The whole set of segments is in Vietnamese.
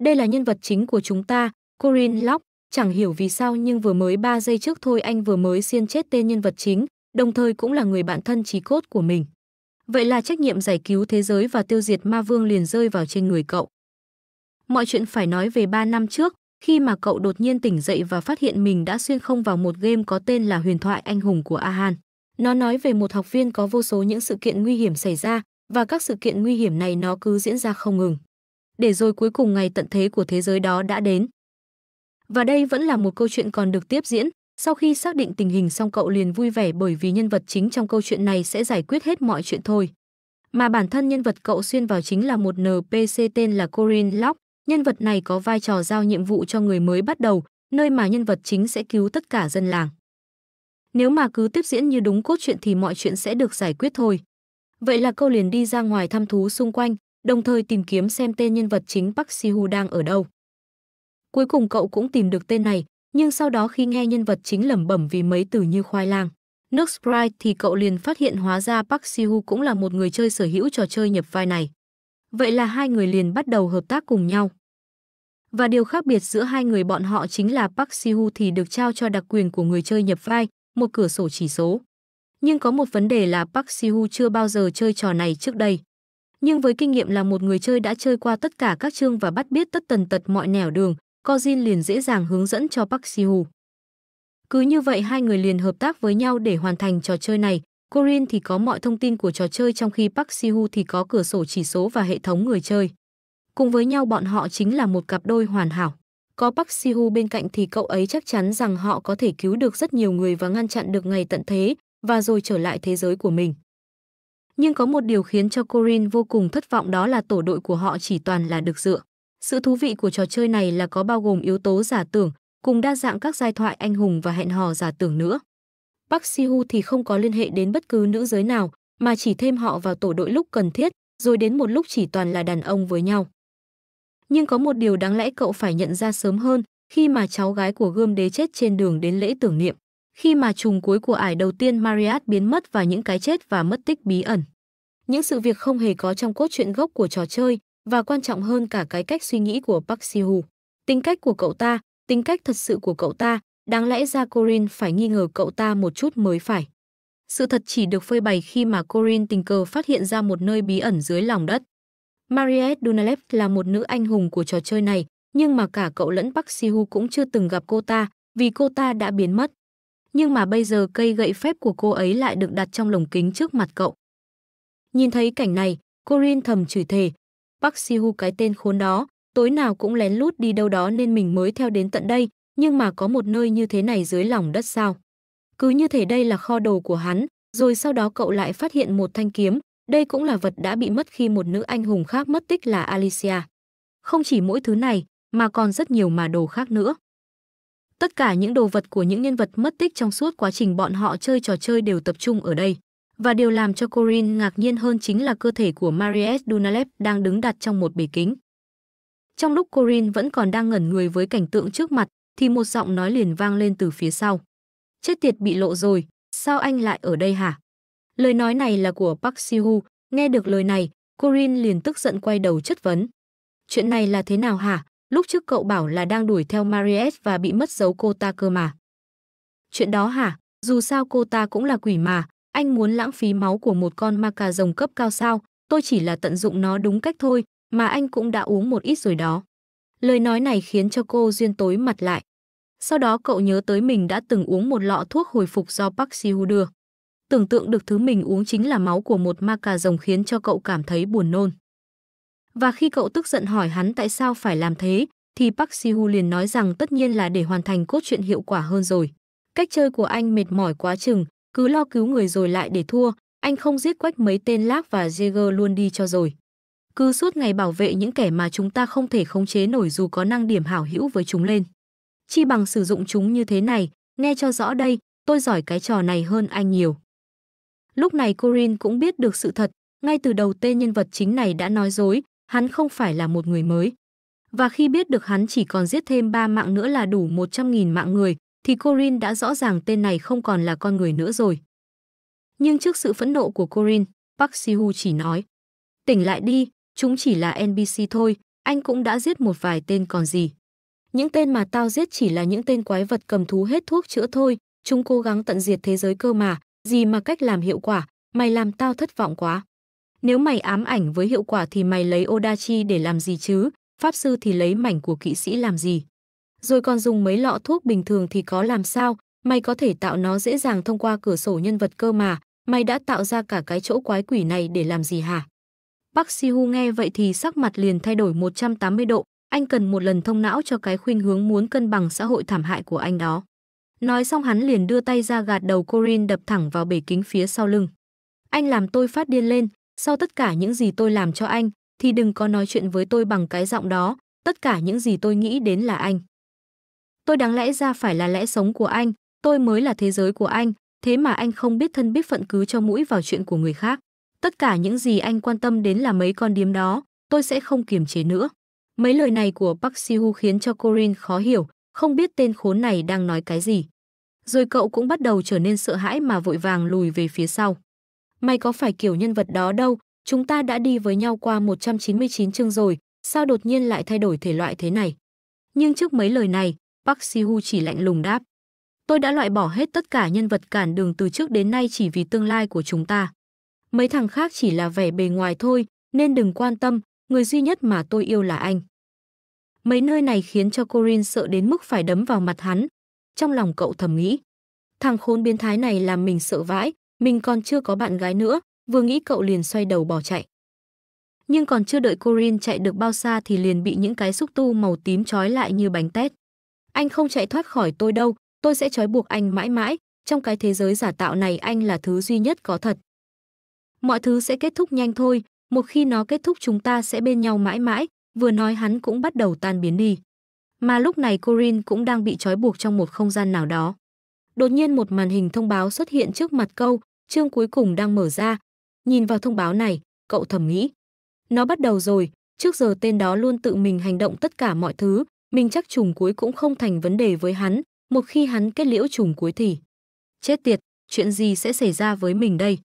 Đây là nhân vật chính của chúng ta, Corin Locke, chẳng hiểu vì sao nhưng vừa mới 3 giây trước thôi anh vừa mới xiên chết tên nhân vật chính, đồng thời cũng là người bạn thân trí cốt của mình. Vậy là trách nhiệm giải cứu thế giới và tiêu diệt ma vương liền rơi vào trên người cậu. Mọi chuyện phải nói về 3 năm trước, khi mà cậu đột nhiên tỉnh dậy và phát hiện mình đã xuyên không vào một game có tên là Huyền thoại anh hùng của Ahan. Nó nói về một học viên có vô số những sự kiện nguy hiểm xảy ra và các sự kiện nguy hiểm này nó cứ diễn ra không ngừng để rồi cuối cùng ngày tận thế của thế giới đó đã đến. Và đây vẫn là một câu chuyện còn được tiếp diễn, sau khi xác định tình hình xong cậu liền vui vẻ bởi vì nhân vật chính trong câu chuyện này sẽ giải quyết hết mọi chuyện thôi. Mà bản thân nhân vật cậu xuyên vào chính là một NPC tên là Corin Locke, nhân vật này có vai trò giao nhiệm vụ cho người mới bắt đầu, nơi mà nhân vật chính sẽ cứu tất cả dân làng. Nếu mà cứ tiếp diễn như đúng cốt truyện thì mọi chuyện sẽ được giải quyết thôi. Vậy là câu liền đi ra ngoài thăm thú xung quanh, đồng thời tìm kiếm xem tên nhân vật chính Park Si-hu đang ở đâu. Cuối cùng cậu cũng tìm được tên này, nhưng sau đó khi nghe nhân vật chính lẩm bẩm vì mấy từ như khoai lang, nước Sprite thì cậu liền phát hiện hóa ra Park Si-hu cũng là một người chơi sở hữu trò chơi nhập vai này. Vậy là hai người liền bắt đầu hợp tác cùng nhau. Và điều khác biệt giữa hai người bọn họ chính là Park Si-hu thì được trao cho đặc quyền của người chơi nhập vai, một cửa sổ chỉ số. Nhưng có một vấn đề là Park Si-hu chưa bao giờ chơi trò này trước đây. Nhưng với kinh nghiệm là một người chơi đã chơi qua tất cả các chương và bắt biết tất tần tật mọi nẻo đường, Cozin liền dễ dàng hướng dẫn cho Park Sihu. Cứ như vậy hai người liền hợp tác với nhau để hoàn thành trò chơi này. Corin thì có mọi thông tin của trò chơi trong khi Park Sihu thì có cửa sổ chỉ số và hệ thống người chơi. Cùng với nhau bọn họ chính là một cặp đôi hoàn hảo. Có Park Sihu bên cạnh thì cậu ấy chắc chắn rằng họ có thể cứu được rất nhiều người và ngăn chặn được ngày tận thế và rồi trở lại thế giới của mình. Nhưng có một điều khiến cho Corin vô cùng thất vọng đó là tổ đội của họ chỉ toàn là được dựa. Sự thú vị của trò chơi này là có bao gồm yếu tố giả tưởng, cùng đa dạng các giai thoại anh hùng và hẹn hò giả tưởng nữa. Park Si-hu thì không có liên hệ đến bất cứ nữ giới nào, mà chỉ thêm họ vào tổ đội lúc cần thiết, rồi đến một lúc chỉ toàn là đàn ông với nhau. Nhưng có một điều đáng lẽ cậu phải nhận ra sớm hơn, khi mà cháu gái của gươm đế chết trên đường đến lễ tưởng niệm, khi mà trùng cuối của ải đầu tiên Mariat biến mất và những cái chết và mất tích bí ẩn những sự việc không hề có trong cốt truyện gốc của trò chơi và quan trọng hơn cả cái cách suy nghĩ của Park Si-hu. Tính cách của cậu ta, tính cách thật sự của cậu ta, đáng lẽ ra Corin phải nghi ngờ cậu ta một chút mới phải. Sự thật chỉ được phơi bày khi mà Corin tình cờ phát hiện ra một nơi bí ẩn dưới lòng đất. Mariette Dunalep là một nữ anh hùng của trò chơi này, nhưng mà cả cậu lẫn Park Si-hu cũng chưa từng gặp cô ta vì cô ta đã biến mất. Nhưng mà bây giờ cây gậy phép của cô ấy lại được đặt trong lồng kính trước mặt cậu. Nhìn thấy cảnh này, Corin thầm chửi thề. Park Si cái tên khốn đó, tối nào cũng lén lút đi đâu đó nên mình mới theo đến tận đây, nhưng mà có một nơi như thế này dưới lòng đất sao. Cứ như thể đây là kho đồ của hắn, rồi sau đó cậu lại phát hiện một thanh kiếm, đây cũng là vật đã bị mất khi một nữ anh hùng khác mất tích là Alicia. Không chỉ mỗi thứ này, mà còn rất nhiều mà đồ khác nữa. Tất cả những đồ vật của những nhân vật mất tích trong suốt quá trình bọn họ chơi trò chơi đều tập trung ở đây. Và điều làm cho Corin ngạc nhiên hơn chính là cơ thể của Maries Dunalep đang đứng đặt trong một bể kính. Trong lúc Corin vẫn còn đang ngẩn người với cảnh tượng trước mặt, thì một giọng nói liền vang lên từ phía sau. Chết tiệt bị lộ rồi, sao anh lại ở đây hả? Lời nói này là của Park Sihu, nghe được lời này, Corin liền tức giận quay đầu chất vấn. Chuyện này là thế nào hả? Lúc trước cậu bảo là đang đuổi theo Mariette và bị mất dấu cô ta cơ mà. Chuyện đó hả? Dù sao cô ta cũng là quỷ mà, anh muốn lãng phí máu của một con ma cà rồng cấp cao sao, tôi chỉ là tận dụng nó đúng cách thôi, mà anh cũng đã uống một ít rồi đó. Lời nói này khiến cho cô duyên tối mặt lại. Sau đó cậu nhớ tới mình đã từng uống một lọ thuốc hồi phục do Park Si Hu đưa. Tưởng tượng được thứ mình uống chính là máu của một ma cà rồng khiến cho cậu cảm thấy buồn nôn. Và khi cậu tức giận hỏi hắn tại sao phải làm thế, thì Park Si Hu liền nói rằng tất nhiên là để hoàn thành cốt truyện hiệu quả hơn rồi. Cách chơi của anh mệt mỏi quá chừng, cứ lo cứu người rồi lại để thua, anh không giết quách mấy tên lác và Jaeger luôn đi cho rồi. Cứ suốt ngày bảo vệ những kẻ mà chúng ta không thể khống chế nổi dù có năng điểm hảo hữu với chúng lên. Chi bằng sử dụng chúng như thế này, nghe cho rõ đây, tôi giỏi cái trò này hơn anh nhiều. Lúc này Corin cũng biết được sự thật, ngay từ đầu tên nhân vật chính này đã nói dối, hắn không phải là một người mới. Và khi biết được hắn chỉ còn giết thêm ba mạng nữa là đủ 100.000 mạng người, thì Corin đã rõ ràng tên này không còn là con người nữa rồi. Nhưng trước sự phẫn nộ của Corin, Park Si-hu chỉ nói, tỉnh lại đi, chúng chỉ là NPC thôi, anh cũng đã giết một vài tên còn gì. Những tên mà tao giết chỉ là những tên quái vật cầm thú hết thuốc chữa thôi, chúng cố gắng tận diệt thế giới cơ mà, gì mà cách làm hiệu quả, mày làm tao thất vọng quá. Nếu mày ám ảnh với hiệu quả thì mày lấy Odachi để làm gì chứ, pháp sư thì lấy mảnh của kỵ sĩ làm gì rồi còn dùng mấy lọ thuốc bình thường thì có làm sao, mày có thể tạo nó dễ dàng thông qua cửa sổ nhân vật cơ mà, mày đã tạo ra cả cái chỗ quái quỷ này để làm gì hả? Bác Si Hu nghe vậy thì sắc mặt liền thay đổi 180 độ, anh cần một lần thông não cho cái khuynh hướng muốn cân bằng xã hội thảm hại của anh đó. Nói xong hắn liền đưa tay ra gạt đầu Corin đập thẳng vào bể kính phía sau lưng. Anh làm tôi phát điên lên, sau tất cả những gì tôi làm cho anh, thì đừng có nói chuyện với tôi bằng cái giọng đó, tất cả những gì tôi nghĩ đến là anh tôi đáng lẽ ra phải là lẽ sống của anh, tôi mới là thế giới của anh, thế mà anh không biết thân biết phận cứ cho mũi vào chuyện của người khác. Tất cả những gì anh quan tâm đến là mấy con điếm đó, tôi sẽ không kiềm chế nữa. Mấy lời này của Park Si-hu khiến cho Corin khó hiểu, không biết tên khốn này đang nói cái gì. Rồi cậu cũng bắt đầu trở nên sợ hãi mà vội vàng lùi về phía sau. Mày có phải kiểu nhân vật đó đâu, chúng ta đã đi với nhau qua 199 chương rồi, sao đột nhiên lại thay đổi thể loại thế này? Nhưng trước mấy lời này, Park Si-hu chỉ lạnh lùng đáp. Tôi đã loại bỏ hết tất cả nhân vật cản đường từ trước đến nay chỉ vì tương lai của chúng ta. Mấy thằng khác chỉ là vẻ bề ngoài thôi, nên đừng quan tâm, người duy nhất mà tôi yêu là anh. Mấy nơi này khiến cho Corin sợ đến mức phải đấm vào mặt hắn. Trong lòng cậu thầm nghĩ, thằng khốn biến thái này làm mình sợ vãi, mình còn chưa có bạn gái nữa, vừa nghĩ cậu liền xoay đầu bỏ chạy. Nhưng còn chưa đợi Corin chạy được bao xa thì liền bị những cái xúc tu màu tím trói lại như bánh tét anh không chạy thoát khỏi tôi đâu tôi sẽ trói buộc anh mãi mãi trong cái thế giới giả tạo này anh là thứ duy nhất có thật mọi thứ sẽ kết thúc nhanh thôi một khi nó kết thúc chúng ta sẽ bên nhau mãi mãi vừa nói hắn cũng bắt đầu tan biến đi mà lúc này corin cũng đang bị trói buộc trong một không gian nào đó đột nhiên một màn hình thông báo xuất hiện trước mặt câu chương cuối cùng đang mở ra nhìn vào thông báo này cậu thầm nghĩ nó bắt đầu rồi trước giờ tên đó luôn tự mình hành động tất cả mọi thứ mình chắc trùng cuối cũng không thành vấn đề với hắn, một khi hắn kết liễu trùng cuối thì. Chết tiệt, chuyện gì sẽ xảy ra với mình đây?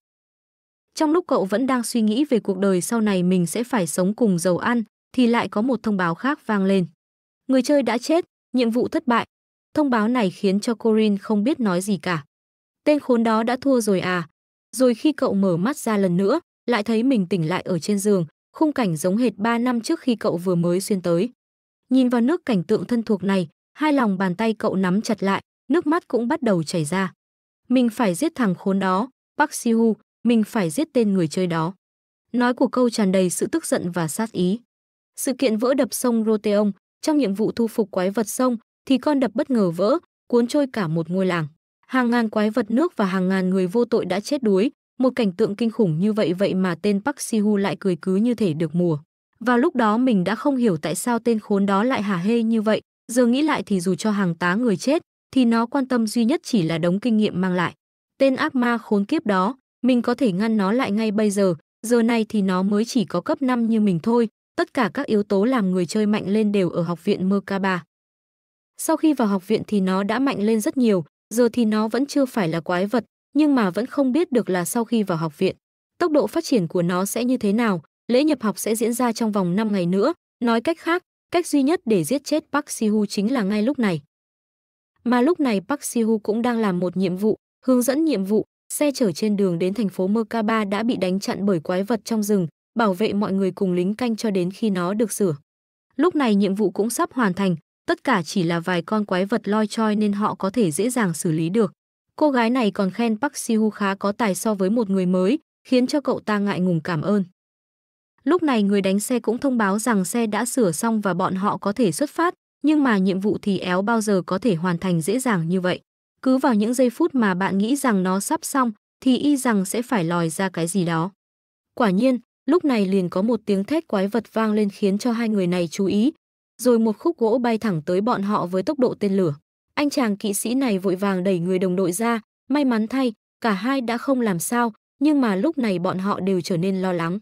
Trong lúc cậu vẫn đang suy nghĩ về cuộc đời sau này mình sẽ phải sống cùng dầu ăn, thì lại có một thông báo khác vang lên. Người chơi đã chết, nhiệm vụ thất bại. Thông báo này khiến cho Corin không biết nói gì cả. Tên khốn đó đã thua rồi à? Rồi khi cậu mở mắt ra lần nữa, lại thấy mình tỉnh lại ở trên giường, khung cảnh giống hệt 3 năm trước khi cậu vừa mới xuyên tới. Nhìn vào nước cảnh tượng thân thuộc này, hai lòng bàn tay cậu nắm chặt lại, nước mắt cũng bắt đầu chảy ra. Mình phải giết thằng khốn đó, Park Si Hu mình phải giết tên người chơi đó. Nói của câu tràn đầy sự tức giận và sát ý. Sự kiện vỡ đập sông Roteong, trong nhiệm vụ thu phục quái vật sông thì con đập bất ngờ vỡ, cuốn trôi cả một ngôi làng. Hàng ngàn quái vật nước và hàng ngàn người vô tội đã chết đuối, một cảnh tượng kinh khủng như vậy vậy mà tên Park Si-hu lại cười cứ như thể được mùa. Vào lúc đó mình đã không hiểu tại sao tên khốn đó lại hả hê như vậy, giờ nghĩ lại thì dù cho hàng tá người chết, thì nó quan tâm duy nhất chỉ là đống kinh nghiệm mang lại. Tên ác ma khốn kiếp đó, mình có thể ngăn nó lại ngay bây giờ, giờ này thì nó mới chỉ có cấp 5 như mình thôi, tất cả các yếu tố làm người chơi mạnh lên đều ở học viện Merkaba. Sau khi vào học viện thì nó đã mạnh lên rất nhiều, giờ thì nó vẫn chưa phải là quái vật, nhưng mà vẫn không biết được là sau khi vào học viện, tốc độ phát triển của nó sẽ như thế nào, Lễ nhập học sẽ diễn ra trong vòng 5 ngày nữa, nói cách khác, cách duy nhất để giết chết Park Si Hu chính là ngay lúc này. Mà lúc này Park Si Hu cũng đang làm một nhiệm vụ, hướng dẫn nhiệm vụ, xe chở trên đường đến thành phố Merkaba đã bị đánh chặn bởi quái vật trong rừng, bảo vệ mọi người cùng lính canh cho đến khi nó được sửa. Lúc này nhiệm vụ cũng sắp hoàn thành, tất cả chỉ là vài con quái vật loi choi nên họ có thể dễ dàng xử lý được. Cô gái này còn khen Park Si Hu khá có tài so với một người mới, khiến cho cậu ta ngại ngùng cảm ơn. Lúc này người đánh xe cũng thông báo rằng xe đã sửa xong và bọn họ có thể xuất phát, nhưng mà nhiệm vụ thì éo bao giờ có thể hoàn thành dễ dàng như vậy. Cứ vào những giây phút mà bạn nghĩ rằng nó sắp xong, thì y rằng sẽ phải lòi ra cái gì đó. Quả nhiên, lúc này liền có một tiếng thét quái vật vang lên khiến cho hai người này chú ý, rồi một khúc gỗ bay thẳng tới bọn họ với tốc độ tên lửa. Anh chàng kỵ sĩ này vội vàng đẩy người đồng đội ra, may mắn thay, cả hai đã không làm sao, nhưng mà lúc này bọn họ đều trở nên lo lắng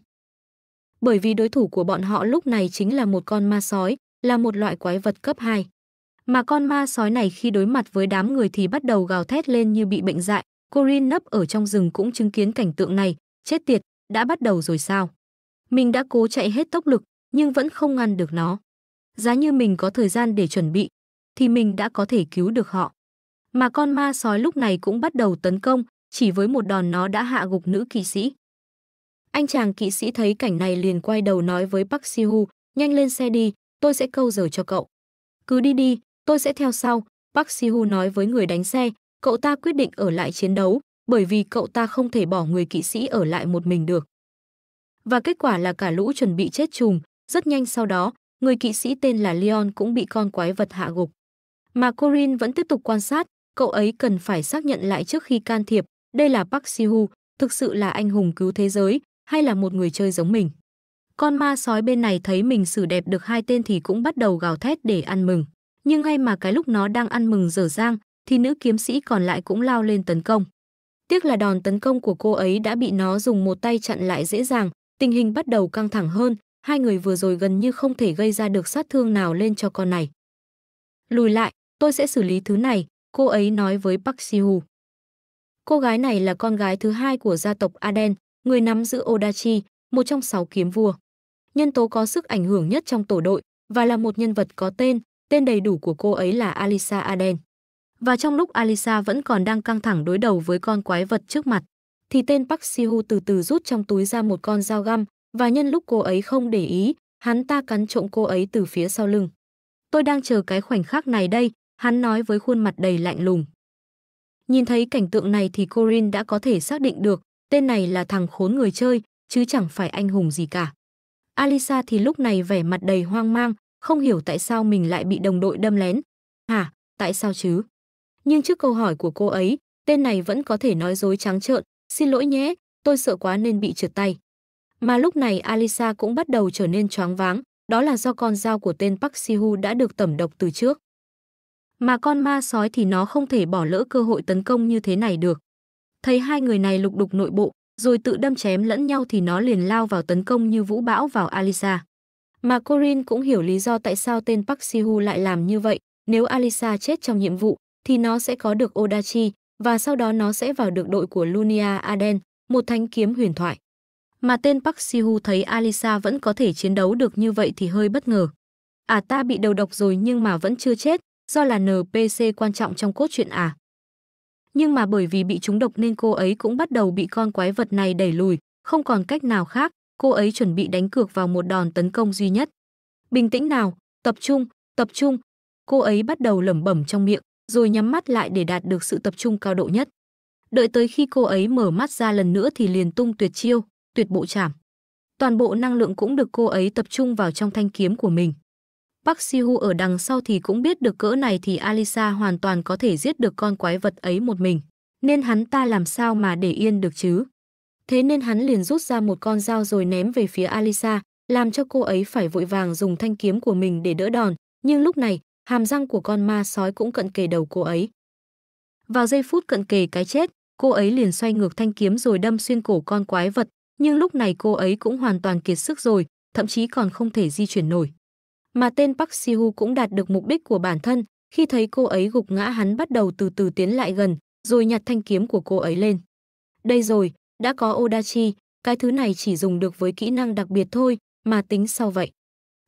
bởi vì đối thủ của bọn họ lúc này chính là một con ma sói, là một loại quái vật cấp 2. Mà con ma sói này khi đối mặt với đám người thì bắt đầu gào thét lên như bị bệnh dại, Corin nấp ở trong rừng cũng chứng kiến cảnh tượng này, chết tiệt, đã bắt đầu rồi sao? Mình đã cố chạy hết tốc lực, nhưng vẫn không ngăn được nó. Giá như mình có thời gian để chuẩn bị, thì mình đã có thể cứu được họ. Mà con ma sói lúc này cũng bắt đầu tấn công, chỉ với một đòn nó đã hạ gục nữ kỵ sĩ. Anh chàng kỵ sĩ thấy cảnh này liền quay đầu nói với Park Si Hu, nhanh lên xe đi, tôi sẽ câu giờ cho cậu. Cứ đi đi, tôi sẽ theo sau, Park Si Hu nói với người đánh xe, cậu ta quyết định ở lại chiến đấu, bởi vì cậu ta không thể bỏ người kỵ sĩ ở lại một mình được. Và kết quả là cả lũ chuẩn bị chết chùm, rất nhanh sau đó, người kỵ sĩ tên là Leon cũng bị con quái vật hạ gục. Mà Corin vẫn tiếp tục quan sát, cậu ấy cần phải xác nhận lại trước khi can thiệp, đây là Park Si Hu, thực sự là anh hùng cứu thế giới, hay là một người chơi giống mình. Con ma sói bên này thấy mình xử đẹp được hai tên thì cũng bắt đầu gào thét để ăn mừng. Nhưng ngay mà cái lúc nó đang ăn mừng dở dang, thì nữ kiếm sĩ còn lại cũng lao lên tấn công. Tiếc là đòn tấn công của cô ấy đã bị nó dùng một tay chặn lại dễ dàng, tình hình bắt đầu căng thẳng hơn, hai người vừa rồi gần như không thể gây ra được sát thương nào lên cho con này. Lùi lại, tôi sẽ xử lý thứ này, cô ấy nói với Park Si Hu. Cô gái này là con gái thứ hai của gia tộc Aden, người nắm giữ Odachi, một trong sáu kiếm vua. Nhân tố có sức ảnh hưởng nhất trong tổ đội và là một nhân vật có tên, tên đầy đủ của cô ấy là Alisa Aden. Và trong lúc Alisa vẫn còn đang căng thẳng đối đầu với con quái vật trước mặt, thì tên Park Sihu từ từ rút trong túi ra một con dao găm và nhân lúc cô ấy không để ý, hắn ta cắn trộm cô ấy từ phía sau lưng. Tôi đang chờ cái khoảnh khắc này đây, hắn nói với khuôn mặt đầy lạnh lùng. Nhìn thấy cảnh tượng này thì Corin đã có thể xác định được Tên này là thằng khốn người chơi, chứ chẳng phải anh hùng gì cả. Alisa thì lúc này vẻ mặt đầy hoang mang, không hiểu tại sao mình lại bị đồng đội đâm lén. Hả, tại sao chứ? Nhưng trước câu hỏi của cô ấy, tên này vẫn có thể nói dối trắng trợn, xin lỗi nhé, tôi sợ quá nên bị trượt tay. Mà lúc này Alisa cũng bắt đầu trở nên choáng váng, đó là do con dao của tên Park Sihu đã được tẩm độc từ trước. Mà con ma sói thì nó không thể bỏ lỡ cơ hội tấn công như thế này được. Thấy hai người này lục đục nội bộ, rồi tự đâm chém lẫn nhau thì nó liền lao vào tấn công như vũ bão vào Alisa. Mà Corin cũng hiểu lý do tại sao tên Park Sihu lại làm như vậy, nếu Alisa chết trong nhiệm vụ thì nó sẽ có được Odachi và sau đó nó sẽ vào được đội của Lunia Aden, một thanh kiếm huyền thoại. Mà tên Park Sihu thấy Alisa vẫn có thể chiến đấu được như vậy thì hơi bất ngờ. À ta bị đầu độc rồi nhưng mà vẫn chưa chết, do là NPC quan trọng trong cốt truyện à nhưng mà bởi vì bị trúng độc nên cô ấy cũng bắt đầu bị con quái vật này đẩy lùi, không còn cách nào khác, cô ấy chuẩn bị đánh cược vào một đòn tấn công duy nhất. Bình tĩnh nào, tập trung, tập trung. Cô ấy bắt đầu lẩm bẩm trong miệng, rồi nhắm mắt lại để đạt được sự tập trung cao độ nhất. Đợi tới khi cô ấy mở mắt ra lần nữa thì liền tung tuyệt chiêu, tuyệt bộ chảm. Toàn bộ năng lượng cũng được cô ấy tập trung vào trong thanh kiếm của mình. Park Si-hu ở đằng sau thì cũng biết được cỡ này thì Alisa hoàn toàn có thể giết được con quái vật ấy một mình. Nên hắn ta làm sao mà để yên được chứ? Thế nên hắn liền rút ra một con dao rồi ném về phía Alisa, làm cho cô ấy phải vội vàng dùng thanh kiếm của mình để đỡ đòn. Nhưng lúc này, hàm răng của con ma sói cũng cận kề đầu cô ấy. Vào giây phút cận kề cái chết, cô ấy liền xoay ngược thanh kiếm rồi đâm xuyên cổ con quái vật. Nhưng lúc này cô ấy cũng hoàn toàn kiệt sức rồi, thậm chí còn không thể di chuyển nổi mà tên Park Si-hu cũng đạt được mục đích của bản thân, khi thấy cô ấy gục ngã hắn bắt đầu từ từ tiến lại gần, rồi nhặt thanh kiếm của cô ấy lên. Đây rồi, đã có Odachi, cái thứ này chỉ dùng được với kỹ năng đặc biệt thôi, mà tính sau vậy.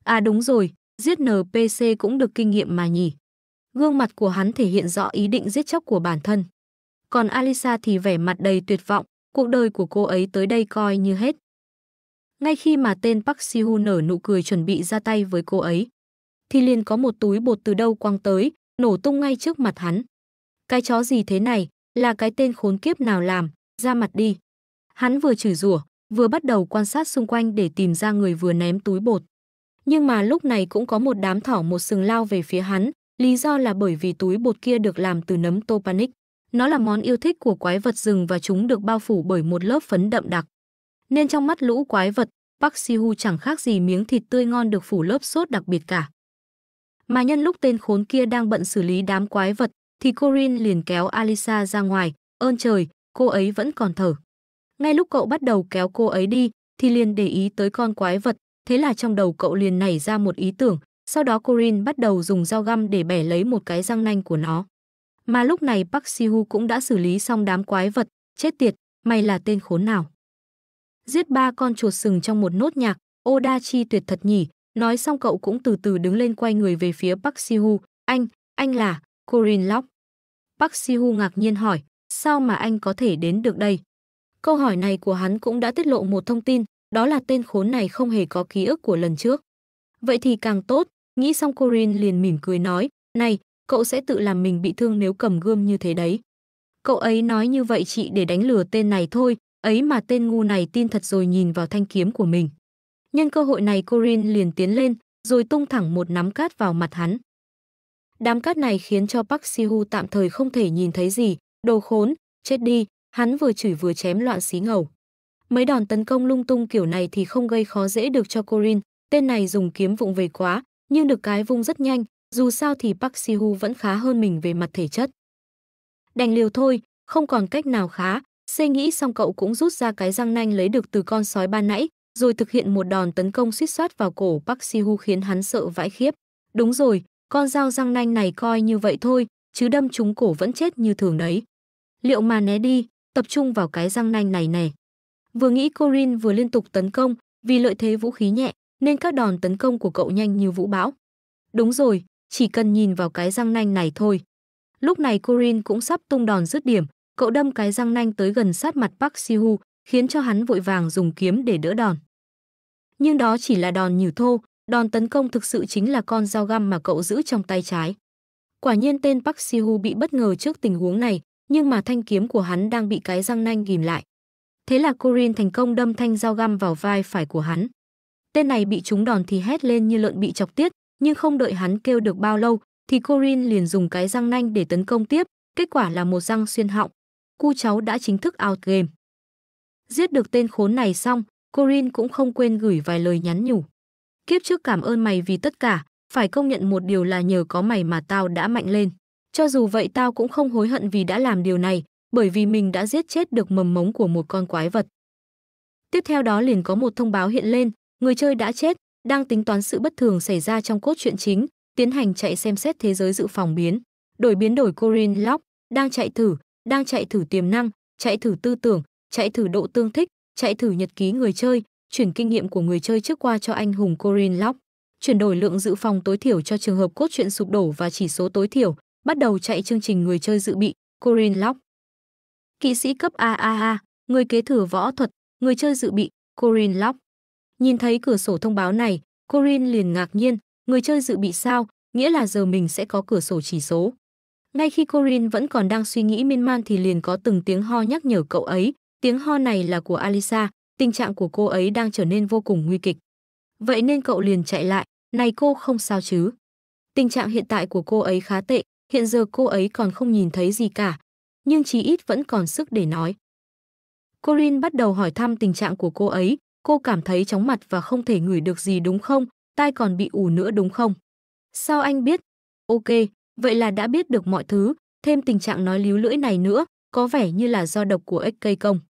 À đúng rồi, giết NPC cũng được kinh nghiệm mà nhỉ. Gương mặt của hắn thể hiện rõ ý định giết chóc của bản thân. Còn Alisa thì vẻ mặt đầy tuyệt vọng, cuộc đời của cô ấy tới đây coi như hết. Ngay khi mà tên Park Si Hu nở nụ cười chuẩn bị ra tay với cô ấy, thì liền có một túi bột từ đâu quăng tới, nổ tung ngay trước mặt hắn. Cái chó gì thế này, là cái tên khốn kiếp nào làm, ra mặt đi. Hắn vừa chửi rủa, vừa bắt đầu quan sát xung quanh để tìm ra người vừa ném túi bột. Nhưng mà lúc này cũng có một đám thỏ một sừng lao về phía hắn, lý do là bởi vì túi bột kia được làm từ nấm topanic. Nó là món yêu thích của quái vật rừng và chúng được bao phủ bởi một lớp phấn đậm đặc nên trong mắt lũ quái vật, Park Si-hu chẳng khác gì miếng thịt tươi ngon được phủ lớp sốt đặc biệt cả. Mà nhân lúc tên khốn kia đang bận xử lý đám quái vật, thì Corin liền kéo Alisa ra ngoài, ơn trời, cô ấy vẫn còn thở. Ngay lúc cậu bắt đầu kéo cô ấy đi, thì liền để ý tới con quái vật, thế là trong đầu cậu liền nảy ra một ý tưởng, sau đó Corin bắt đầu dùng dao găm để bẻ lấy một cái răng nanh của nó. Mà lúc này Park Si-hu cũng đã xử lý xong đám quái vật, chết tiệt, mày là tên khốn nào giết ba con chuột sừng trong một nốt nhạc, Oda chi tuyệt thật nhỉ, nói xong cậu cũng từ từ đứng lên quay người về phía Park Sihu, anh, anh là, Corin Lock. Park Sihu ngạc nhiên hỏi, sao mà anh có thể đến được đây? Câu hỏi này của hắn cũng đã tiết lộ một thông tin, đó là tên khốn này không hề có ký ức của lần trước. Vậy thì càng tốt, nghĩ xong Corin liền mỉm cười nói, này, cậu sẽ tự làm mình bị thương nếu cầm gươm như thế đấy. Cậu ấy nói như vậy chị để đánh lừa tên này thôi, Ấy mà tên ngu này tin thật rồi nhìn vào thanh kiếm của mình. Nhân cơ hội này Corin liền tiến lên, rồi tung thẳng một nắm cát vào mặt hắn. Đám cát này khiến cho Park Sihu tạm thời không thể nhìn thấy gì, đồ khốn, chết đi, hắn vừa chửi vừa chém loạn xí ngầu. Mấy đòn tấn công lung tung kiểu này thì không gây khó dễ được cho Corin, tên này dùng kiếm vụng về quá, nhưng được cái vung rất nhanh, dù sao thì Park Sihu vẫn khá hơn mình về mặt thể chất. Đành liều thôi, không còn cách nào khá, Xê nghĩ xong cậu cũng rút ra cái răng nanh lấy được từ con sói ban nãy, rồi thực hiện một đòn tấn công suýt soát vào cổ Park Si Hu khiến hắn sợ vãi khiếp. Đúng rồi, con dao răng nanh này coi như vậy thôi, chứ đâm trúng cổ vẫn chết như thường đấy. Liệu mà né đi, tập trung vào cái răng nanh này này. Vừa nghĩ Corin vừa liên tục tấn công, vì lợi thế vũ khí nhẹ, nên các đòn tấn công của cậu nhanh như vũ bão. Đúng rồi, chỉ cần nhìn vào cái răng nanh này thôi. Lúc này Corin cũng sắp tung đòn dứt điểm, cậu đâm cái răng nanh tới gần sát mặt Park Sihu, khiến cho hắn vội vàng dùng kiếm để đỡ đòn. Nhưng đó chỉ là đòn nhử thô, đòn tấn công thực sự chính là con dao găm mà cậu giữ trong tay trái. Quả nhiên tên Park Sihu bị bất ngờ trước tình huống này, nhưng mà thanh kiếm của hắn đang bị cái răng nanh ghim lại. Thế là Corin thành công đâm thanh dao găm vào vai phải của hắn. Tên này bị trúng đòn thì hét lên như lợn bị chọc tiết, nhưng không đợi hắn kêu được bao lâu thì Corin liền dùng cái răng nanh để tấn công tiếp, kết quả là một răng xuyên họng, cu cháu đã chính thức out game. Giết được tên khốn này xong, Corin cũng không quên gửi vài lời nhắn nhủ. Kiếp trước cảm ơn mày vì tất cả, phải công nhận một điều là nhờ có mày mà tao đã mạnh lên. Cho dù vậy tao cũng không hối hận vì đã làm điều này, bởi vì mình đã giết chết được mầm mống của một con quái vật. Tiếp theo đó liền có một thông báo hiện lên, người chơi đã chết, đang tính toán sự bất thường xảy ra trong cốt truyện chính, tiến hành chạy xem xét thế giới dự phòng biến. Đổi biến đổi Corin Lock, đang chạy thử, đang chạy thử tiềm năng, chạy thử tư tưởng, chạy thử độ tương thích, chạy thử nhật ký người chơi, chuyển kinh nghiệm của người chơi trước qua cho anh hùng Corin Lock, chuyển đổi lượng dự phòng tối thiểu cho trường hợp cốt truyện sụp đổ và chỉ số tối thiểu, bắt đầu chạy chương trình người chơi dự bị Corin Lock. Kỵ sĩ cấp AAA, người kế thừa võ thuật, người chơi dự bị Corin Lock. Nhìn thấy cửa sổ thông báo này, Corin liền ngạc nhiên, người chơi dự bị sao, nghĩa là giờ mình sẽ có cửa sổ chỉ số. Ngay khi Corin vẫn còn đang suy nghĩ miên man thì liền có từng tiếng ho nhắc nhở cậu ấy, tiếng ho này là của Alisa, tình trạng của cô ấy đang trở nên vô cùng nguy kịch. Vậy nên cậu liền chạy lại, này cô không sao chứ? Tình trạng hiện tại của cô ấy khá tệ, hiện giờ cô ấy còn không nhìn thấy gì cả, nhưng chí ít vẫn còn sức để nói. Corin bắt đầu hỏi thăm tình trạng của cô ấy, cô cảm thấy chóng mặt và không thể ngửi được gì đúng không, tai còn bị ù nữa đúng không? Sao anh biết? Ok, vậy là đã biết được mọi thứ, thêm tình trạng nói líu lưỡi này nữa, có vẻ như là do độc của ếch cây công.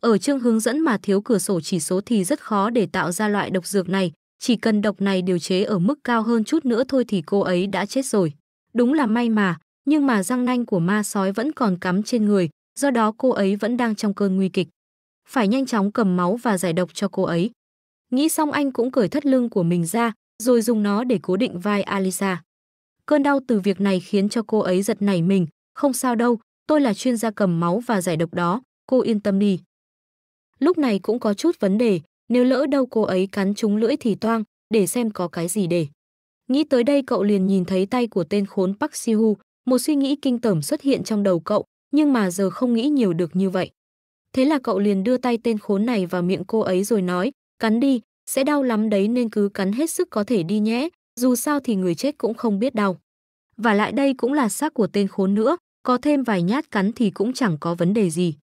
Ở chương hướng dẫn mà thiếu cửa sổ chỉ số thì rất khó để tạo ra loại độc dược này, chỉ cần độc này điều chế ở mức cao hơn chút nữa thôi thì cô ấy đã chết rồi. Đúng là may mà, nhưng mà răng nanh của ma sói vẫn còn cắm trên người, do đó cô ấy vẫn đang trong cơn nguy kịch. Phải nhanh chóng cầm máu và giải độc cho cô ấy. Nghĩ xong anh cũng cởi thất lưng của mình ra, rồi dùng nó để cố định vai Alisa. Cơn đau từ việc này khiến cho cô ấy giật nảy mình, không sao đâu, tôi là chuyên gia cầm máu và giải độc đó, cô yên tâm đi. Lúc này cũng có chút vấn đề, nếu lỡ đâu cô ấy cắn trúng lưỡi thì toang, để xem có cái gì để. Nghĩ tới đây cậu liền nhìn thấy tay của tên khốn Park Si Hu một suy nghĩ kinh tởm xuất hiện trong đầu cậu, nhưng mà giờ không nghĩ nhiều được như vậy. Thế là cậu liền đưa tay tên khốn này vào miệng cô ấy rồi nói, cắn đi, sẽ đau lắm đấy nên cứ cắn hết sức có thể đi nhé, dù sao thì người chết cũng không biết đau. Và lại đây cũng là xác của tên khốn nữa, có thêm vài nhát cắn thì cũng chẳng có vấn đề gì.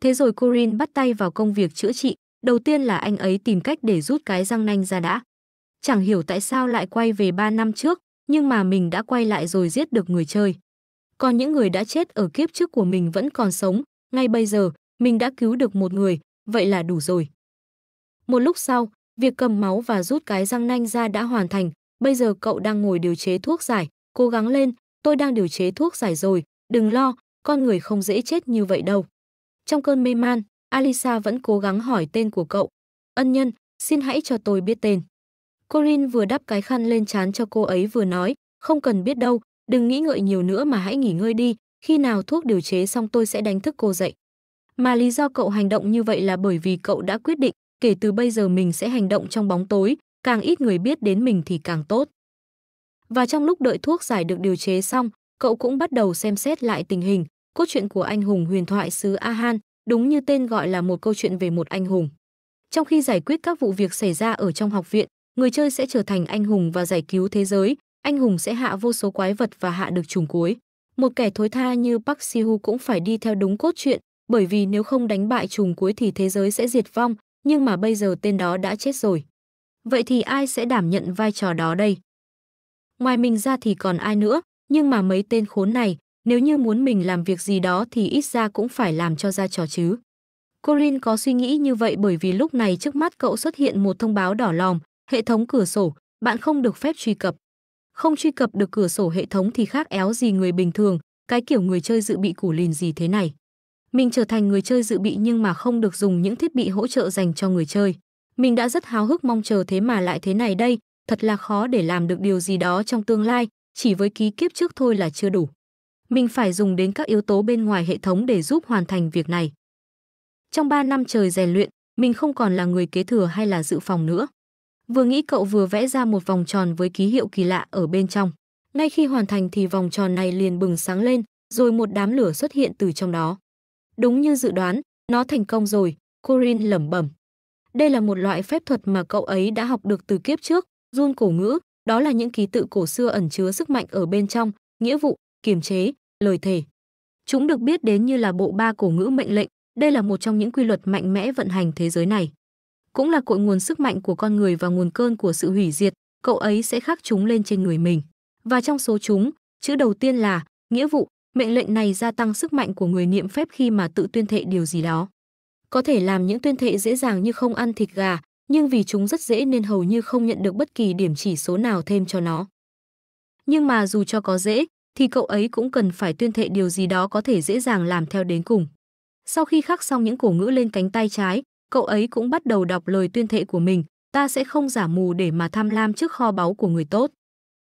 Thế rồi Corin bắt tay vào công việc chữa trị, đầu tiên là anh ấy tìm cách để rút cái răng nanh ra đã. Chẳng hiểu tại sao lại quay về 3 năm trước, nhưng mà mình đã quay lại rồi giết được người chơi. Còn những người đã chết ở kiếp trước của mình vẫn còn sống, ngay bây giờ, mình đã cứu được một người, vậy là đủ rồi. Một lúc sau, Việc cầm máu và rút cái răng nanh ra đã hoàn thành, bây giờ cậu đang ngồi điều chế thuốc giải, cố gắng lên, tôi đang điều chế thuốc giải rồi, đừng lo, con người không dễ chết như vậy đâu. Trong cơn mê man, Alisa vẫn cố gắng hỏi tên của cậu. Ân nhân, xin hãy cho tôi biết tên. Corin vừa đắp cái khăn lên trán cho cô ấy vừa nói, không cần biết đâu, đừng nghĩ ngợi nhiều nữa mà hãy nghỉ ngơi đi, khi nào thuốc điều chế xong tôi sẽ đánh thức cô dậy. Mà lý do cậu hành động như vậy là bởi vì cậu đã quyết định kể từ bây giờ mình sẽ hành động trong bóng tối, càng ít người biết đến mình thì càng tốt. Và trong lúc đợi thuốc giải được điều chế xong, cậu cũng bắt đầu xem xét lại tình hình, cốt truyện của anh hùng huyền thoại xứ Ahan, đúng như tên gọi là một câu chuyện về một anh hùng. Trong khi giải quyết các vụ việc xảy ra ở trong học viện, người chơi sẽ trở thành anh hùng và giải cứu thế giới, anh hùng sẽ hạ vô số quái vật và hạ được trùng cuối. Một kẻ thối tha như Park Si Hu cũng phải đi theo đúng cốt truyện, bởi vì nếu không đánh bại trùng cuối thì thế giới sẽ diệt vong, nhưng mà bây giờ tên đó đã chết rồi. Vậy thì ai sẽ đảm nhận vai trò đó đây? Ngoài mình ra thì còn ai nữa, nhưng mà mấy tên khốn này, nếu như muốn mình làm việc gì đó thì ít ra cũng phải làm cho ra trò chứ. Colin có suy nghĩ như vậy bởi vì lúc này trước mắt cậu xuất hiện một thông báo đỏ lòm, hệ thống cửa sổ, bạn không được phép truy cập. Không truy cập được cửa sổ hệ thống thì khác éo gì người bình thường, cái kiểu người chơi dự bị củ lìn gì thế này. Mình trở thành người chơi dự bị nhưng mà không được dùng những thiết bị hỗ trợ dành cho người chơi. Mình đã rất háo hức mong chờ thế mà lại thế này đây, thật là khó để làm được điều gì đó trong tương lai, chỉ với ký kiếp trước thôi là chưa đủ. Mình phải dùng đến các yếu tố bên ngoài hệ thống để giúp hoàn thành việc này. Trong 3 năm trời rèn luyện, mình không còn là người kế thừa hay là dự phòng nữa. Vừa nghĩ cậu vừa vẽ ra một vòng tròn với ký hiệu kỳ lạ ở bên trong. Ngay khi hoàn thành thì vòng tròn này liền bừng sáng lên, rồi một đám lửa xuất hiện từ trong đó. Đúng như dự đoán, nó thành công rồi, Corin lẩm bẩm. Đây là một loại phép thuật mà cậu ấy đã học được từ kiếp trước, run cổ ngữ, đó là những ký tự cổ xưa ẩn chứa sức mạnh ở bên trong, nghĩa vụ, kiềm chế, lời thề. Chúng được biết đến như là bộ ba cổ ngữ mệnh lệnh, đây là một trong những quy luật mạnh mẽ vận hành thế giới này. Cũng là cội nguồn sức mạnh của con người và nguồn cơn của sự hủy diệt, cậu ấy sẽ khắc chúng lên trên người mình. Và trong số chúng, chữ đầu tiên là nghĩa vụ, Mệnh lệnh này gia tăng sức mạnh của người niệm phép khi mà tự tuyên thệ điều gì đó. Có thể làm những tuyên thệ dễ dàng như không ăn thịt gà, nhưng vì chúng rất dễ nên hầu như không nhận được bất kỳ điểm chỉ số nào thêm cho nó. Nhưng mà dù cho có dễ, thì cậu ấy cũng cần phải tuyên thệ điều gì đó có thể dễ dàng làm theo đến cùng. Sau khi khắc xong những cổ ngữ lên cánh tay trái, cậu ấy cũng bắt đầu đọc lời tuyên thệ của mình, ta sẽ không giả mù để mà tham lam trước kho báu của người tốt.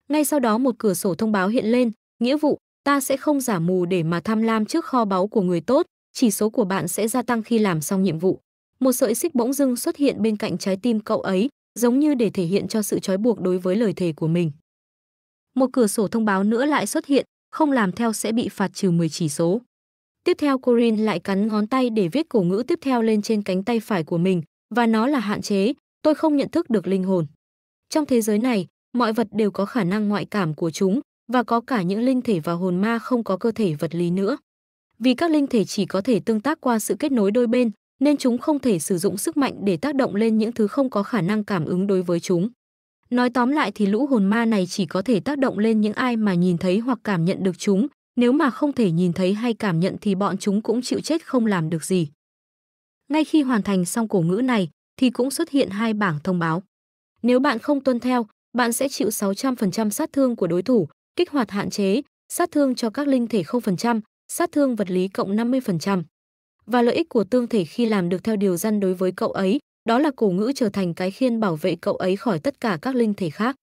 Ngay sau đó một cửa sổ thông báo hiện lên, nghĩa vụ, ta sẽ không giả mù để mà tham lam trước kho báu của người tốt, chỉ số của bạn sẽ gia tăng khi làm xong nhiệm vụ. Một sợi xích bỗng dưng xuất hiện bên cạnh trái tim cậu ấy, giống như để thể hiện cho sự trói buộc đối với lời thề của mình. Một cửa sổ thông báo nữa lại xuất hiện, không làm theo sẽ bị phạt trừ 10 chỉ số. Tiếp theo Corin lại cắn ngón tay để viết cổ ngữ tiếp theo lên trên cánh tay phải của mình, và nó là hạn chế, tôi không nhận thức được linh hồn. Trong thế giới này, mọi vật đều có khả năng ngoại cảm của chúng, và có cả những linh thể và hồn ma không có cơ thể vật lý nữa. Vì các linh thể chỉ có thể tương tác qua sự kết nối đôi bên, nên chúng không thể sử dụng sức mạnh để tác động lên những thứ không có khả năng cảm ứng đối với chúng. Nói tóm lại thì lũ hồn ma này chỉ có thể tác động lên những ai mà nhìn thấy hoặc cảm nhận được chúng, nếu mà không thể nhìn thấy hay cảm nhận thì bọn chúng cũng chịu chết không làm được gì. Ngay khi hoàn thành xong cổ ngữ này thì cũng xuất hiện hai bảng thông báo. Nếu bạn không tuân theo, bạn sẽ chịu 600% sát thương của đối thủ, kích hoạt hạn chế, sát thương cho các linh thể 0%, sát thương vật lý cộng 50%. Và lợi ích của tương thể khi làm được theo điều dân đối với cậu ấy, đó là cổ ngữ trở thành cái khiên bảo vệ cậu ấy khỏi tất cả các linh thể khác.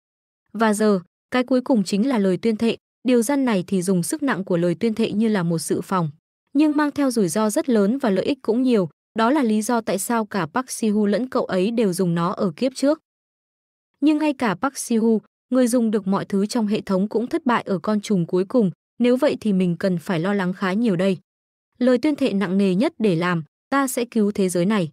Và giờ, cái cuối cùng chính là lời tuyên thệ, điều dân này thì dùng sức nặng của lời tuyên thệ như là một sự phòng, nhưng mang theo rủi ro rất lớn và lợi ích cũng nhiều, đó là lý do tại sao cả Park Si-hu lẫn cậu ấy đều dùng nó ở kiếp trước. Nhưng ngay cả Park Si-hu, người dùng được mọi thứ trong hệ thống cũng thất bại ở con trùng cuối cùng, nếu vậy thì mình cần phải lo lắng khá nhiều đây. Lời tuyên thệ nặng nề nhất để làm, ta sẽ cứu thế giới này.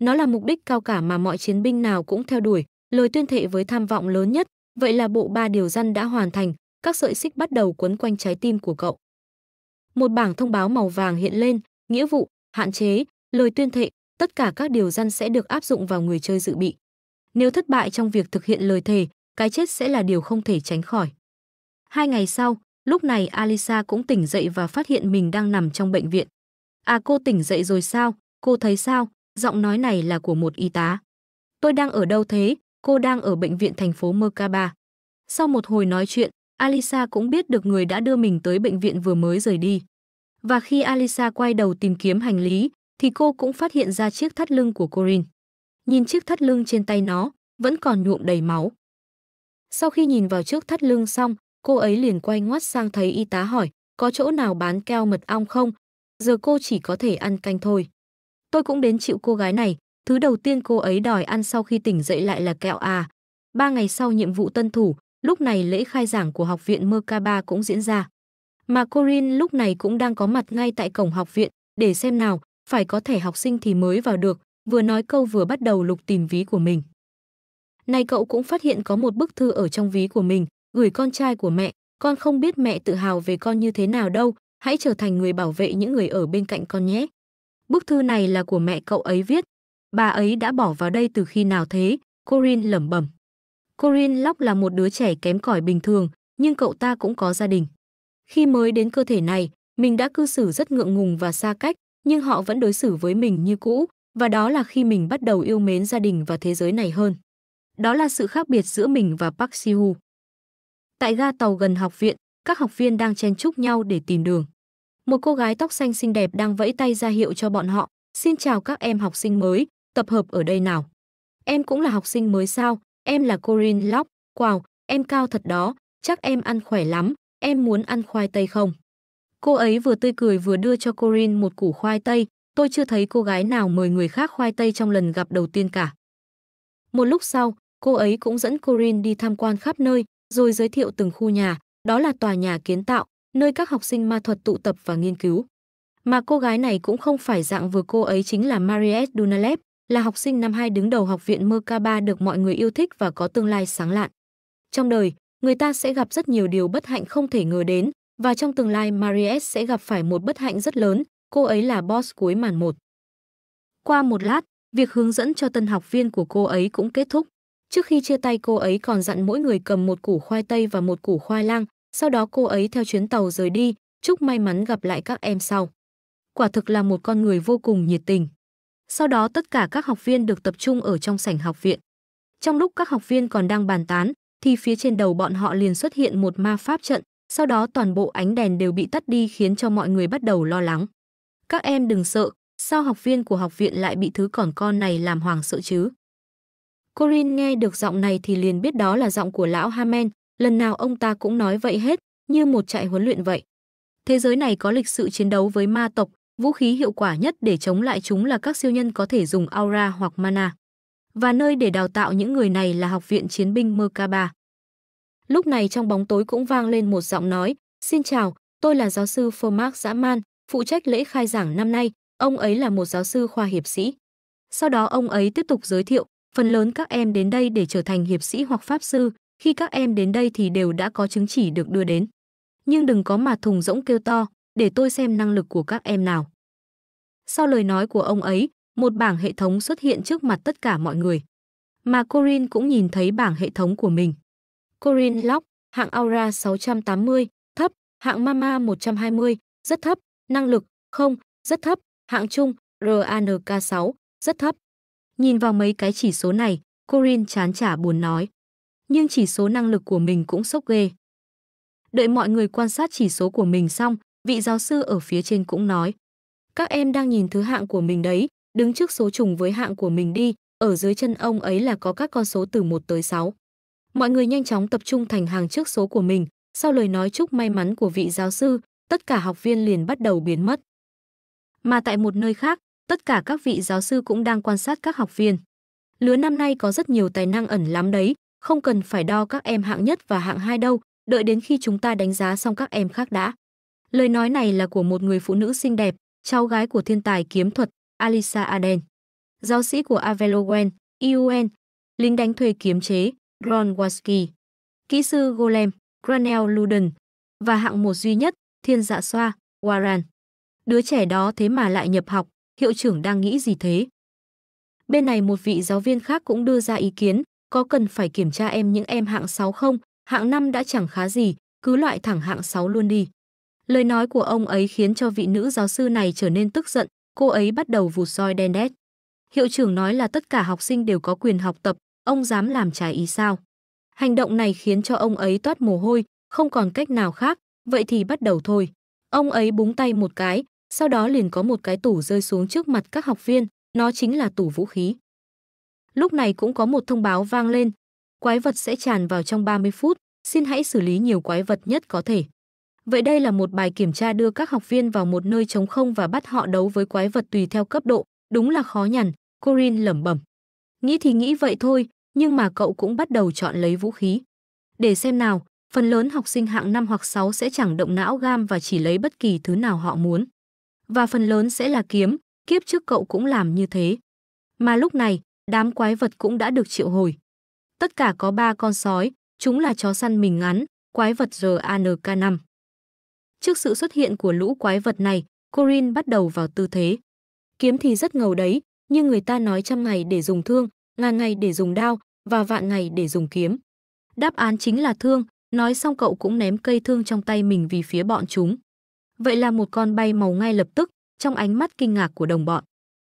Nó là mục đích cao cả mà mọi chiến binh nào cũng theo đuổi, lời tuyên thệ với tham vọng lớn nhất, vậy là bộ ba điều răn đã hoàn thành, các sợi xích bắt đầu quấn quanh trái tim của cậu. Một bảng thông báo màu vàng hiện lên, nghĩa vụ, hạn chế, lời tuyên thệ, tất cả các điều răn sẽ được áp dụng vào người chơi dự bị. Nếu thất bại trong việc thực hiện lời thề, cái chết sẽ là điều không thể tránh khỏi. Hai ngày sau, lúc này Alisa cũng tỉnh dậy và phát hiện mình đang nằm trong bệnh viện. À cô tỉnh dậy rồi sao, cô thấy sao, giọng nói này là của một y tá. Tôi đang ở đâu thế, cô đang ở bệnh viện thành phố Merkaba. Sau một hồi nói chuyện, Alisa cũng biết được người đã đưa mình tới bệnh viện vừa mới rời đi. Và khi Alisa quay đầu tìm kiếm hành lý, thì cô cũng phát hiện ra chiếc thắt lưng của Corin. Nhìn chiếc thắt lưng trên tay nó, vẫn còn nhuộm đầy máu. Sau khi nhìn vào trước thắt lưng xong, cô ấy liền quay ngoắt sang thấy y tá hỏi, có chỗ nào bán keo mật ong không? Giờ cô chỉ có thể ăn canh thôi. Tôi cũng đến chịu cô gái này, thứ đầu tiên cô ấy đòi ăn sau khi tỉnh dậy lại là kẹo à. Ba ngày sau nhiệm vụ tân thủ, lúc này lễ khai giảng của học viện Merkaba cũng diễn ra. Mà Corin lúc này cũng đang có mặt ngay tại cổng học viện, để xem nào, phải có thẻ học sinh thì mới vào được, vừa nói câu vừa bắt đầu lục tìm ví của mình. Nay cậu cũng phát hiện có một bức thư ở trong ví của mình, gửi con trai của mẹ, con không biết mẹ tự hào về con như thế nào đâu, hãy trở thành người bảo vệ những người ở bên cạnh con nhé. Bức thư này là của mẹ cậu ấy viết. Bà ấy đã bỏ vào đây từ khi nào thế? Corin lẩm bẩm. Corin Locke là một đứa trẻ kém cỏi bình thường, nhưng cậu ta cũng có gia đình. Khi mới đến cơ thể này, mình đã cư xử rất ngượng ngùng và xa cách, nhưng họ vẫn đối xử với mình như cũ, và đó là khi mình bắt đầu yêu mến gia đình và thế giới này hơn. Đó là sự khác biệt giữa mình và Park Si Hu. Tại ga tàu gần học viện, các học viên đang chen chúc nhau để tìm đường. Một cô gái tóc xanh xinh đẹp đang vẫy tay ra hiệu cho bọn họ. Xin chào các em học sinh mới, tập hợp ở đây nào. Em cũng là học sinh mới sao, em là Corin Lock. wow, em cao thật đó, chắc em ăn khỏe lắm, em muốn ăn khoai tây không? Cô ấy vừa tươi cười vừa đưa cho Corin một củ khoai tây, tôi chưa thấy cô gái nào mời người khác khoai tây trong lần gặp đầu tiên cả. Một lúc sau, cô ấy cũng dẫn Corin đi tham quan khắp nơi, rồi giới thiệu từng khu nhà, đó là tòa nhà kiến tạo, nơi các học sinh ma thuật tụ tập và nghiên cứu. Mà cô gái này cũng không phải dạng vừa cô ấy chính là Mariette Dunalep, là học sinh năm 2 đứng đầu học viện Merkaba được mọi người yêu thích và có tương lai sáng lạn. Trong đời, người ta sẽ gặp rất nhiều điều bất hạnh không thể ngờ đến, và trong tương lai Mariette sẽ gặp phải một bất hạnh rất lớn, cô ấy là boss cuối màn một. Qua một lát, việc hướng dẫn cho tân học viên của cô ấy cũng kết thúc. Trước khi chia tay cô ấy còn dặn mỗi người cầm một củ khoai tây và một củ khoai lang, sau đó cô ấy theo chuyến tàu rời đi, chúc may mắn gặp lại các em sau. Quả thực là một con người vô cùng nhiệt tình. Sau đó tất cả các học viên được tập trung ở trong sảnh học viện. Trong lúc các học viên còn đang bàn tán, thì phía trên đầu bọn họ liền xuất hiện một ma pháp trận, sau đó toàn bộ ánh đèn đều bị tắt đi khiến cho mọi người bắt đầu lo lắng. Các em đừng sợ, sao học viên của học viện lại bị thứ còn con này làm hoàng sợ chứ? Corin nghe được giọng này thì liền biết đó là giọng của lão Hamen, lần nào ông ta cũng nói vậy hết, như một trại huấn luyện vậy. Thế giới này có lịch sự chiến đấu với ma tộc, vũ khí hiệu quả nhất để chống lại chúng là các siêu nhân có thể dùng aura hoặc mana. Và nơi để đào tạo những người này là Học viện Chiến binh Merkaba. Lúc này trong bóng tối cũng vang lên một giọng nói, Xin chào, tôi là giáo sư Formak Dã Man, phụ trách lễ khai giảng năm nay, ông ấy là một giáo sư khoa hiệp sĩ. Sau đó ông ấy tiếp tục giới thiệu, Phần lớn các em đến đây để trở thành hiệp sĩ hoặc pháp sư, khi các em đến đây thì đều đã có chứng chỉ được đưa đến. Nhưng đừng có mà thùng rỗng kêu to, để tôi xem năng lực của các em nào. Sau lời nói của ông ấy, một bảng hệ thống xuất hiện trước mặt tất cả mọi người. Mà Corin cũng nhìn thấy bảng hệ thống của mình. Corin Lock, hạng Aura 680, thấp, hạng Mama 120, rất thấp, năng lực, không, rất thấp, hạng trung, RANK 6, rất thấp, Nhìn vào mấy cái chỉ số này, Corin chán chả buồn nói. Nhưng chỉ số năng lực của mình cũng sốc ghê. Đợi mọi người quan sát chỉ số của mình xong, vị giáo sư ở phía trên cũng nói. Các em đang nhìn thứ hạng của mình đấy, đứng trước số trùng với hạng của mình đi, ở dưới chân ông ấy là có các con số từ 1 tới 6. Mọi người nhanh chóng tập trung thành hàng trước số của mình, sau lời nói chúc may mắn của vị giáo sư, tất cả học viên liền bắt đầu biến mất. Mà tại một nơi khác, tất cả các vị giáo sư cũng đang quan sát các học viên. Lứa năm nay có rất nhiều tài năng ẩn lắm đấy, không cần phải đo các em hạng nhất và hạng hai đâu, đợi đến khi chúng ta đánh giá xong các em khác đã. Lời nói này là của một người phụ nữ xinh đẹp, cháu gái của thiên tài kiếm thuật Alisa Aden, giáo sĩ của Avelowen, IUN, e lính đánh thuê kiếm chế Ron Wasky, kỹ sư Golem, Granel Luden và hạng một duy nhất Thiên Dạ Xoa, Warren. Đứa trẻ đó thế mà lại nhập học hiệu trưởng đang nghĩ gì thế? Bên này một vị giáo viên khác cũng đưa ra ý kiến, có cần phải kiểm tra em những em hạng 6 không, hạng 5 đã chẳng khá gì, cứ loại thẳng hạng 6 luôn đi. Lời nói của ông ấy khiến cho vị nữ giáo sư này trở nên tức giận, cô ấy bắt đầu vụt soi đen đét. Hiệu trưởng nói là tất cả học sinh đều có quyền học tập, ông dám làm trái ý sao? Hành động này khiến cho ông ấy toát mồ hôi, không còn cách nào khác, vậy thì bắt đầu thôi. Ông ấy búng tay một cái, sau đó liền có một cái tủ rơi xuống trước mặt các học viên, nó chính là tủ vũ khí. Lúc này cũng có một thông báo vang lên, quái vật sẽ tràn vào trong 30 phút, xin hãy xử lý nhiều quái vật nhất có thể. Vậy đây là một bài kiểm tra đưa các học viên vào một nơi trống không và bắt họ đấu với quái vật tùy theo cấp độ, đúng là khó nhằn, Corin lẩm bẩm. Nghĩ thì nghĩ vậy thôi, nhưng mà cậu cũng bắt đầu chọn lấy vũ khí. Để xem nào, phần lớn học sinh hạng 5 hoặc 6 sẽ chẳng động não gam và chỉ lấy bất kỳ thứ nào họ muốn và phần lớn sẽ là kiếm, kiếp trước cậu cũng làm như thế. Mà lúc này, đám quái vật cũng đã được triệu hồi. Tất cả có ba con sói, chúng là chó săn mình ngắn, quái vật RANK5. Trước sự xuất hiện của lũ quái vật này, Corin bắt đầu vào tư thế. Kiếm thì rất ngầu đấy, nhưng người ta nói trăm ngày để dùng thương, ngàn ngày để dùng đao và vạn ngày để dùng kiếm. Đáp án chính là thương, nói xong cậu cũng ném cây thương trong tay mình vì phía bọn chúng. Vậy là một con bay màu ngay lập tức, trong ánh mắt kinh ngạc của đồng bọn.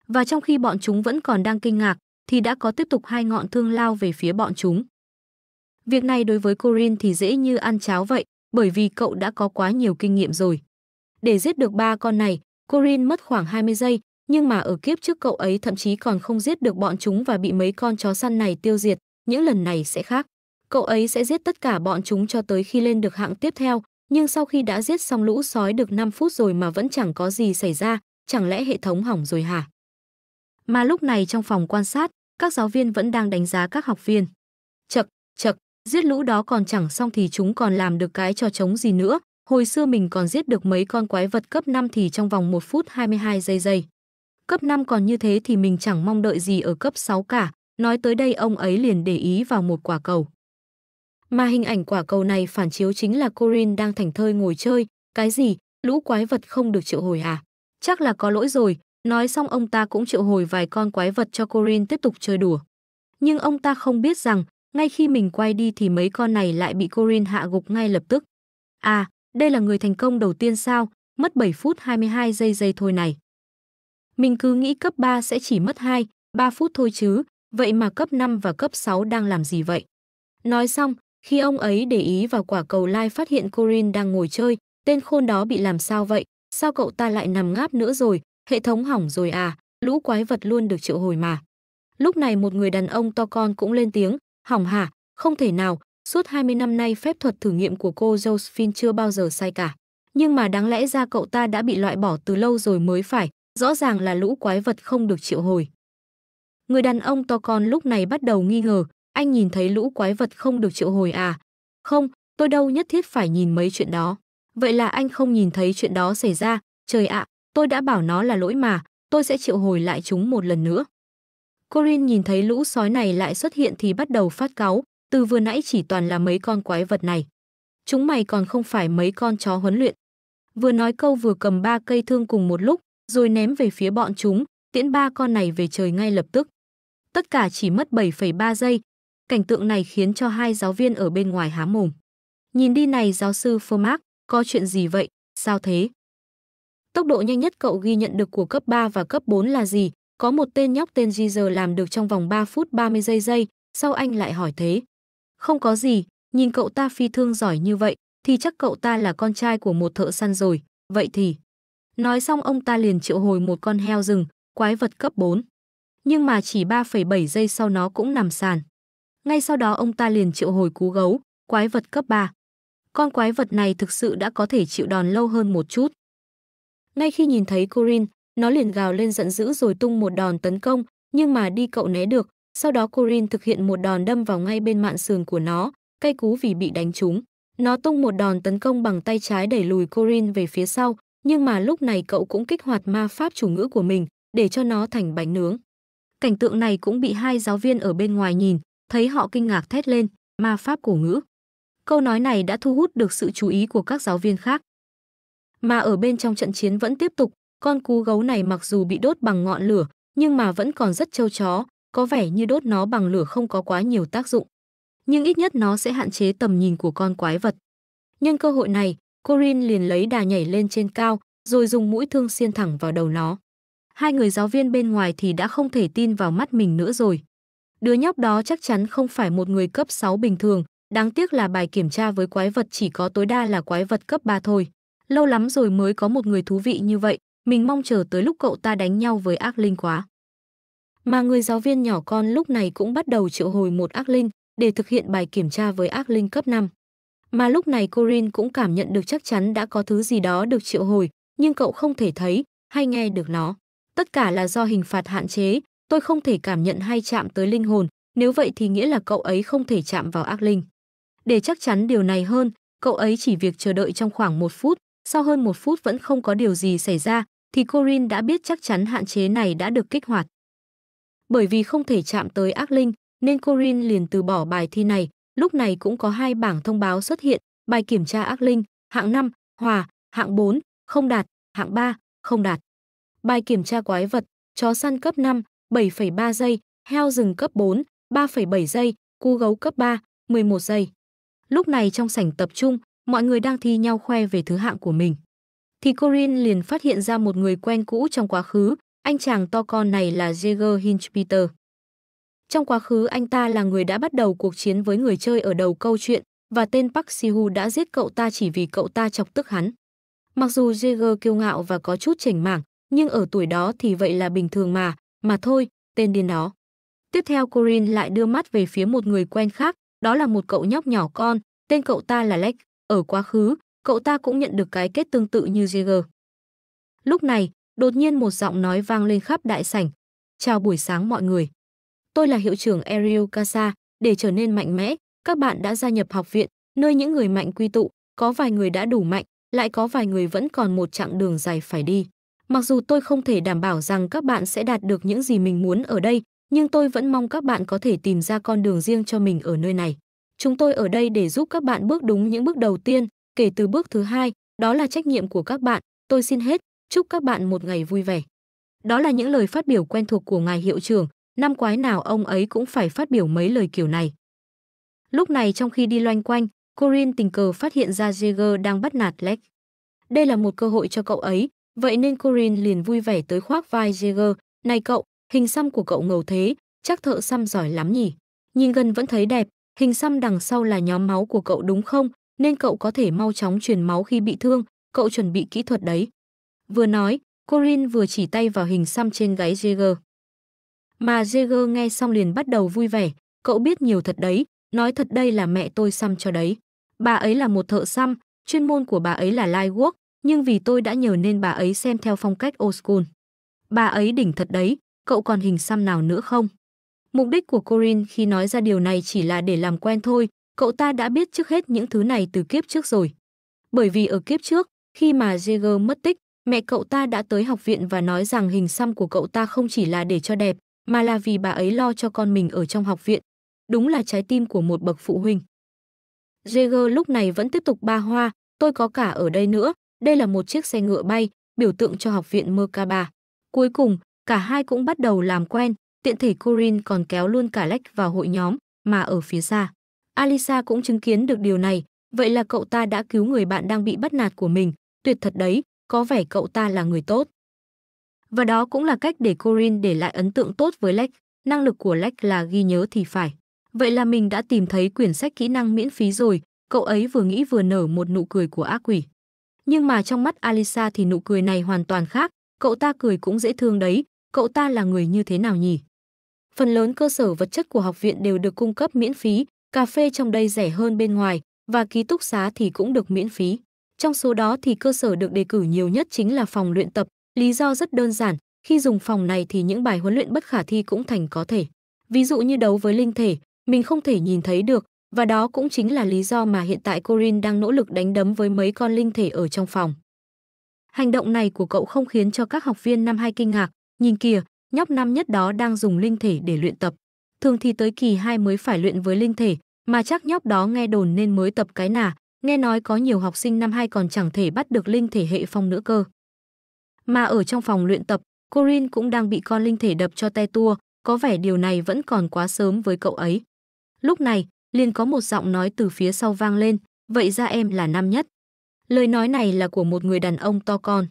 Và trong khi bọn chúng vẫn còn đang kinh ngạc, thì đã có tiếp tục hai ngọn thương lao về phía bọn chúng. Việc này đối với Corin thì dễ như ăn cháo vậy, bởi vì cậu đã có quá nhiều kinh nghiệm rồi. Để giết được ba con này, Corin mất khoảng 20 giây, nhưng mà ở kiếp trước cậu ấy thậm chí còn không giết được bọn chúng và bị mấy con chó săn này tiêu diệt, những lần này sẽ khác. Cậu ấy sẽ giết tất cả bọn chúng cho tới khi lên được hạng tiếp theo, nhưng sau khi đã giết xong lũ sói được 5 phút rồi mà vẫn chẳng có gì xảy ra, chẳng lẽ hệ thống hỏng rồi hả? Mà lúc này trong phòng quan sát, các giáo viên vẫn đang đánh giá các học viên. Chậc, chậc, giết lũ đó còn chẳng xong thì chúng còn làm được cái trò chống gì nữa, hồi xưa mình còn giết được mấy con quái vật cấp 5 thì trong vòng 1 phút 22 giây giây. Cấp 5 còn như thế thì mình chẳng mong đợi gì ở cấp 6 cả, nói tới đây ông ấy liền để ý vào một quả cầu. Mà hình ảnh quả cầu này phản chiếu chính là Corin đang thành thơi ngồi chơi, cái gì, lũ quái vật không được triệu hồi à? Chắc là có lỗi rồi, nói xong ông ta cũng triệu hồi vài con quái vật cho Corin tiếp tục chơi đùa. Nhưng ông ta không biết rằng, ngay khi mình quay đi thì mấy con này lại bị Corin hạ gục ngay lập tức. À, đây là người thành công đầu tiên sao, mất 7 phút 22 giây giây thôi này. Mình cứ nghĩ cấp 3 sẽ chỉ mất 2, 3 phút thôi chứ, vậy mà cấp 5 và cấp 6 đang làm gì vậy? Nói xong, khi ông ấy để ý vào quả cầu lai phát hiện Corin đang ngồi chơi, tên khôn đó bị làm sao vậy, sao cậu ta lại nằm ngáp nữa rồi, hệ thống hỏng rồi à, lũ quái vật luôn được triệu hồi mà. Lúc này một người đàn ông to con cũng lên tiếng, hỏng hả, không thể nào, suốt 20 năm nay phép thuật thử nghiệm của cô Josephine chưa bao giờ sai cả. Nhưng mà đáng lẽ ra cậu ta đã bị loại bỏ từ lâu rồi mới phải, rõ ràng là lũ quái vật không được triệu hồi. Người đàn ông to con lúc này bắt đầu nghi ngờ, anh nhìn thấy lũ quái vật không được triệu hồi à? Không, tôi đâu nhất thiết phải nhìn mấy chuyện đó. Vậy là anh không nhìn thấy chuyện đó xảy ra, trời ạ, tôi đã bảo nó là lỗi mà, tôi sẽ triệu hồi lại chúng một lần nữa. Corin nhìn thấy lũ sói này lại xuất hiện thì bắt đầu phát cáu, từ vừa nãy chỉ toàn là mấy con quái vật này. Chúng mày còn không phải mấy con chó huấn luyện. Vừa nói câu vừa cầm ba cây thương cùng một lúc, rồi ném về phía bọn chúng, tiễn ba con này về trời ngay lập tức. Tất cả chỉ mất 7,3 giây, Cảnh tượng này khiến cho hai giáo viên ở bên ngoài há mồm. Nhìn đi này giáo sư Formac, có chuyện gì vậy, sao thế? Tốc độ nhanh nhất cậu ghi nhận được của cấp 3 và cấp 4 là gì? Có một tên nhóc tên Gizer làm được trong vòng 3 phút 30 giây giây, sau anh lại hỏi thế. Không có gì, nhìn cậu ta phi thương giỏi như vậy, thì chắc cậu ta là con trai của một thợ săn rồi, vậy thì. Nói xong ông ta liền triệu hồi một con heo rừng, quái vật cấp 4. Nhưng mà chỉ 3,7 giây sau nó cũng nằm sàn. Ngay sau đó ông ta liền triệu hồi cú gấu, quái vật cấp 3. Con quái vật này thực sự đã có thể chịu đòn lâu hơn một chút. Ngay khi nhìn thấy Corin, nó liền gào lên giận dữ rồi tung một đòn tấn công, nhưng mà đi cậu né được, sau đó Corin thực hiện một đòn đâm vào ngay bên mạn sườn của nó, cay cú vì bị đánh trúng. Nó tung một đòn tấn công bằng tay trái đẩy lùi Corin về phía sau, nhưng mà lúc này cậu cũng kích hoạt ma pháp chủ ngữ của mình để cho nó thành bánh nướng. Cảnh tượng này cũng bị hai giáo viên ở bên ngoài nhìn, thấy họ kinh ngạc thét lên, ma pháp cổ ngữ. Câu nói này đã thu hút được sự chú ý của các giáo viên khác. Mà ở bên trong trận chiến vẫn tiếp tục, con cú gấu này mặc dù bị đốt bằng ngọn lửa, nhưng mà vẫn còn rất trâu chó, có vẻ như đốt nó bằng lửa không có quá nhiều tác dụng. Nhưng ít nhất nó sẽ hạn chế tầm nhìn của con quái vật. Nhân cơ hội này, Corin liền lấy đà nhảy lên trên cao, rồi dùng mũi thương xiên thẳng vào đầu nó. Hai người giáo viên bên ngoài thì đã không thể tin vào mắt mình nữa rồi. Đứa nhóc đó chắc chắn không phải một người cấp 6 bình thường, đáng tiếc là bài kiểm tra với quái vật chỉ có tối đa là quái vật cấp 3 thôi. Lâu lắm rồi mới có một người thú vị như vậy, mình mong chờ tới lúc cậu ta đánh nhau với ác linh quá. Mà người giáo viên nhỏ con lúc này cũng bắt đầu triệu hồi một ác linh để thực hiện bài kiểm tra với ác linh cấp 5. Mà lúc này Corin cũng cảm nhận được chắc chắn đã có thứ gì đó được triệu hồi, nhưng cậu không thể thấy hay nghe được nó. Tất cả là do hình phạt hạn chế, tôi không thể cảm nhận hay chạm tới linh hồn, nếu vậy thì nghĩa là cậu ấy không thể chạm vào ác linh. Để chắc chắn điều này hơn, cậu ấy chỉ việc chờ đợi trong khoảng một phút, sau hơn một phút vẫn không có điều gì xảy ra, thì Corin đã biết chắc chắn hạn chế này đã được kích hoạt. Bởi vì không thể chạm tới ác linh, nên Corin liền từ bỏ bài thi này, lúc này cũng có hai bảng thông báo xuất hiện, bài kiểm tra ác linh, hạng 5, hòa, hạng 4, không đạt, hạng 3, không đạt. Bài kiểm tra quái vật, chó săn cấp 5, 7,3 giây, heo rừng cấp 4, 3,7 giây, cu gấu cấp 3, 11 giây. Lúc này trong sảnh tập trung, mọi người đang thi nhau khoe về thứ hạng của mình. Thì Corin liền phát hiện ra một người quen cũ trong quá khứ, anh chàng to con này là Jager Hinchpeter. Trong quá khứ anh ta là người đã bắt đầu cuộc chiến với người chơi ở đầu câu chuyện và tên Park Sihu đã giết cậu ta chỉ vì cậu ta chọc tức hắn. Mặc dù Jager kiêu ngạo và có chút chảnh mảng, nhưng ở tuổi đó thì vậy là bình thường mà, mà thôi, tên điên đó. Tiếp theo Corin lại đưa mắt về phía một người quen khác, đó là một cậu nhóc nhỏ con, tên cậu ta là Lex. Ở quá khứ, cậu ta cũng nhận được cái kết tương tự như Jagger. Lúc này, đột nhiên một giọng nói vang lên khắp đại sảnh. Chào buổi sáng mọi người. Tôi là hiệu trưởng Ariel Casa. Để trở nên mạnh mẽ, các bạn đã gia nhập học viện, nơi những người mạnh quy tụ, có vài người đã đủ mạnh, lại có vài người vẫn còn một chặng đường dài phải đi. Mặc dù tôi không thể đảm bảo rằng các bạn sẽ đạt được những gì mình muốn ở đây, nhưng tôi vẫn mong các bạn có thể tìm ra con đường riêng cho mình ở nơi này. Chúng tôi ở đây để giúp các bạn bước đúng những bước đầu tiên, kể từ bước thứ hai, đó là trách nhiệm của các bạn. Tôi xin hết, chúc các bạn một ngày vui vẻ. Đó là những lời phát biểu quen thuộc của ngài hiệu trưởng, năm quái nào ông ấy cũng phải phát biểu mấy lời kiểu này. Lúc này trong khi đi loanh quanh, Corin tình cờ phát hiện ra Jaeger đang bắt nạt Lex. Đây là một cơ hội cho cậu ấy, Vậy nên Corin liền vui vẻ tới khoác vai Jaeger. Này cậu, hình xăm của cậu ngầu thế, chắc thợ xăm giỏi lắm nhỉ. Nhìn gần vẫn thấy đẹp, hình xăm đằng sau là nhóm máu của cậu đúng không? Nên cậu có thể mau chóng truyền máu khi bị thương, cậu chuẩn bị kỹ thuật đấy. Vừa nói, Corin vừa chỉ tay vào hình xăm trên gáy Jaeger. Mà Jaeger nghe xong liền bắt đầu vui vẻ, cậu biết nhiều thật đấy, nói thật đây là mẹ tôi xăm cho đấy. Bà ấy là một thợ xăm, chuyên môn của bà ấy là light work, nhưng vì tôi đã nhờ nên bà ấy xem theo phong cách old school. Bà ấy đỉnh thật đấy, cậu còn hình xăm nào nữa không? Mục đích của Corin khi nói ra điều này chỉ là để làm quen thôi, cậu ta đã biết trước hết những thứ này từ kiếp trước rồi. Bởi vì ở kiếp trước, khi mà Jagger mất tích, mẹ cậu ta đã tới học viện và nói rằng hình xăm của cậu ta không chỉ là để cho đẹp, mà là vì bà ấy lo cho con mình ở trong học viện. Đúng là trái tim của một bậc phụ huynh. Jagger lúc này vẫn tiếp tục ba hoa, tôi có cả ở đây nữa, đây là một chiếc xe ngựa bay, biểu tượng cho học viện Merkaba. Cuối cùng, cả hai cũng bắt đầu làm quen, tiện thể Corin còn kéo luôn cả Lex vào hội nhóm, mà ở phía xa. Alisa cũng chứng kiến được điều này, vậy là cậu ta đã cứu người bạn đang bị bắt nạt của mình, tuyệt thật đấy, có vẻ cậu ta là người tốt. Và đó cũng là cách để Corin để lại ấn tượng tốt với Lex. năng lực của Lex là ghi nhớ thì phải. Vậy là mình đã tìm thấy quyển sách kỹ năng miễn phí rồi, cậu ấy vừa nghĩ vừa nở một nụ cười của ác quỷ nhưng mà trong mắt Alisa thì nụ cười này hoàn toàn khác, cậu ta cười cũng dễ thương đấy, cậu ta là người như thế nào nhỉ? Phần lớn cơ sở vật chất của học viện đều được cung cấp miễn phí, cà phê trong đây rẻ hơn bên ngoài và ký túc xá thì cũng được miễn phí. Trong số đó thì cơ sở được đề cử nhiều nhất chính là phòng luyện tập, lý do rất đơn giản, khi dùng phòng này thì những bài huấn luyện bất khả thi cũng thành có thể. Ví dụ như đấu với linh thể, mình không thể nhìn thấy được, và đó cũng chính là lý do mà hiện tại Corin đang nỗ lực đánh đấm với mấy con linh thể ở trong phòng. Hành động này của cậu không khiến cho các học viên năm hai kinh ngạc, nhìn kìa, nhóc năm nhất đó đang dùng linh thể để luyện tập. Thường thì tới kỳ 2 mới phải luyện với linh thể, mà chắc nhóc đó nghe đồn nên mới tập cái nà, nghe nói có nhiều học sinh năm 2 còn chẳng thể bắt được linh thể hệ phong nữa cơ. Mà ở trong phòng luyện tập, Corin cũng đang bị con linh thể đập cho tay tua, có vẻ điều này vẫn còn quá sớm với cậu ấy. Lúc này, liền có một giọng nói từ phía sau vang lên, vậy ra em là nam nhất. Lời nói này là của một người đàn ông to con.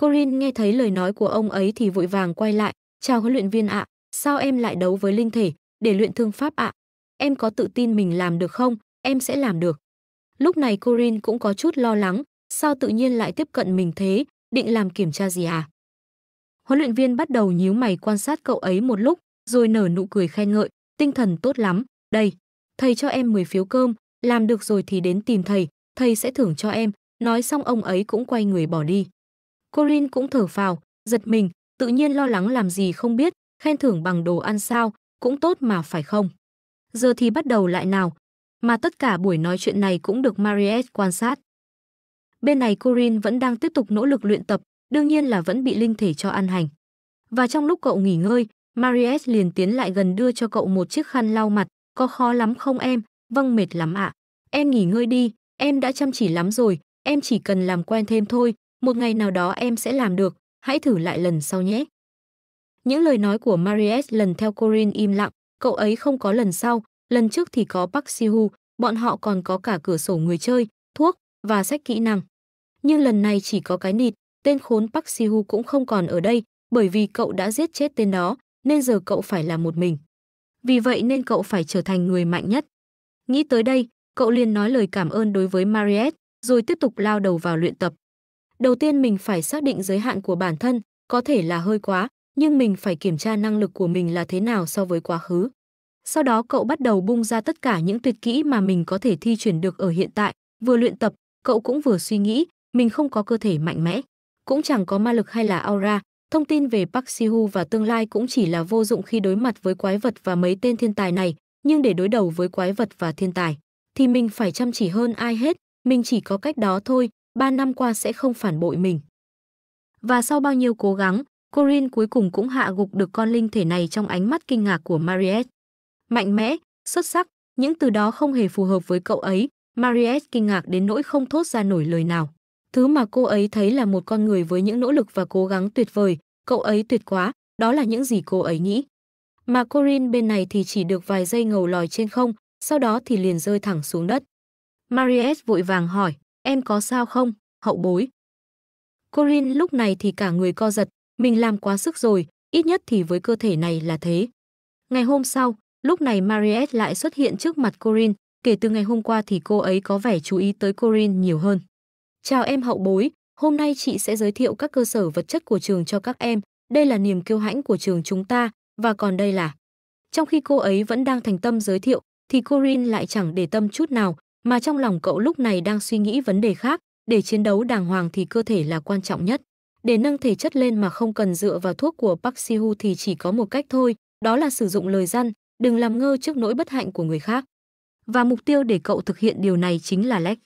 Corin nghe thấy lời nói của ông ấy thì vội vàng quay lại, chào huấn luyện viên ạ, sao em lại đấu với linh thể, để luyện thương pháp ạ? Em có tự tin mình làm được không? Em sẽ làm được. Lúc này Corin cũng có chút lo lắng, sao tự nhiên lại tiếp cận mình thế, định làm kiểm tra gì à? Huấn luyện viên bắt đầu nhíu mày quan sát cậu ấy một lúc, rồi nở nụ cười khen ngợi, tinh thần tốt lắm, đây, thầy cho em 10 phiếu cơm, làm được rồi thì đến tìm thầy, thầy sẽ thưởng cho em, nói xong ông ấy cũng quay người bỏ đi. Corin cũng thở phào, giật mình, tự nhiên lo lắng làm gì không biết, khen thưởng bằng đồ ăn sao, cũng tốt mà phải không? Giờ thì bắt đầu lại nào, mà tất cả buổi nói chuyện này cũng được Mariette quan sát. Bên này Corin vẫn đang tiếp tục nỗ lực luyện tập, đương nhiên là vẫn bị linh thể cho ăn hành. Và trong lúc cậu nghỉ ngơi, Mariette liền tiến lại gần đưa cho cậu một chiếc khăn lau mặt, có khó lắm không em? Vâng mệt lắm ạ. Em nghỉ ngơi đi, em đã chăm chỉ lắm rồi, em chỉ cần làm quen thêm thôi, một ngày nào đó em sẽ làm được, hãy thử lại lần sau nhé. Những lời nói của Marius lần theo Corin im lặng, cậu ấy không có lần sau, lần trước thì có Park Sihu, bọn họ còn có cả cửa sổ người chơi, thuốc và sách kỹ năng. Nhưng lần này chỉ có cái nịt, tên khốn Park Sihu cũng không còn ở đây, bởi vì cậu đã giết chết tên đó, nên giờ cậu phải là một mình vì vậy nên cậu phải trở thành người mạnh nhất. Nghĩ tới đây, cậu liền nói lời cảm ơn đối với Mariette, rồi tiếp tục lao đầu vào luyện tập. Đầu tiên mình phải xác định giới hạn của bản thân, có thể là hơi quá, nhưng mình phải kiểm tra năng lực của mình là thế nào so với quá khứ. Sau đó cậu bắt đầu bung ra tất cả những tuyệt kỹ mà mình có thể thi chuyển được ở hiện tại, vừa luyện tập, cậu cũng vừa suy nghĩ, mình không có cơ thể mạnh mẽ, cũng chẳng có ma lực hay là aura, Thông tin về Park Si-hu và tương lai cũng chỉ là vô dụng khi đối mặt với quái vật và mấy tên thiên tài này, nhưng để đối đầu với quái vật và thiên tài thì mình phải chăm chỉ hơn ai hết, mình chỉ có cách đó thôi, ba năm qua sẽ không phản bội mình. Và sau bao nhiêu cố gắng, Corin cuối cùng cũng hạ gục được con linh thể này trong ánh mắt kinh ngạc của Mariette. Mạnh mẽ, xuất sắc, những từ đó không hề phù hợp với cậu ấy, Mariette kinh ngạc đến nỗi không thốt ra nổi lời nào. Thứ mà cô ấy thấy là một con người với những nỗ lực và cố gắng tuyệt vời, cậu ấy tuyệt quá, đó là những gì cô ấy nghĩ. Mà Corin bên này thì chỉ được vài giây ngầu lòi trên không, sau đó thì liền rơi thẳng xuống đất. Mariette vội vàng hỏi, em có sao không, hậu bối. Corin lúc này thì cả người co giật, mình làm quá sức rồi, ít nhất thì với cơ thể này là thế. Ngày hôm sau, lúc này Mariette lại xuất hiện trước mặt Corin, kể từ ngày hôm qua thì cô ấy có vẻ chú ý tới Corin nhiều hơn. Chào em hậu bối, hôm nay chị sẽ giới thiệu các cơ sở vật chất của trường cho các em. Đây là niềm kiêu hãnh của trường chúng ta và còn đây là. Trong khi cô ấy vẫn đang thành tâm giới thiệu thì Corin lại chẳng để tâm chút nào, mà trong lòng cậu lúc này đang suy nghĩ vấn đề khác, để chiến đấu đàng hoàng thì cơ thể là quan trọng nhất. Để nâng thể chất lên mà không cần dựa vào thuốc của Park Sihu thì chỉ có một cách thôi, đó là sử dụng lời răn, đừng làm ngơ trước nỗi bất hạnh của người khác. Và mục tiêu để cậu thực hiện điều này chính là Lex.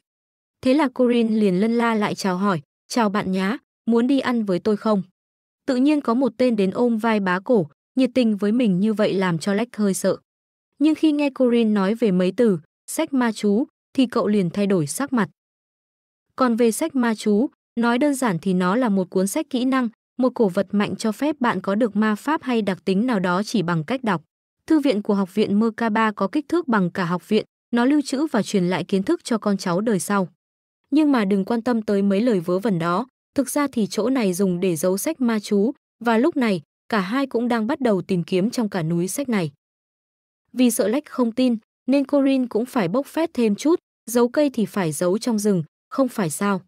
Thế là Corin liền lân la lại chào hỏi, chào bạn nhá, muốn đi ăn với tôi không? Tự nhiên có một tên đến ôm vai bá cổ, nhiệt tình với mình như vậy làm cho Lách hơi sợ. Nhưng khi nghe Corin nói về mấy từ, sách ma chú, thì cậu liền thay đổi sắc mặt. Còn về sách ma chú, nói đơn giản thì nó là một cuốn sách kỹ năng, một cổ vật mạnh cho phép bạn có được ma pháp hay đặc tính nào đó chỉ bằng cách đọc. Thư viện của học viện Merkaba có kích thước bằng cả học viện, nó lưu trữ và truyền lại kiến thức cho con cháu đời sau nhưng mà đừng quan tâm tới mấy lời vớ vẩn đó, thực ra thì chỗ này dùng để giấu sách ma chú, và lúc này, cả hai cũng đang bắt đầu tìm kiếm trong cả núi sách này. Vì sợ lách không tin, nên Corin cũng phải bốc phét thêm chút, giấu cây thì phải giấu trong rừng, không phải sao.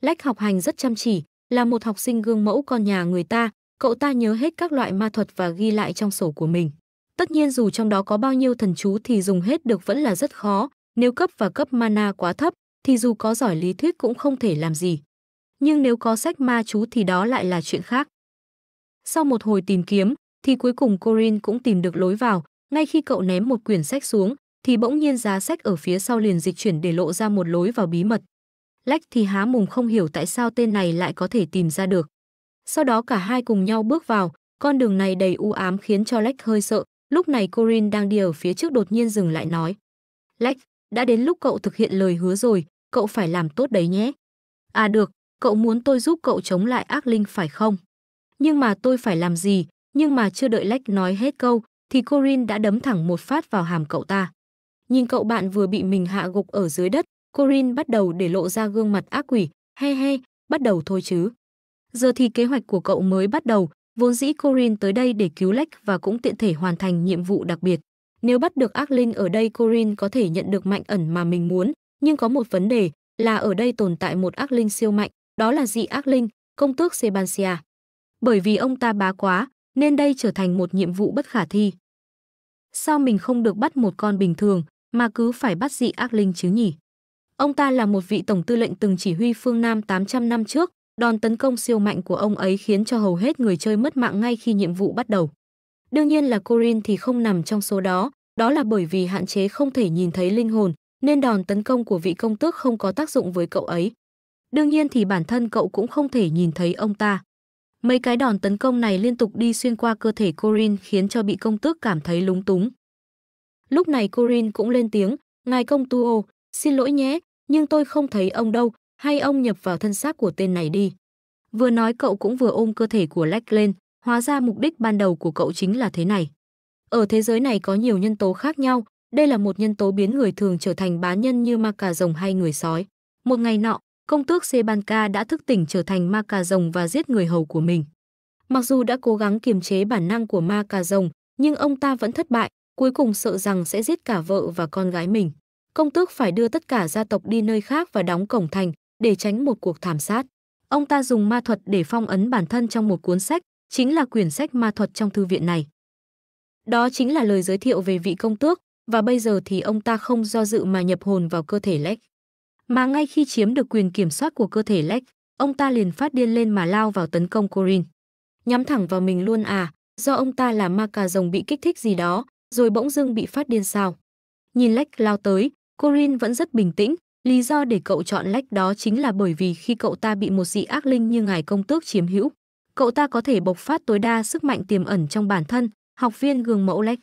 Lách học hành rất chăm chỉ, là một học sinh gương mẫu con nhà người ta, cậu ta nhớ hết các loại ma thuật và ghi lại trong sổ của mình. Tất nhiên dù trong đó có bao nhiêu thần chú thì dùng hết được vẫn là rất khó, nếu cấp và cấp mana quá thấp, thì dù có giỏi lý thuyết cũng không thể làm gì. Nhưng nếu có sách ma chú thì đó lại là chuyện khác. Sau một hồi tìm kiếm, thì cuối cùng Corin cũng tìm được lối vào, ngay khi cậu ném một quyển sách xuống, thì bỗng nhiên giá sách ở phía sau liền dịch chuyển để lộ ra một lối vào bí mật. Lách thì há mùng không hiểu tại sao tên này lại có thể tìm ra được. Sau đó cả hai cùng nhau bước vào, con đường này đầy u ám khiến cho Lách hơi sợ, lúc này Corin đang đi ở phía trước đột nhiên dừng lại nói. Lách, đã đến lúc cậu thực hiện lời hứa rồi, cậu phải làm tốt đấy nhé. À được, cậu muốn tôi giúp cậu chống lại ác linh phải không? Nhưng mà tôi phải làm gì? Nhưng mà chưa đợi Lách nói hết câu, thì Corin đã đấm thẳng một phát vào hàm cậu ta. Nhìn cậu bạn vừa bị mình hạ gục ở dưới đất, Corin bắt đầu để lộ ra gương mặt ác quỷ, he he, bắt đầu thôi chứ. Giờ thì kế hoạch của cậu mới bắt đầu, vốn dĩ Corin tới đây để cứu Lách và cũng tiện thể hoàn thành nhiệm vụ đặc biệt. Nếu bắt được ác linh ở đây Corin có thể nhận được mạnh ẩn mà mình muốn, nhưng có một vấn đề là ở đây tồn tại một ác linh siêu mạnh, đó là dị ác linh, công tước Sebastian. Bởi vì ông ta bá quá, nên đây trở thành một nhiệm vụ bất khả thi. Sao mình không được bắt một con bình thường, mà cứ phải bắt dị ác linh chứ nhỉ? Ông ta là một vị tổng tư lệnh từng chỉ huy phương Nam 800 năm trước, đòn tấn công siêu mạnh của ông ấy khiến cho hầu hết người chơi mất mạng ngay khi nhiệm vụ bắt đầu. Đương nhiên là Corin thì không nằm trong số đó, đó là bởi vì hạn chế không thể nhìn thấy linh hồn, nên đòn tấn công của vị công tước không có tác dụng với cậu ấy. Đương nhiên thì bản thân cậu cũng không thể nhìn thấy ông ta. Mấy cái đòn tấn công này liên tục đi xuyên qua cơ thể Corin khiến cho bị công tước cảm thấy lúng túng. Lúc này Corin cũng lên tiếng, ngài công tuô, xin lỗi nhé, nhưng tôi không thấy ông đâu, hay ông nhập vào thân xác của tên này đi. Vừa nói cậu cũng vừa ôm cơ thể của Lách lên, hóa ra mục đích ban đầu của cậu chính là thế này. Ở thế giới này có nhiều nhân tố khác nhau, đây là một nhân tố biến người thường trở thành bá nhân như ma cà rồng hay người sói. Một ngày nọ, công tước Sebanka đã thức tỉnh trở thành ma cà rồng và giết người hầu của mình. Mặc dù đã cố gắng kiềm chế bản năng của ma cà rồng, nhưng ông ta vẫn thất bại, cuối cùng sợ rằng sẽ giết cả vợ và con gái mình. Công tước phải đưa tất cả gia tộc đi nơi khác và đóng cổng thành để tránh một cuộc thảm sát. Ông ta dùng ma thuật để phong ấn bản thân trong một cuốn sách, chính là quyển sách ma thuật trong thư viện này. Đó chính là lời giới thiệu về vị công tước, và bây giờ thì ông ta không do dự mà nhập hồn vào cơ thể Lex. Mà ngay khi chiếm được quyền kiểm soát của cơ thể Lex, ông ta liền phát điên lên mà lao vào tấn công Corin. Nhắm thẳng vào mình luôn à, do ông ta là ma cà rồng bị kích thích gì đó, rồi bỗng dưng bị phát điên sao. Nhìn Lex lao tới, Corin vẫn rất bình tĩnh, lý do để cậu chọn Lex đó chính là bởi vì khi cậu ta bị một dị ác linh như ngài công tước chiếm hữu, cậu ta có thể bộc phát tối đa sức mạnh tiềm ẩn trong bản thân, học viên gương mẫu Lex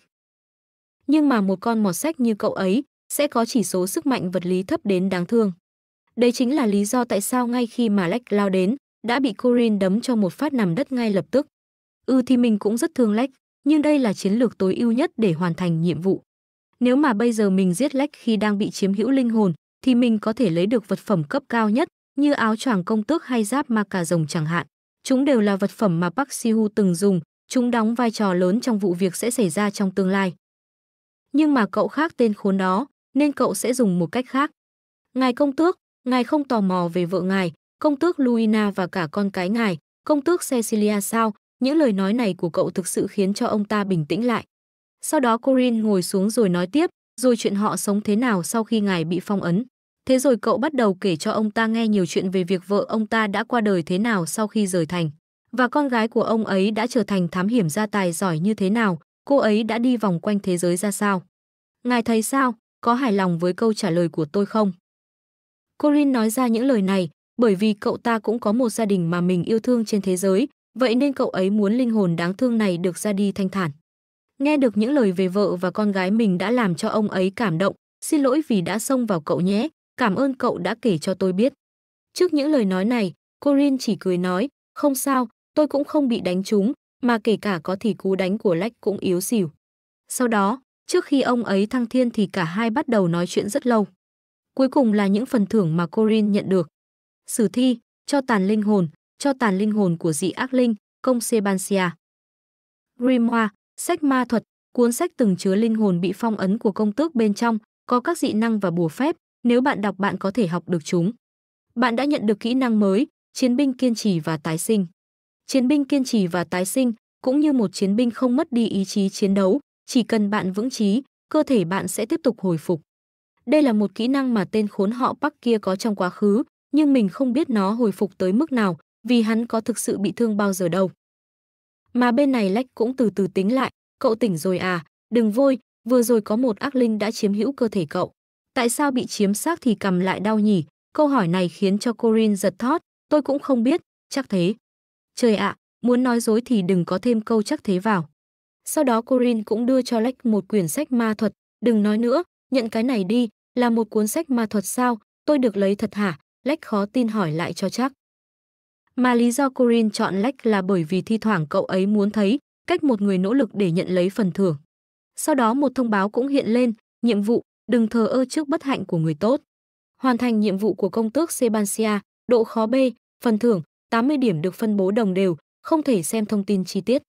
nhưng mà một con mọt sách như cậu ấy sẽ có chỉ số sức mạnh vật lý thấp đến đáng thương. Đây chính là lý do tại sao ngay khi mà Lách lao đến, đã bị Corin đấm cho một phát nằm đất ngay lập tức. Ừ thì mình cũng rất thương Lách, nhưng đây là chiến lược tối ưu nhất để hoàn thành nhiệm vụ. Nếu mà bây giờ mình giết Lách khi đang bị chiếm hữu linh hồn, thì mình có thể lấy được vật phẩm cấp cao nhất, như áo choàng công tước hay giáp ma cà rồng chẳng hạn. Chúng đều là vật phẩm mà Park Si-hu từng dùng, chúng đóng vai trò lớn trong vụ việc sẽ xảy ra trong tương lai nhưng mà cậu khác tên khốn đó, nên cậu sẽ dùng một cách khác. Ngài công tước, ngài không tò mò về vợ ngài, công tước Luina và cả con cái ngài, công tước Cecilia sao, những lời nói này của cậu thực sự khiến cho ông ta bình tĩnh lại. Sau đó Corin ngồi xuống rồi nói tiếp, rồi chuyện họ sống thế nào sau khi ngài bị phong ấn. Thế rồi cậu bắt đầu kể cho ông ta nghe nhiều chuyện về việc vợ ông ta đã qua đời thế nào sau khi rời thành, và con gái của ông ấy đã trở thành thám hiểm gia tài giỏi như thế nào, cô ấy đã đi vòng quanh thế giới ra sao? Ngài thấy sao, có hài lòng với câu trả lời của tôi không? Corin nói ra những lời này bởi vì cậu ta cũng có một gia đình mà mình yêu thương trên thế giới, vậy nên cậu ấy muốn linh hồn đáng thương này được ra đi thanh thản. Nghe được những lời về vợ và con gái mình đã làm cho ông ấy cảm động, xin lỗi vì đã xông vào cậu nhé, cảm ơn cậu đã kể cho tôi biết. Trước những lời nói này, Corin chỉ cười nói, không sao, tôi cũng không bị đánh trúng, mà kể cả có thì cú đánh của lách cũng yếu xỉu. Sau đó, trước khi ông ấy thăng thiên thì cả hai bắt đầu nói chuyện rất lâu. Cuối cùng là những phần thưởng mà Corin nhận được. Sử thi, cho tàn linh hồn, cho tàn linh hồn của dị ác linh, công Sebancia. Grimoire, sách ma thuật, cuốn sách từng chứa linh hồn bị phong ấn của công tước bên trong, có các dị năng và bùa phép, nếu bạn đọc bạn có thể học được chúng. Bạn đã nhận được kỹ năng mới, chiến binh kiên trì và tái sinh chiến binh kiên trì và tái sinh cũng như một chiến binh không mất đi ý chí chiến đấu chỉ cần bạn vững chí cơ thể bạn sẽ tiếp tục hồi phục đây là một kỹ năng mà tên khốn họ Park kia có trong quá khứ nhưng mình không biết nó hồi phục tới mức nào vì hắn có thực sự bị thương bao giờ đâu mà bên này lách cũng từ từ tính lại cậu tỉnh rồi à đừng vui, vừa rồi có một ác linh đã chiếm hữu cơ thể cậu tại sao bị chiếm xác thì cầm lại đau nhỉ câu hỏi này khiến cho corin giật thót tôi cũng không biết chắc thế Trời ạ, muốn nói dối thì đừng có thêm câu chắc thế vào. Sau đó Corin cũng đưa cho Lex một quyển sách ma thuật, đừng nói nữa, nhận cái này đi, là một cuốn sách ma thuật sao, tôi được lấy thật hả? Lex khó tin hỏi lại cho chắc. Mà lý do Corin chọn Lex là bởi vì thi thoảng cậu ấy muốn thấy cách một người nỗ lực để nhận lấy phần thưởng. Sau đó một thông báo cũng hiện lên, nhiệm vụ, đừng thờ ơ trước bất hạnh của người tốt. Hoàn thành nhiệm vụ của công tước Sebancia, độ khó B, phần thưởng, 80 điểm được phân bố đồng đều, không thể xem thông tin chi tiết.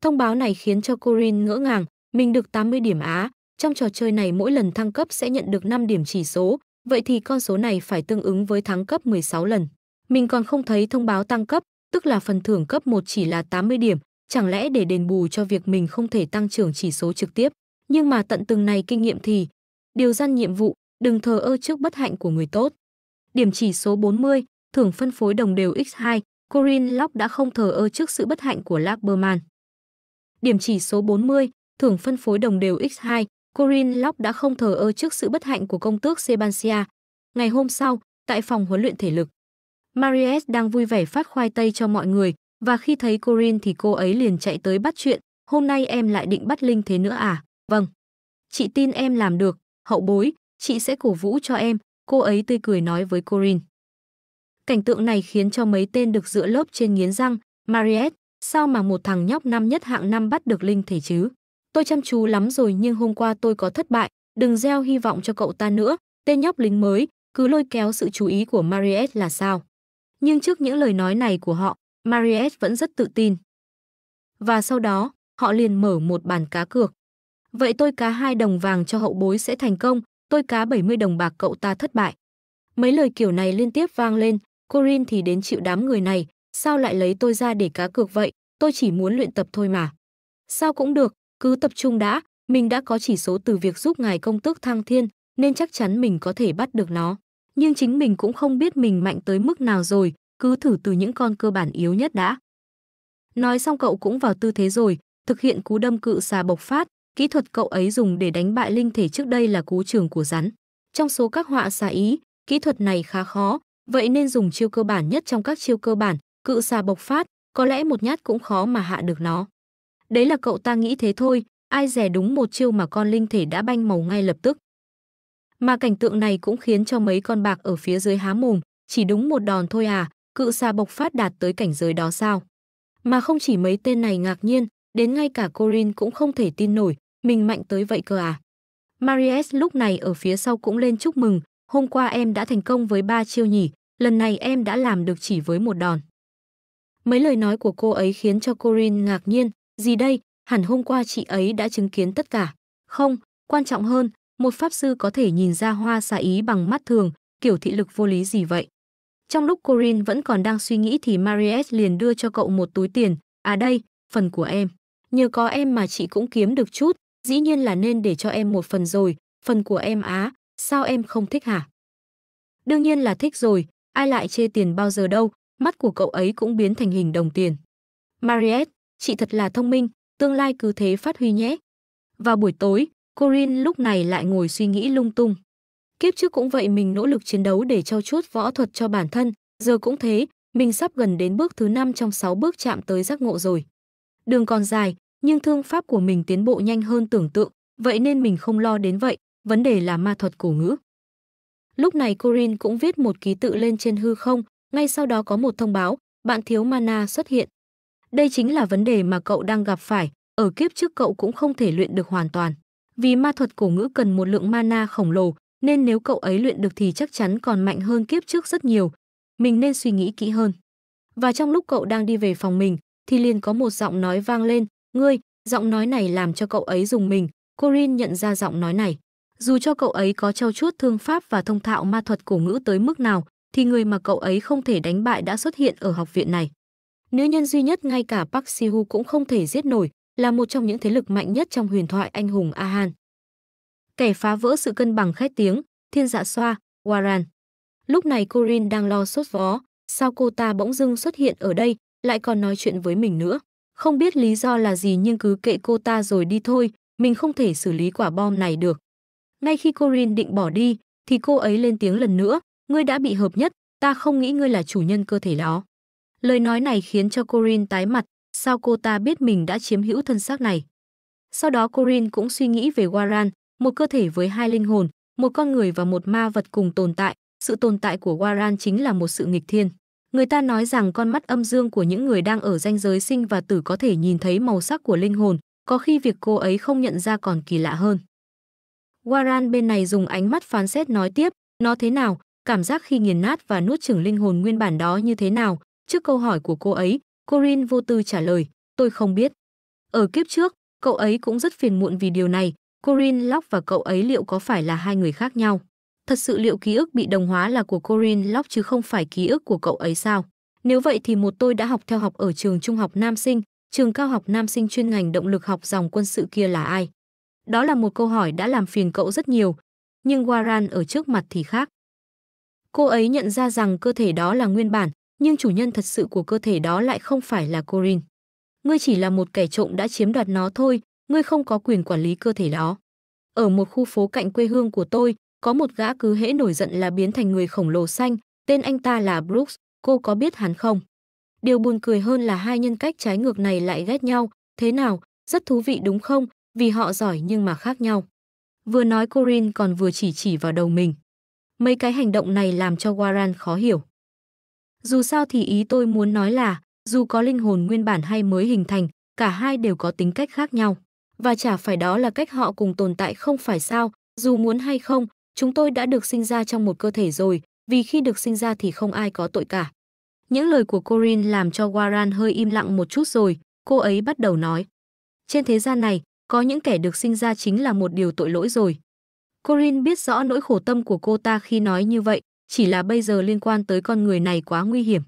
Thông báo này khiến cho Corin ngỡ ngàng, mình được 80 điểm Á, trong trò chơi này mỗi lần thăng cấp sẽ nhận được 5 điểm chỉ số, vậy thì con số này phải tương ứng với thắng cấp 16 lần. Mình còn không thấy thông báo tăng cấp, tức là phần thưởng cấp 1 chỉ là 80 điểm, chẳng lẽ để đền bù cho việc mình không thể tăng trưởng chỉ số trực tiếp. Nhưng mà tận từng này kinh nghiệm thì, điều gian nhiệm vụ, đừng thờ ơ trước bất hạnh của người tốt. Điểm chỉ số 40, thưởng phân phối đồng đều X2, Corin Lock đã không thờ ơ trước sự bất hạnh của Lagerman. Điểm chỉ số 40, thưởng phân phối đồng đều X2, Corin Lock đã không thờ ơ trước sự bất hạnh của công tước Sebancia. Ngày hôm sau, tại phòng huấn luyện thể lực, Maries đang vui vẻ phát khoai tây cho mọi người và khi thấy Corin thì cô ấy liền chạy tới bắt chuyện. Hôm nay em lại định bắt Linh thế nữa à? Vâng. Chị tin em làm được, hậu bối, chị sẽ cổ vũ cho em, cô ấy tươi cười nói với Corin. Cảnh tượng này khiến cho mấy tên được giữa lớp trên nghiến răng, Mariette, sao mà một thằng nhóc năm nhất hạng năm bắt được linh thể chứ? Tôi chăm chú lắm rồi nhưng hôm qua tôi có thất bại, đừng gieo hy vọng cho cậu ta nữa, tên nhóc lính mới, cứ lôi kéo sự chú ý của Mariette là sao? Nhưng trước những lời nói này của họ, Mariette vẫn rất tự tin. Và sau đó, họ liền mở một bàn cá cược. Vậy tôi cá hai đồng vàng cho hậu bối sẽ thành công, tôi cá 70 đồng bạc cậu ta thất bại. Mấy lời kiểu này liên tiếp vang lên, Corin thì đến chịu đám người này, sao lại lấy tôi ra để cá cược vậy, tôi chỉ muốn luyện tập thôi mà. Sao cũng được, cứ tập trung đã, mình đã có chỉ số từ việc giúp ngài công tước thăng thiên, nên chắc chắn mình có thể bắt được nó. Nhưng chính mình cũng không biết mình mạnh tới mức nào rồi, cứ thử từ những con cơ bản yếu nhất đã. Nói xong cậu cũng vào tư thế rồi, thực hiện cú đâm cự xà bộc phát, kỹ thuật cậu ấy dùng để đánh bại linh thể trước đây là cú trường của rắn. Trong số các họa xà ý, kỹ thuật này khá khó, Vậy nên dùng chiêu cơ bản nhất trong các chiêu cơ bản, cự xà bộc phát, có lẽ một nhát cũng khó mà hạ được nó. Đấy là cậu ta nghĩ thế thôi, ai rẻ đúng một chiêu mà con linh thể đã banh màu ngay lập tức. Mà cảnh tượng này cũng khiến cho mấy con bạc ở phía dưới há mồm, chỉ đúng một đòn thôi à, cự xà bộc phát đạt tới cảnh giới đó sao. Mà không chỉ mấy tên này ngạc nhiên, đến ngay cả Corin cũng không thể tin nổi, mình mạnh tới vậy cơ à. Marius lúc này ở phía sau cũng lên chúc mừng, hôm qua em đã thành công với ba chiêu nhỉ, lần này em đã làm được chỉ với một đòn. Mấy lời nói của cô ấy khiến cho Corinne ngạc nhiên, gì đây, hẳn hôm qua chị ấy đã chứng kiến tất cả. Không, quan trọng hơn, một pháp sư có thể nhìn ra hoa xả ý bằng mắt thường, kiểu thị lực vô lý gì vậy. Trong lúc Corinne vẫn còn đang suy nghĩ thì Mariette liền đưa cho cậu một túi tiền, à đây, phần của em. Nhờ có em mà chị cũng kiếm được chút, dĩ nhiên là nên để cho em một phần rồi, phần của em á, sao em không thích hả? Đương nhiên là thích rồi, ai lại chê tiền bao giờ đâu, mắt của cậu ấy cũng biến thành hình đồng tiền. Mariette, chị thật là thông minh, tương lai cứ thế phát huy nhé. Vào buổi tối, Corin lúc này lại ngồi suy nghĩ lung tung. Kiếp trước cũng vậy mình nỗ lực chiến đấu để trau chuốt võ thuật cho bản thân, giờ cũng thế, mình sắp gần đến bước thứ 5 trong 6 bước chạm tới giác ngộ rồi. Đường còn dài, nhưng thương pháp của mình tiến bộ nhanh hơn tưởng tượng, vậy nên mình không lo đến vậy, vấn đề là ma thuật cổ ngữ. Lúc này Corin cũng viết một ký tự lên trên hư không, ngay sau đó có một thông báo, bạn thiếu mana xuất hiện. Đây chính là vấn đề mà cậu đang gặp phải, ở kiếp trước cậu cũng không thể luyện được hoàn toàn. Vì ma thuật cổ ngữ cần một lượng mana khổng lồ, nên nếu cậu ấy luyện được thì chắc chắn còn mạnh hơn kiếp trước rất nhiều. Mình nên suy nghĩ kỹ hơn. Và trong lúc cậu đang đi về phòng mình, thì liền có một giọng nói vang lên, "Ngươi." Giọng nói này làm cho cậu ấy dùng mình, Corin nhận ra giọng nói này. Dù cho cậu ấy có trau chuốt thương pháp và thông thạo ma thuật cổ ngữ tới mức nào, thì người mà cậu ấy không thể đánh bại đã xuất hiện ở học viện này. Nữ nhân duy nhất ngay cả Park Si-hu cũng không thể giết nổi, là một trong những thế lực mạnh nhất trong huyền thoại anh hùng A Han. Kẻ phá vỡ sự cân bằng khét tiếng, thiên dạ xoa, Warren. Lúc này Corin đang lo sốt vó, sao cô ta bỗng dưng xuất hiện ở đây, lại còn nói chuyện với mình nữa. Không biết lý do là gì nhưng cứ kệ cô ta rồi đi thôi, mình không thể xử lý quả bom này được. Ngay khi Corin định bỏ đi, thì cô ấy lên tiếng lần nữa, ngươi đã bị hợp nhất, ta không nghĩ ngươi là chủ nhân cơ thể đó. Lời nói này khiến cho Corin tái mặt, sao cô ta biết mình đã chiếm hữu thân xác này. Sau đó Corin cũng suy nghĩ về Waran, một cơ thể với hai linh hồn, một con người và một ma vật cùng tồn tại, sự tồn tại của Waran chính là một sự nghịch thiên. Người ta nói rằng con mắt âm dương của những người đang ở ranh giới sinh và tử có thể nhìn thấy màu sắc của linh hồn, có khi việc cô ấy không nhận ra còn kỳ lạ hơn. Waran bên này dùng ánh mắt phán xét nói tiếp, nó thế nào, cảm giác khi nghiền nát và nuốt chửng linh hồn nguyên bản đó như thế nào? Trước câu hỏi của cô ấy, Corin vô tư trả lời, tôi không biết. Ở kiếp trước, cậu ấy cũng rất phiền muộn vì điều này, Corin Lock và cậu ấy liệu có phải là hai người khác nhau? Thật sự liệu ký ức bị đồng hóa là của Corin Lock chứ không phải ký ức của cậu ấy sao? Nếu vậy thì một tôi đã học theo học ở trường trung học nam sinh, trường cao học nam sinh chuyên ngành động lực học dòng quân sự kia là ai? Đó là một câu hỏi đã làm phiền cậu rất nhiều, nhưng Warren ở trước mặt thì khác. Cô ấy nhận ra rằng cơ thể đó là nguyên bản, nhưng chủ nhân thật sự của cơ thể đó lại không phải là Corin. Ngươi chỉ là một kẻ trộm đã chiếm đoạt nó thôi, ngươi không có quyền quản lý cơ thể đó. Ở một khu phố cạnh quê hương của tôi, có một gã cứ hễ nổi giận là biến thành người khổng lồ xanh, tên anh ta là Brooks, cô có biết hắn không? Điều buồn cười hơn là hai nhân cách trái ngược này lại ghét nhau, thế nào, rất thú vị đúng không? vì họ giỏi nhưng mà khác nhau. Vừa nói Corin còn vừa chỉ chỉ vào đầu mình. Mấy cái hành động này làm cho Warren khó hiểu. Dù sao thì ý tôi muốn nói là, dù có linh hồn nguyên bản hay mới hình thành, cả hai đều có tính cách khác nhau. Và chả phải đó là cách họ cùng tồn tại không phải sao, dù muốn hay không, chúng tôi đã được sinh ra trong một cơ thể rồi, vì khi được sinh ra thì không ai có tội cả. Những lời của Corin làm cho Warren hơi im lặng một chút rồi, cô ấy bắt đầu nói. Trên thế gian này, có những kẻ được sinh ra chính là một điều tội lỗi rồi. Corin biết rõ nỗi khổ tâm của cô ta khi nói như vậy, chỉ là bây giờ liên quan tới con người này quá nguy hiểm.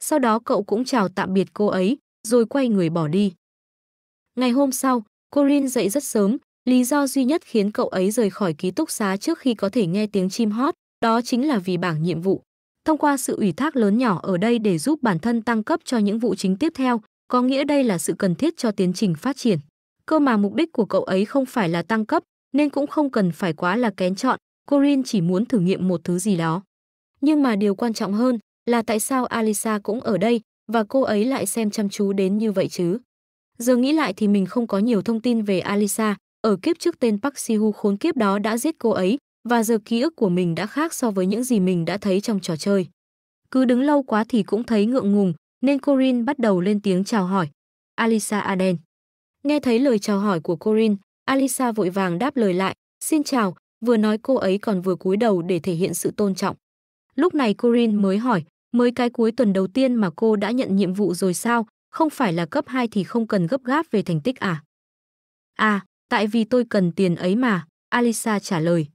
Sau đó cậu cũng chào tạm biệt cô ấy, rồi quay người bỏ đi. Ngày hôm sau, Corin dậy rất sớm, lý do duy nhất khiến cậu ấy rời khỏi ký túc xá trước khi có thể nghe tiếng chim hót, đó chính là vì bảng nhiệm vụ. Thông qua sự ủy thác lớn nhỏ ở đây để giúp bản thân tăng cấp cho những vụ chính tiếp theo, có nghĩa đây là sự cần thiết cho tiến trình phát triển. Cơ mà mục đích của cậu ấy không phải là tăng cấp, nên cũng không cần phải quá là kén chọn, Corin chỉ muốn thử nghiệm một thứ gì đó. Nhưng mà điều quan trọng hơn là tại sao Alisa cũng ở đây và cô ấy lại xem chăm chú đến như vậy chứ? Giờ nghĩ lại thì mình không có nhiều thông tin về Alisa, ở kiếp trước tên Park Sihu khốn kiếp đó đã giết cô ấy và giờ ký ức của mình đã khác so với những gì mình đã thấy trong trò chơi. Cứ đứng lâu quá thì cũng thấy ngượng ngùng, nên Corin bắt đầu lên tiếng chào hỏi. Alisa Aden. Nghe thấy lời chào hỏi của Corin, Alisa vội vàng đáp lời lại, xin chào, vừa nói cô ấy còn vừa cúi đầu để thể hiện sự tôn trọng. Lúc này Corin mới hỏi, mới cái cuối tuần đầu tiên mà cô đã nhận nhiệm vụ rồi sao, không phải là cấp 2 thì không cần gấp gáp về thành tích à? À, tại vì tôi cần tiền ấy mà, Alisa trả lời.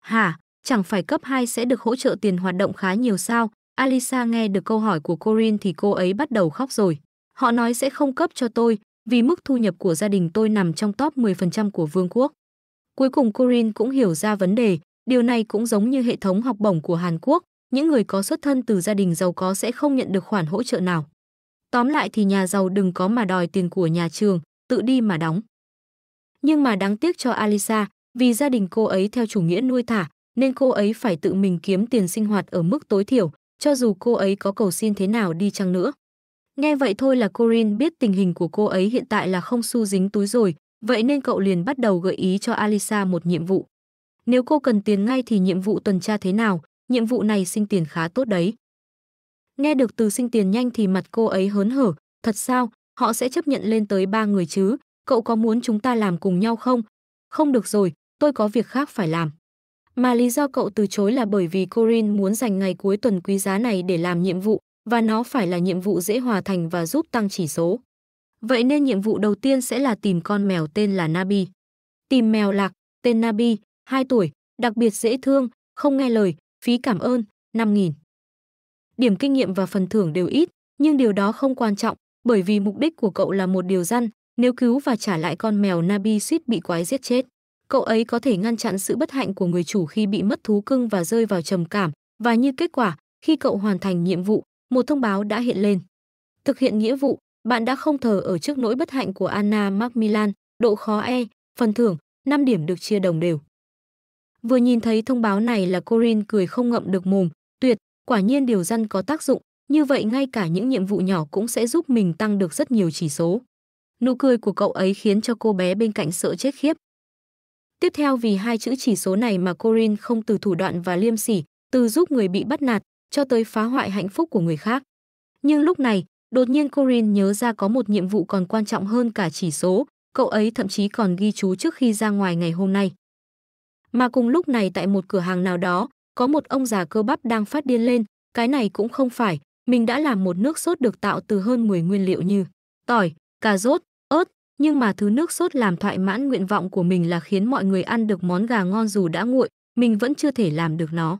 Hả, chẳng phải cấp 2 sẽ được hỗ trợ tiền hoạt động khá nhiều sao? Alisa nghe được câu hỏi của Corin thì cô ấy bắt đầu khóc rồi. Họ nói sẽ không cấp cho tôi, vì mức thu nhập của gia đình tôi nằm trong top 10% của vương quốc. Cuối cùng Corin cũng hiểu ra vấn đề, điều này cũng giống như hệ thống học bổng của Hàn Quốc, những người có xuất thân từ gia đình giàu có sẽ không nhận được khoản hỗ trợ nào. Tóm lại thì nhà giàu đừng có mà đòi tiền của nhà trường, tự đi mà đóng. Nhưng mà đáng tiếc cho Alisa, vì gia đình cô ấy theo chủ nghĩa nuôi thả, nên cô ấy phải tự mình kiếm tiền sinh hoạt ở mức tối thiểu, cho dù cô ấy có cầu xin thế nào đi chăng nữa. Nghe vậy thôi là Corin biết tình hình của cô ấy hiện tại là không su dính túi rồi, vậy nên cậu liền bắt đầu gợi ý cho Alisa một nhiệm vụ. Nếu cô cần tiền ngay thì nhiệm vụ tuần tra thế nào, nhiệm vụ này sinh tiền khá tốt đấy. Nghe được từ sinh tiền nhanh thì mặt cô ấy hớn hở, thật sao, họ sẽ chấp nhận lên tới ba người chứ, cậu có muốn chúng ta làm cùng nhau không? Không được rồi, tôi có việc khác phải làm. Mà lý do cậu từ chối là bởi vì Corin muốn dành ngày cuối tuần quý giá này để làm nhiệm vụ, và nó phải là nhiệm vụ dễ hòa thành và giúp tăng chỉ số. Vậy nên nhiệm vụ đầu tiên sẽ là tìm con mèo tên là Nabi. Tìm mèo lạc, tên Nabi, 2 tuổi, đặc biệt dễ thương, không nghe lời, phí cảm ơn, 5.000. Điểm kinh nghiệm và phần thưởng đều ít, nhưng điều đó không quan trọng, bởi vì mục đích của cậu là một điều răn, nếu cứu và trả lại con mèo Nabi suýt bị quái giết chết. Cậu ấy có thể ngăn chặn sự bất hạnh của người chủ khi bị mất thú cưng và rơi vào trầm cảm, và như kết quả, khi cậu hoàn thành nhiệm vụ, một thông báo đã hiện lên. Thực hiện nghĩa vụ, bạn đã không thờ ở trước nỗi bất hạnh của Anna Macmillan, độ khó E, phần thưởng, 5 điểm được chia đồng đều. Vừa nhìn thấy thông báo này là Corin cười không ngậm được mồm, tuyệt, quả nhiên điều dân có tác dụng, như vậy ngay cả những nhiệm vụ nhỏ cũng sẽ giúp mình tăng được rất nhiều chỉ số. Nụ cười của cậu ấy khiến cho cô bé bên cạnh sợ chết khiếp. Tiếp theo vì hai chữ chỉ số này mà Corin không từ thủ đoạn và liêm sỉ, từ giúp người bị bắt nạt, cho tới phá hoại hạnh phúc của người khác. Nhưng lúc này, đột nhiên Corin nhớ ra có một nhiệm vụ còn quan trọng hơn cả chỉ số, cậu ấy thậm chí còn ghi chú trước khi ra ngoài ngày hôm nay. Mà cùng lúc này tại một cửa hàng nào đó, có một ông già cơ bắp đang phát điên lên, cái này cũng không phải, mình đã làm một nước sốt được tạo từ hơn 10 nguyên liệu như tỏi, cà rốt, ớt, nhưng mà thứ nước sốt làm thoại mãn nguyện vọng của mình là khiến mọi người ăn được món gà ngon dù đã nguội, mình vẫn chưa thể làm được nó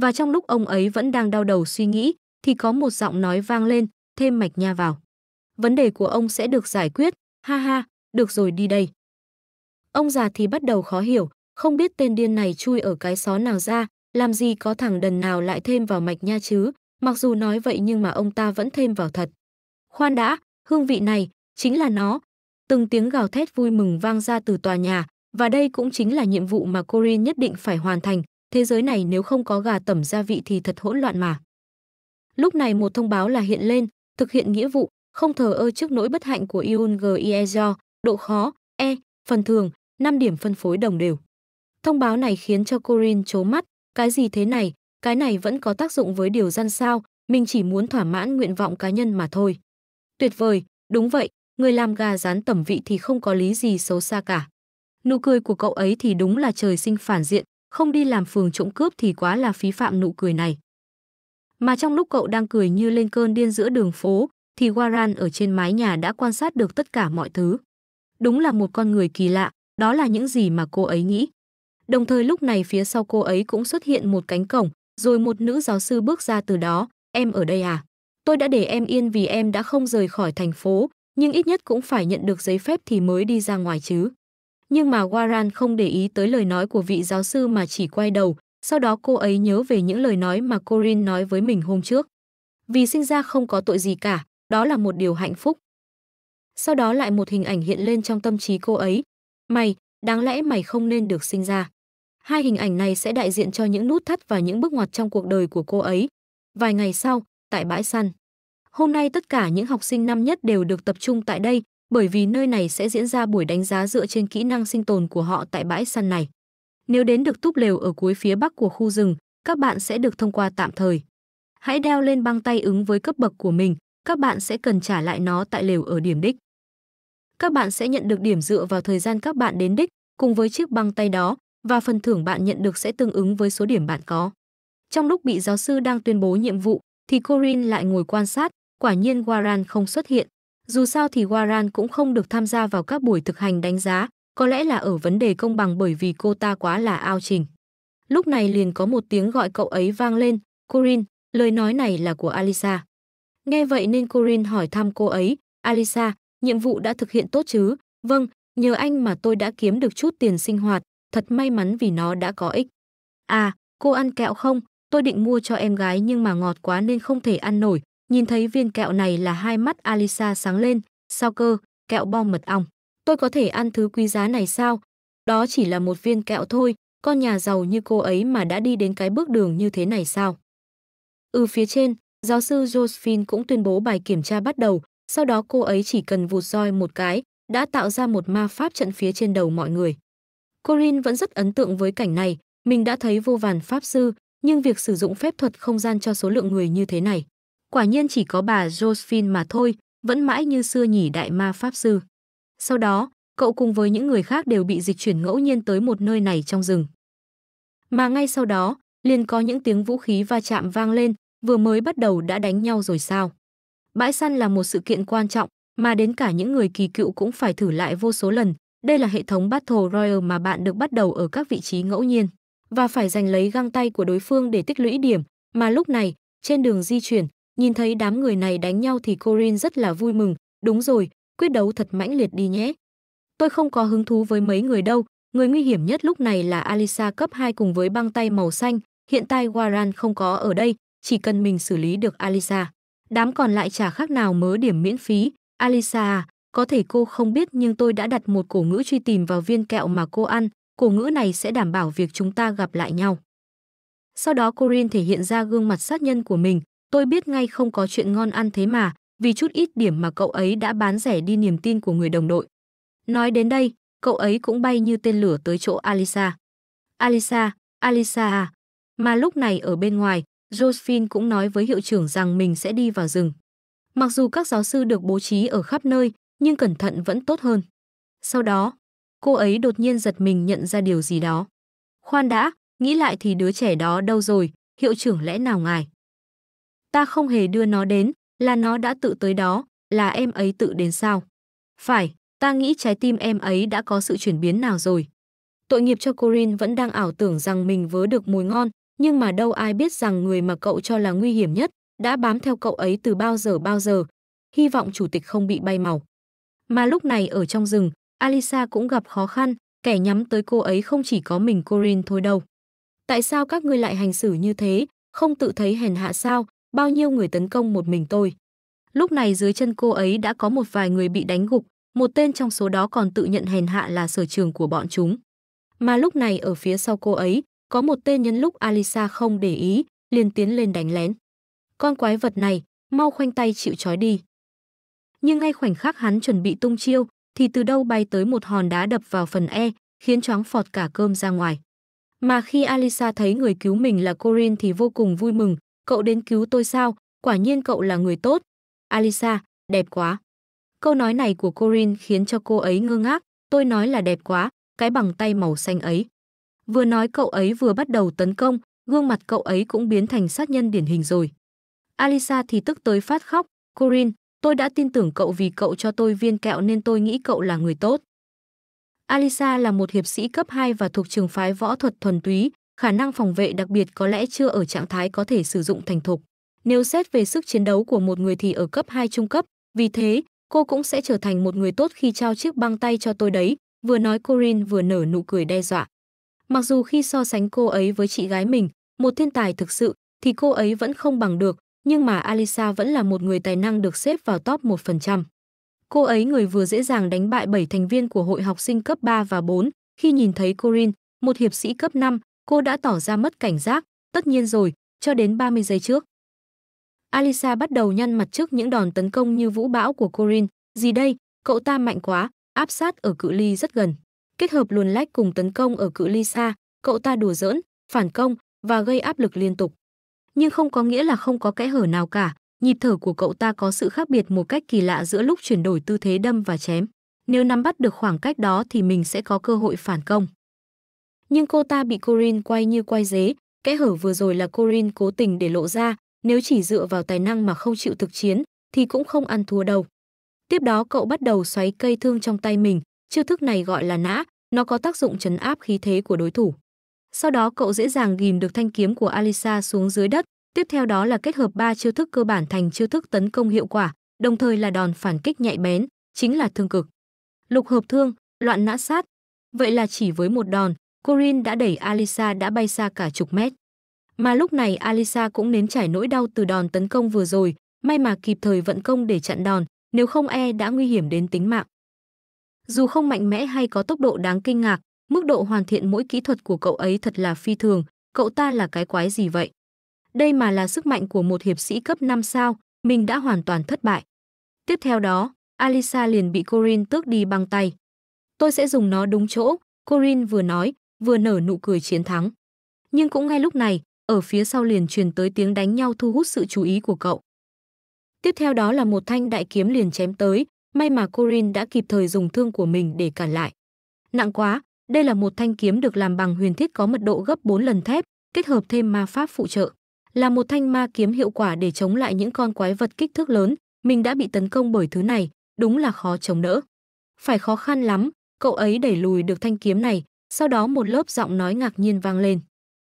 và trong lúc ông ấy vẫn đang đau đầu suy nghĩ thì có một giọng nói vang lên, thêm mạch nha vào. Vấn đề của ông sẽ được giải quyết, ha ha, được rồi đi đây. Ông già thì bắt đầu khó hiểu, không biết tên điên này chui ở cái xó nào ra, làm gì có thằng đần nào lại thêm vào mạch nha chứ, mặc dù nói vậy nhưng mà ông ta vẫn thêm vào thật. Khoan đã, hương vị này, chính là nó. Từng tiếng gào thét vui mừng vang ra từ tòa nhà, và đây cũng chính là nhiệm vụ mà Corin nhất định phải hoàn thành, Thế giới này nếu không có gà tẩm gia vị thì thật hỗn loạn mà. Lúc này một thông báo là hiện lên, thực hiện nghĩa vụ, không thờ ơ trước nỗi bất hạnh của Iun Giezo, độ khó, E, phần thường, 5 điểm phân phối đồng đều. Thông báo này khiến cho Corin chố mắt, cái gì thế này, cái này vẫn có tác dụng với điều gian sao, mình chỉ muốn thỏa mãn nguyện vọng cá nhân mà thôi. Tuyệt vời, đúng vậy, người làm gà rán tẩm vị thì không có lý gì xấu xa cả. Nụ cười của cậu ấy thì đúng là trời sinh phản diện, không đi làm phường trộm cướp thì quá là phí phạm nụ cười này. Mà trong lúc cậu đang cười như lên cơn điên giữa đường phố, thì Warren ở trên mái nhà đã quan sát được tất cả mọi thứ. Đúng là một con người kỳ lạ, đó là những gì mà cô ấy nghĩ. Đồng thời lúc này phía sau cô ấy cũng xuất hiện một cánh cổng, rồi một nữ giáo sư bước ra từ đó, em ở đây à? Tôi đã để em yên vì em đã không rời khỏi thành phố, nhưng ít nhất cũng phải nhận được giấy phép thì mới đi ra ngoài chứ. Nhưng mà Warren không để ý tới lời nói của vị giáo sư mà chỉ quay đầu, sau đó cô ấy nhớ về những lời nói mà Corin nói với mình hôm trước. Vì sinh ra không có tội gì cả, đó là một điều hạnh phúc. Sau đó lại một hình ảnh hiện lên trong tâm trí cô ấy. Mày, đáng lẽ mày không nên được sinh ra. Hai hình ảnh này sẽ đại diện cho những nút thắt và những bước ngoặt trong cuộc đời của cô ấy. Vài ngày sau, tại bãi săn. Hôm nay tất cả những học sinh năm nhất đều được tập trung tại đây, bởi vì nơi này sẽ diễn ra buổi đánh giá dựa trên kỹ năng sinh tồn của họ tại bãi săn này. Nếu đến được túp lều ở cuối phía bắc của khu rừng, các bạn sẽ được thông qua tạm thời. Hãy đeo lên băng tay ứng với cấp bậc của mình, các bạn sẽ cần trả lại nó tại lều ở điểm đích. Các bạn sẽ nhận được điểm dựa vào thời gian các bạn đến đích cùng với chiếc băng tay đó và phần thưởng bạn nhận được sẽ tương ứng với số điểm bạn có. Trong lúc bị giáo sư đang tuyên bố nhiệm vụ thì Corin lại ngồi quan sát, quả nhiên Warren không xuất hiện. Dù sao thì Warren cũng không được tham gia vào các buổi thực hành đánh giá, có lẽ là ở vấn đề công bằng bởi vì cô ta quá là ao trình. Lúc này liền có một tiếng gọi cậu ấy vang lên, Corin, lời nói này là của Alisa. Nghe vậy nên Corin hỏi thăm cô ấy, Alisa, nhiệm vụ đã thực hiện tốt chứ? Vâng, nhờ anh mà tôi đã kiếm được chút tiền sinh hoạt, thật may mắn vì nó đã có ích. À, cô ăn kẹo không? Tôi định mua cho em gái nhưng mà ngọt quá nên không thể ăn nổi, Nhìn thấy viên kẹo này là hai mắt Alisa sáng lên, sao cơ, kẹo bom mật ong. Tôi có thể ăn thứ quý giá này sao? Đó chỉ là một viên kẹo thôi, con nhà giàu như cô ấy mà đã đi đến cái bước đường như thế này sao? Ừ phía trên, giáo sư Josephine cũng tuyên bố bài kiểm tra bắt đầu, sau đó cô ấy chỉ cần vụt roi một cái, đã tạo ra một ma pháp trận phía trên đầu mọi người. Corin vẫn rất ấn tượng với cảnh này, mình đã thấy vô vàn pháp sư, nhưng việc sử dụng phép thuật không gian cho số lượng người như thế này, Quả nhiên chỉ có bà Josephine mà thôi, vẫn mãi như xưa nhỉ đại ma pháp sư. Sau đó, cậu cùng với những người khác đều bị dịch chuyển ngẫu nhiên tới một nơi này trong rừng. Mà ngay sau đó, liền có những tiếng vũ khí va chạm vang lên, vừa mới bắt đầu đã đánh nhau rồi sao. Bãi săn là một sự kiện quan trọng, mà đến cả những người kỳ cựu cũng phải thử lại vô số lần. Đây là hệ thống Battle Royale mà bạn được bắt đầu ở các vị trí ngẫu nhiên và phải giành lấy găng tay của đối phương để tích lũy điểm, mà lúc này, trên đường di chuyển, Nhìn thấy đám người này đánh nhau thì Corin rất là vui mừng, đúng rồi, quyết đấu thật mãnh liệt đi nhé. Tôi không có hứng thú với mấy người đâu, người nguy hiểm nhất lúc này là Alisa cấp 2 cùng với băng tay màu xanh, hiện tại Warren không có ở đây, chỉ cần mình xử lý được Alisa. Đám còn lại chả khác nào mớ điểm miễn phí, Alisa à, có thể cô không biết nhưng tôi đã đặt một cổ ngữ truy tìm vào viên kẹo mà cô ăn, cổ ngữ này sẽ đảm bảo việc chúng ta gặp lại nhau. Sau đó Corin thể hiện ra gương mặt sát nhân của mình, Tôi biết ngay không có chuyện ngon ăn thế mà, vì chút ít điểm mà cậu ấy đã bán rẻ đi niềm tin của người đồng đội. Nói đến đây, cậu ấy cũng bay như tên lửa tới chỗ Alisa. Alisa, Alisa à. Mà lúc này ở bên ngoài, Josephine cũng nói với hiệu trưởng rằng mình sẽ đi vào rừng. Mặc dù các giáo sư được bố trí ở khắp nơi, nhưng cẩn thận vẫn tốt hơn. Sau đó, cô ấy đột nhiên giật mình nhận ra điều gì đó. Khoan đã, nghĩ lại thì đứa trẻ đó đâu rồi, hiệu trưởng lẽ nào ngài? Ta không hề đưa nó đến, là nó đã tự tới đó, là em ấy tự đến sao? Phải, ta nghĩ trái tim em ấy đã có sự chuyển biến nào rồi. Tội nghiệp cho Corin vẫn đang ảo tưởng rằng mình vớ được mùi ngon, nhưng mà đâu ai biết rằng người mà cậu cho là nguy hiểm nhất đã bám theo cậu ấy từ bao giờ bao giờ. Hy vọng chủ tịch không bị bay màu. Mà lúc này ở trong rừng, Alisa cũng gặp khó khăn, kẻ nhắm tới cô ấy không chỉ có mình Corin thôi đâu. Tại sao các ngươi lại hành xử như thế, không tự thấy hèn hạ sao, bao nhiêu người tấn công một mình tôi. Lúc này dưới chân cô ấy đã có một vài người bị đánh gục, một tên trong số đó còn tự nhận hèn hạ là sở trường của bọn chúng. Mà lúc này ở phía sau cô ấy, có một tên nhân lúc Alisa không để ý, liền tiến lên đánh lén. Con quái vật này, mau khoanh tay chịu trói đi. Nhưng ngay khoảnh khắc hắn chuẩn bị tung chiêu, thì từ đâu bay tới một hòn đá đập vào phần E, khiến choáng phọt cả cơm ra ngoài. Mà khi Alisa thấy người cứu mình là Corin thì vô cùng vui mừng, cậu đến cứu tôi sao, quả nhiên cậu là người tốt. Alisa, đẹp quá. Câu nói này của Corin khiến cho cô ấy ngơ ngác, tôi nói là đẹp quá, cái bằng tay màu xanh ấy. Vừa nói cậu ấy vừa bắt đầu tấn công, gương mặt cậu ấy cũng biến thành sát nhân điển hình rồi. Alisa thì tức tới phát khóc, Corin, tôi đã tin tưởng cậu vì cậu cho tôi viên kẹo nên tôi nghĩ cậu là người tốt. Alisa là một hiệp sĩ cấp 2 và thuộc trường phái võ thuật thuần túy, khả năng phòng vệ đặc biệt có lẽ chưa ở trạng thái có thể sử dụng thành thục. Nếu xét về sức chiến đấu của một người thì ở cấp 2 trung cấp, vì thế, cô cũng sẽ trở thành một người tốt khi trao chiếc băng tay cho tôi đấy, vừa nói Corin vừa nở nụ cười đe dọa. Mặc dù khi so sánh cô ấy với chị gái mình, một thiên tài thực sự, thì cô ấy vẫn không bằng được, nhưng mà Alisa vẫn là một người tài năng được xếp vào top 1%. Cô ấy người vừa dễ dàng đánh bại 7 thành viên của hội học sinh cấp 3 và 4, khi nhìn thấy Corin, một hiệp sĩ cấp 5, cô đã tỏ ra mất cảnh giác, tất nhiên rồi, cho đến 30 giây trước. Alisa bắt đầu nhăn mặt trước những đòn tấn công như vũ bão của Corin. Gì đây, cậu ta mạnh quá, áp sát ở cự ly rất gần. Kết hợp luồn lách cùng tấn công ở cự ly xa, cậu ta đùa giỡn, phản công và gây áp lực liên tục. Nhưng không có nghĩa là không có kẽ hở nào cả, nhịp thở của cậu ta có sự khác biệt một cách kỳ lạ giữa lúc chuyển đổi tư thế đâm và chém. Nếu nắm bắt được khoảng cách đó thì mình sẽ có cơ hội phản công nhưng cô ta bị Corin quay như quay dế, kẽ hở vừa rồi là Corin cố tình để lộ ra, nếu chỉ dựa vào tài năng mà không chịu thực chiến thì cũng không ăn thua đâu. Tiếp đó cậu bắt đầu xoáy cây thương trong tay mình, chiêu thức này gọi là nã, nó có tác dụng chấn áp khí thế của đối thủ. Sau đó cậu dễ dàng ghim được thanh kiếm của Alisa xuống dưới đất, tiếp theo đó là kết hợp ba chiêu thức cơ bản thành chiêu thức tấn công hiệu quả, đồng thời là đòn phản kích nhạy bén, chính là thương cực. Lục hợp thương, loạn nã sát. Vậy là chỉ với một đòn, Corin đã đẩy Alisa đã bay xa cả chục mét. Mà lúc này Alisa cũng nếm trải nỗi đau từ đòn tấn công vừa rồi, may mà kịp thời vận công để chặn đòn, nếu không e đã nguy hiểm đến tính mạng. Dù không mạnh mẽ hay có tốc độ đáng kinh ngạc, mức độ hoàn thiện mỗi kỹ thuật của cậu ấy thật là phi thường, cậu ta là cái quái gì vậy? Đây mà là sức mạnh của một hiệp sĩ cấp 5 sao, mình đã hoàn toàn thất bại. Tiếp theo đó, Alisa liền bị Corin tước đi bằng tay. Tôi sẽ dùng nó đúng chỗ, Corin vừa nói, vừa nở nụ cười chiến thắng. Nhưng cũng ngay lúc này, ở phía sau liền truyền tới tiếng đánh nhau thu hút sự chú ý của cậu. Tiếp theo đó là một thanh đại kiếm liền chém tới, may mà Corin đã kịp thời dùng thương của mình để cản lại. Nặng quá, đây là một thanh kiếm được làm bằng huyền thiết có mật độ gấp 4 lần thép, kết hợp thêm ma pháp phụ trợ. Là một thanh ma kiếm hiệu quả để chống lại những con quái vật kích thước lớn, mình đã bị tấn công bởi thứ này, đúng là khó chống đỡ. Phải khó khăn lắm, cậu ấy đẩy lùi được thanh kiếm này, sau đó một lớp giọng nói ngạc nhiên vang lên.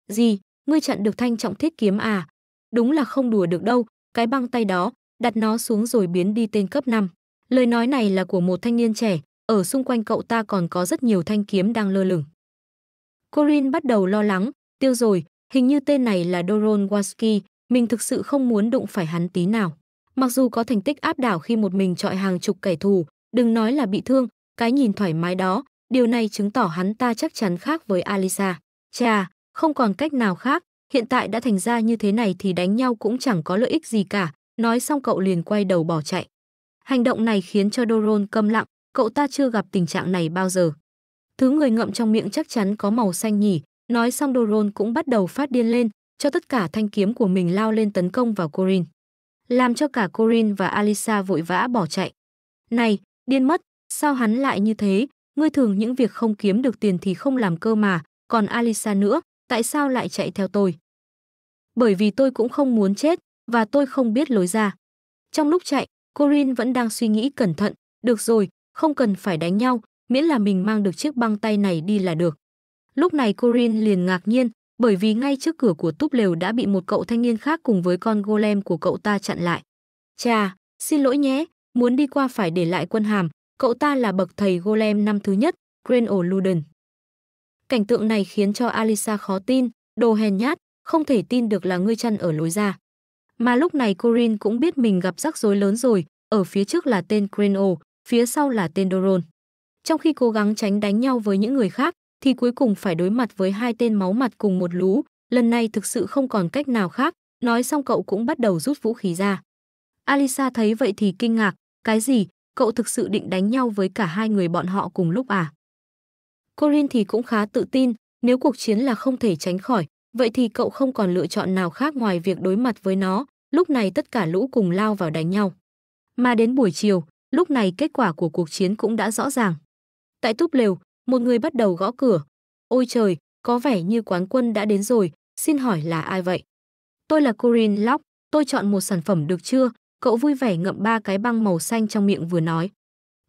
Gì, ngươi chặn được thanh trọng thiết kiếm à? Đúng là không đùa được đâu, cái băng tay đó, đặt nó xuống rồi biến đi tên cấp 5. Lời nói này là của một thanh niên trẻ, ở xung quanh cậu ta còn có rất nhiều thanh kiếm đang lơ lửng. Corin bắt đầu lo lắng, tiêu rồi, hình như tên này là Doron Waski, mình thực sự không muốn đụng phải hắn tí nào. Mặc dù có thành tích áp đảo khi một mình chọi hàng chục kẻ thù, đừng nói là bị thương, cái nhìn thoải mái đó, Điều này chứng tỏ hắn ta chắc chắn khác với Alisa. Chà, không còn cách nào khác, hiện tại đã thành ra như thế này thì đánh nhau cũng chẳng có lợi ích gì cả. Nói xong cậu liền quay đầu bỏ chạy. Hành động này khiến cho Doron câm lặng, cậu ta chưa gặp tình trạng này bao giờ. Thứ người ngậm trong miệng chắc chắn có màu xanh nhỉ, nói xong Doron cũng bắt đầu phát điên lên, cho tất cả thanh kiếm của mình lao lên tấn công vào Corin. Làm cho cả Corin và Alisa vội vã bỏ chạy. Này, điên mất, sao hắn lại như thế, ngươi thường những việc không kiếm được tiền thì không làm cơ mà, còn Alisa nữa, tại sao lại chạy theo tôi? Bởi vì tôi cũng không muốn chết và tôi không biết lối ra. Trong lúc chạy, Corin vẫn đang suy nghĩ cẩn thận, được rồi, không cần phải đánh nhau, miễn là mình mang được chiếc băng tay này đi là được. Lúc này Corin liền ngạc nhiên, bởi vì ngay trước cửa của túp lều đã bị một cậu thanh niên khác cùng với con golem của cậu ta chặn lại. Chà, xin lỗi nhé, muốn đi qua phải để lại quân hàm, Cậu ta là bậc thầy Golem năm thứ nhất, Greno Luden. Cảnh tượng này khiến cho Alisa khó tin, đồ hèn nhát, không thể tin được là ngươi chăn ở lối ra. Mà lúc này Corin cũng biết mình gặp rắc rối lớn rồi, ở phía trước là tên Greno, phía sau là tên Doron. Trong khi cố gắng tránh đánh nhau với những người khác, thì cuối cùng phải đối mặt với hai tên máu mặt cùng một lú, lần này thực sự không còn cách nào khác, nói xong cậu cũng bắt đầu rút vũ khí ra. Alisa thấy vậy thì kinh ngạc, cái gì, cậu thực sự định đánh nhau với cả hai người bọn họ cùng lúc à? Corin thì cũng khá tự tin, nếu cuộc chiến là không thể tránh khỏi, vậy thì cậu không còn lựa chọn nào khác ngoài việc đối mặt với nó, lúc này tất cả lũ cùng lao vào đánh nhau. Mà đến buổi chiều, lúc này kết quả của cuộc chiến cũng đã rõ ràng. Tại túp lều, một người bắt đầu gõ cửa. Ôi trời, có vẻ như quán quân đã đến rồi, xin hỏi là ai vậy? Tôi là Corin Lock, tôi chọn một sản phẩm được chưa? Cậu vui vẻ ngậm ba cái băng màu xanh trong miệng vừa nói.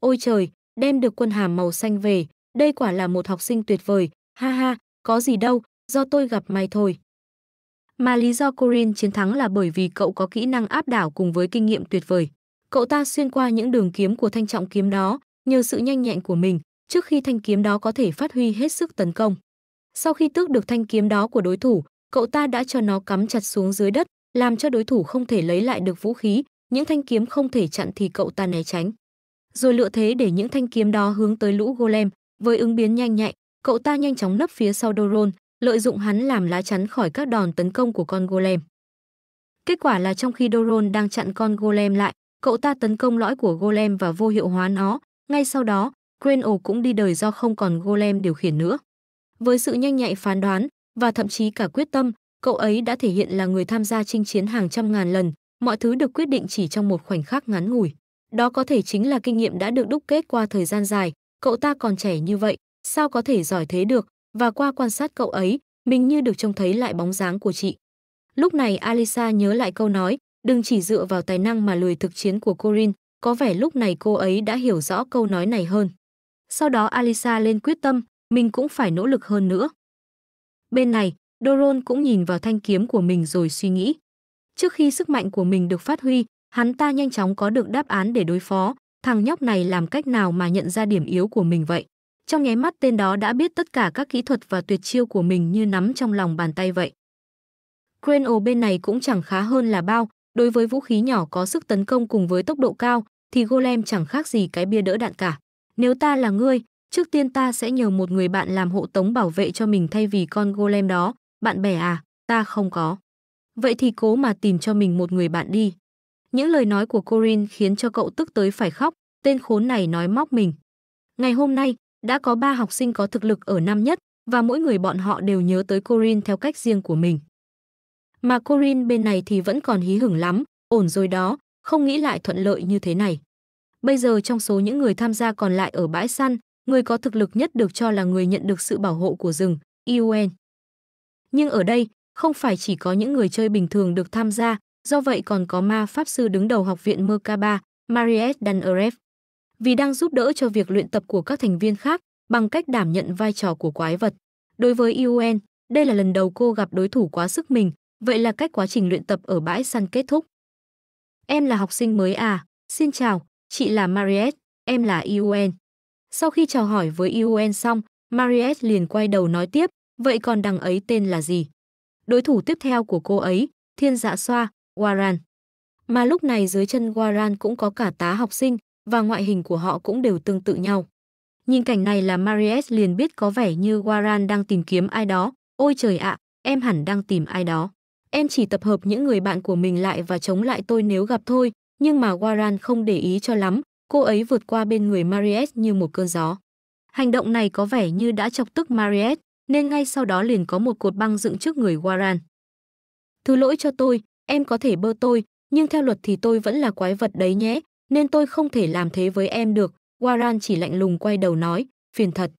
Ôi trời, đem được quân hàm màu xanh về, đây quả là một học sinh tuyệt vời, ha ha, có gì đâu, do tôi gặp mày thôi. Mà lý do Corin chiến thắng là bởi vì cậu có kỹ năng áp đảo cùng với kinh nghiệm tuyệt vời. Cậu ta xuyên qua những đường kiếm của thanh trọng kiếm đó, nhờ sự nhanh nhẹn của mình, trước khi thanh kiếm đó có thể phát huy hết sức tấn công. Sau khi tước được thanh kiếm đó của đối thủ, cậu ta đã cho nó cắm chặt xuống dưới đất, làm cho đối thủ không thể lấy lại được vũ khí, những thanh kiếm không thể chặn thì cậu ta né tránh. Rồi lựa thế để những thanh kiếm đó hướng tới lũ golem, với ứng biến nhanh nhạy, cậu ta nhanh chóng nấp phía sau Doron, lợi dụng hắn làm lá chắn khỏi các đòn tấn công của con golem. Kết quả là trong khi Doron đang chặn con golem lại, cậu ta tấn công lõi của golem và vô hiệu hóa nó, ngay sau đó, Grenol cũng đi đời do không còn golem điều khiển nữa. Với sự nhanh nhạy phán đoán và thậm chí cả quyết tâm, cậu ấy đã thể hiện là người tham gia chinh chiến hàng trăm ngàn lần, mọi thứ được quyết định chỉ trong một khoảnh khắc ngắn ngủi. Đó có thể chính là kinh nghiệm đã được đúc kết qua thời gian dài, cậu ta còn trẻ như vậy, sao có thể giỏi thế được, và qua quan sát cậu ấy, mình như được trông thấy lại bóng dáng của chị. Lúc này Alisa nhớ lại câu nói, đừng chỉ dựa vào tài năng mà lười thực chiến của Corin, có vẻ lúc này cô ấy đã hiểu rõ câu nói này hơn. Sau đó Alisa lên quyết tâm, mình cũng phải nỗ lực hơn nữa. Bên này, Doron cũng nhìn vào thanh kiếm của mình rồi suy nghĩ. Trước khi sức mạnh của mình được phát huy, hắn ta nhanh chóng có được đáp án để đối phó, thằng nhóc này làm cách nào mà nhận ra điểm yếu của mình vậy? Trong nháy mắt tên đó đã biết tất cả các kỹ thuật và tuyệt chiêu của mình như nắm trong lòng bàn tay vậy. Crane bên này cũng chẳng khá hơn là bao, đối với vũ khí nhỏ có sức tấn công cùng với tốc độ cao thì golem chẳng khác gì cái bia đỡ đạn cả. Nếu ta là ngươi, trước tiên ta sẽ nhờ một người bạn làm hộ tống bảo vệ cho mình thay vì con golem đó, bạn bè à, ta không có vậy thì cố mà tìm cho mình một người bạn đi. Những lời nói của Corin khiến cho cậu tức tới phải khóc, tên khốn này nói móc mình. Ngày hôm nay, đã có ba học sinh có thực lực ở năm nhất và mỗi người bọn họ đều nhớ tới Corin theo cách riêng của mình. Mà Corin bên này thì vẫn còn hí hửng lắm, ổn rồi đó, không nghĩ lại thuận lợi như thế này. Bây giờ trong số những người tham gia còn lại ở bãi săn, người có thực lực nhất được cho là người nhận được sự bảo hộ của rừng, IUN. Nhưng ở đây, không phải chỉ có những người chơi bình thường được tham gia, do vậy còn có ma pháp sư đứng đầu học viện Merkaba, Mariette Danrev. Vì đang giúp đỡ cho việc luyện tập của các thành viên khác bằng cách đảm nhận vai trò của quái vật. Đối với Yuen, đây là lần đầu cô gặp đối thủ quá sức mình, vậy là cách quá trình luyện tập ở bãi săn kết thúc. Em là học sinh mới à? Xin chào, chị là Mariette, em là Yuen. Sau khi chào hỏi với Yuen xong, Mariette liền quay đầu nói tiếp, vậy còn đằng ấy tên là gì? Đối thủ tiếp theo của cô ấy, thiên dạ xoa, Warren. Mà lúc này dưới chân Warren cũng có cả tá học sinh và ngoại hình của họ cũng đều tương tự nhau. Nhìn cảnh này là Mariette liền biết có vẻ như Warren đang tìm kiếm ai đó. Ôi trời ạ, em hẳn đang tìm ai đó. Em chỉ tập hợp những người bạn của mình lại và chống lại tôi nếu gặp thôi, nhưng mà Warren không để ý cho lắm, cô ấy vượt qua bên người Mariette như một cơn gió. Hành động này có vẻ như đã chọc tức Mariette, nên ngay sau đó liền có một cột băng dựng trước người Warren. Thứ lỗi cho tôi, em có thể bơ tôi, nhưng theo luật thì tôi vẫn là quái vật đấy nhé, nên tôi không thể làm thế với em được. Warren chỉ lạnh lùng quay đầu nói, phiền thật.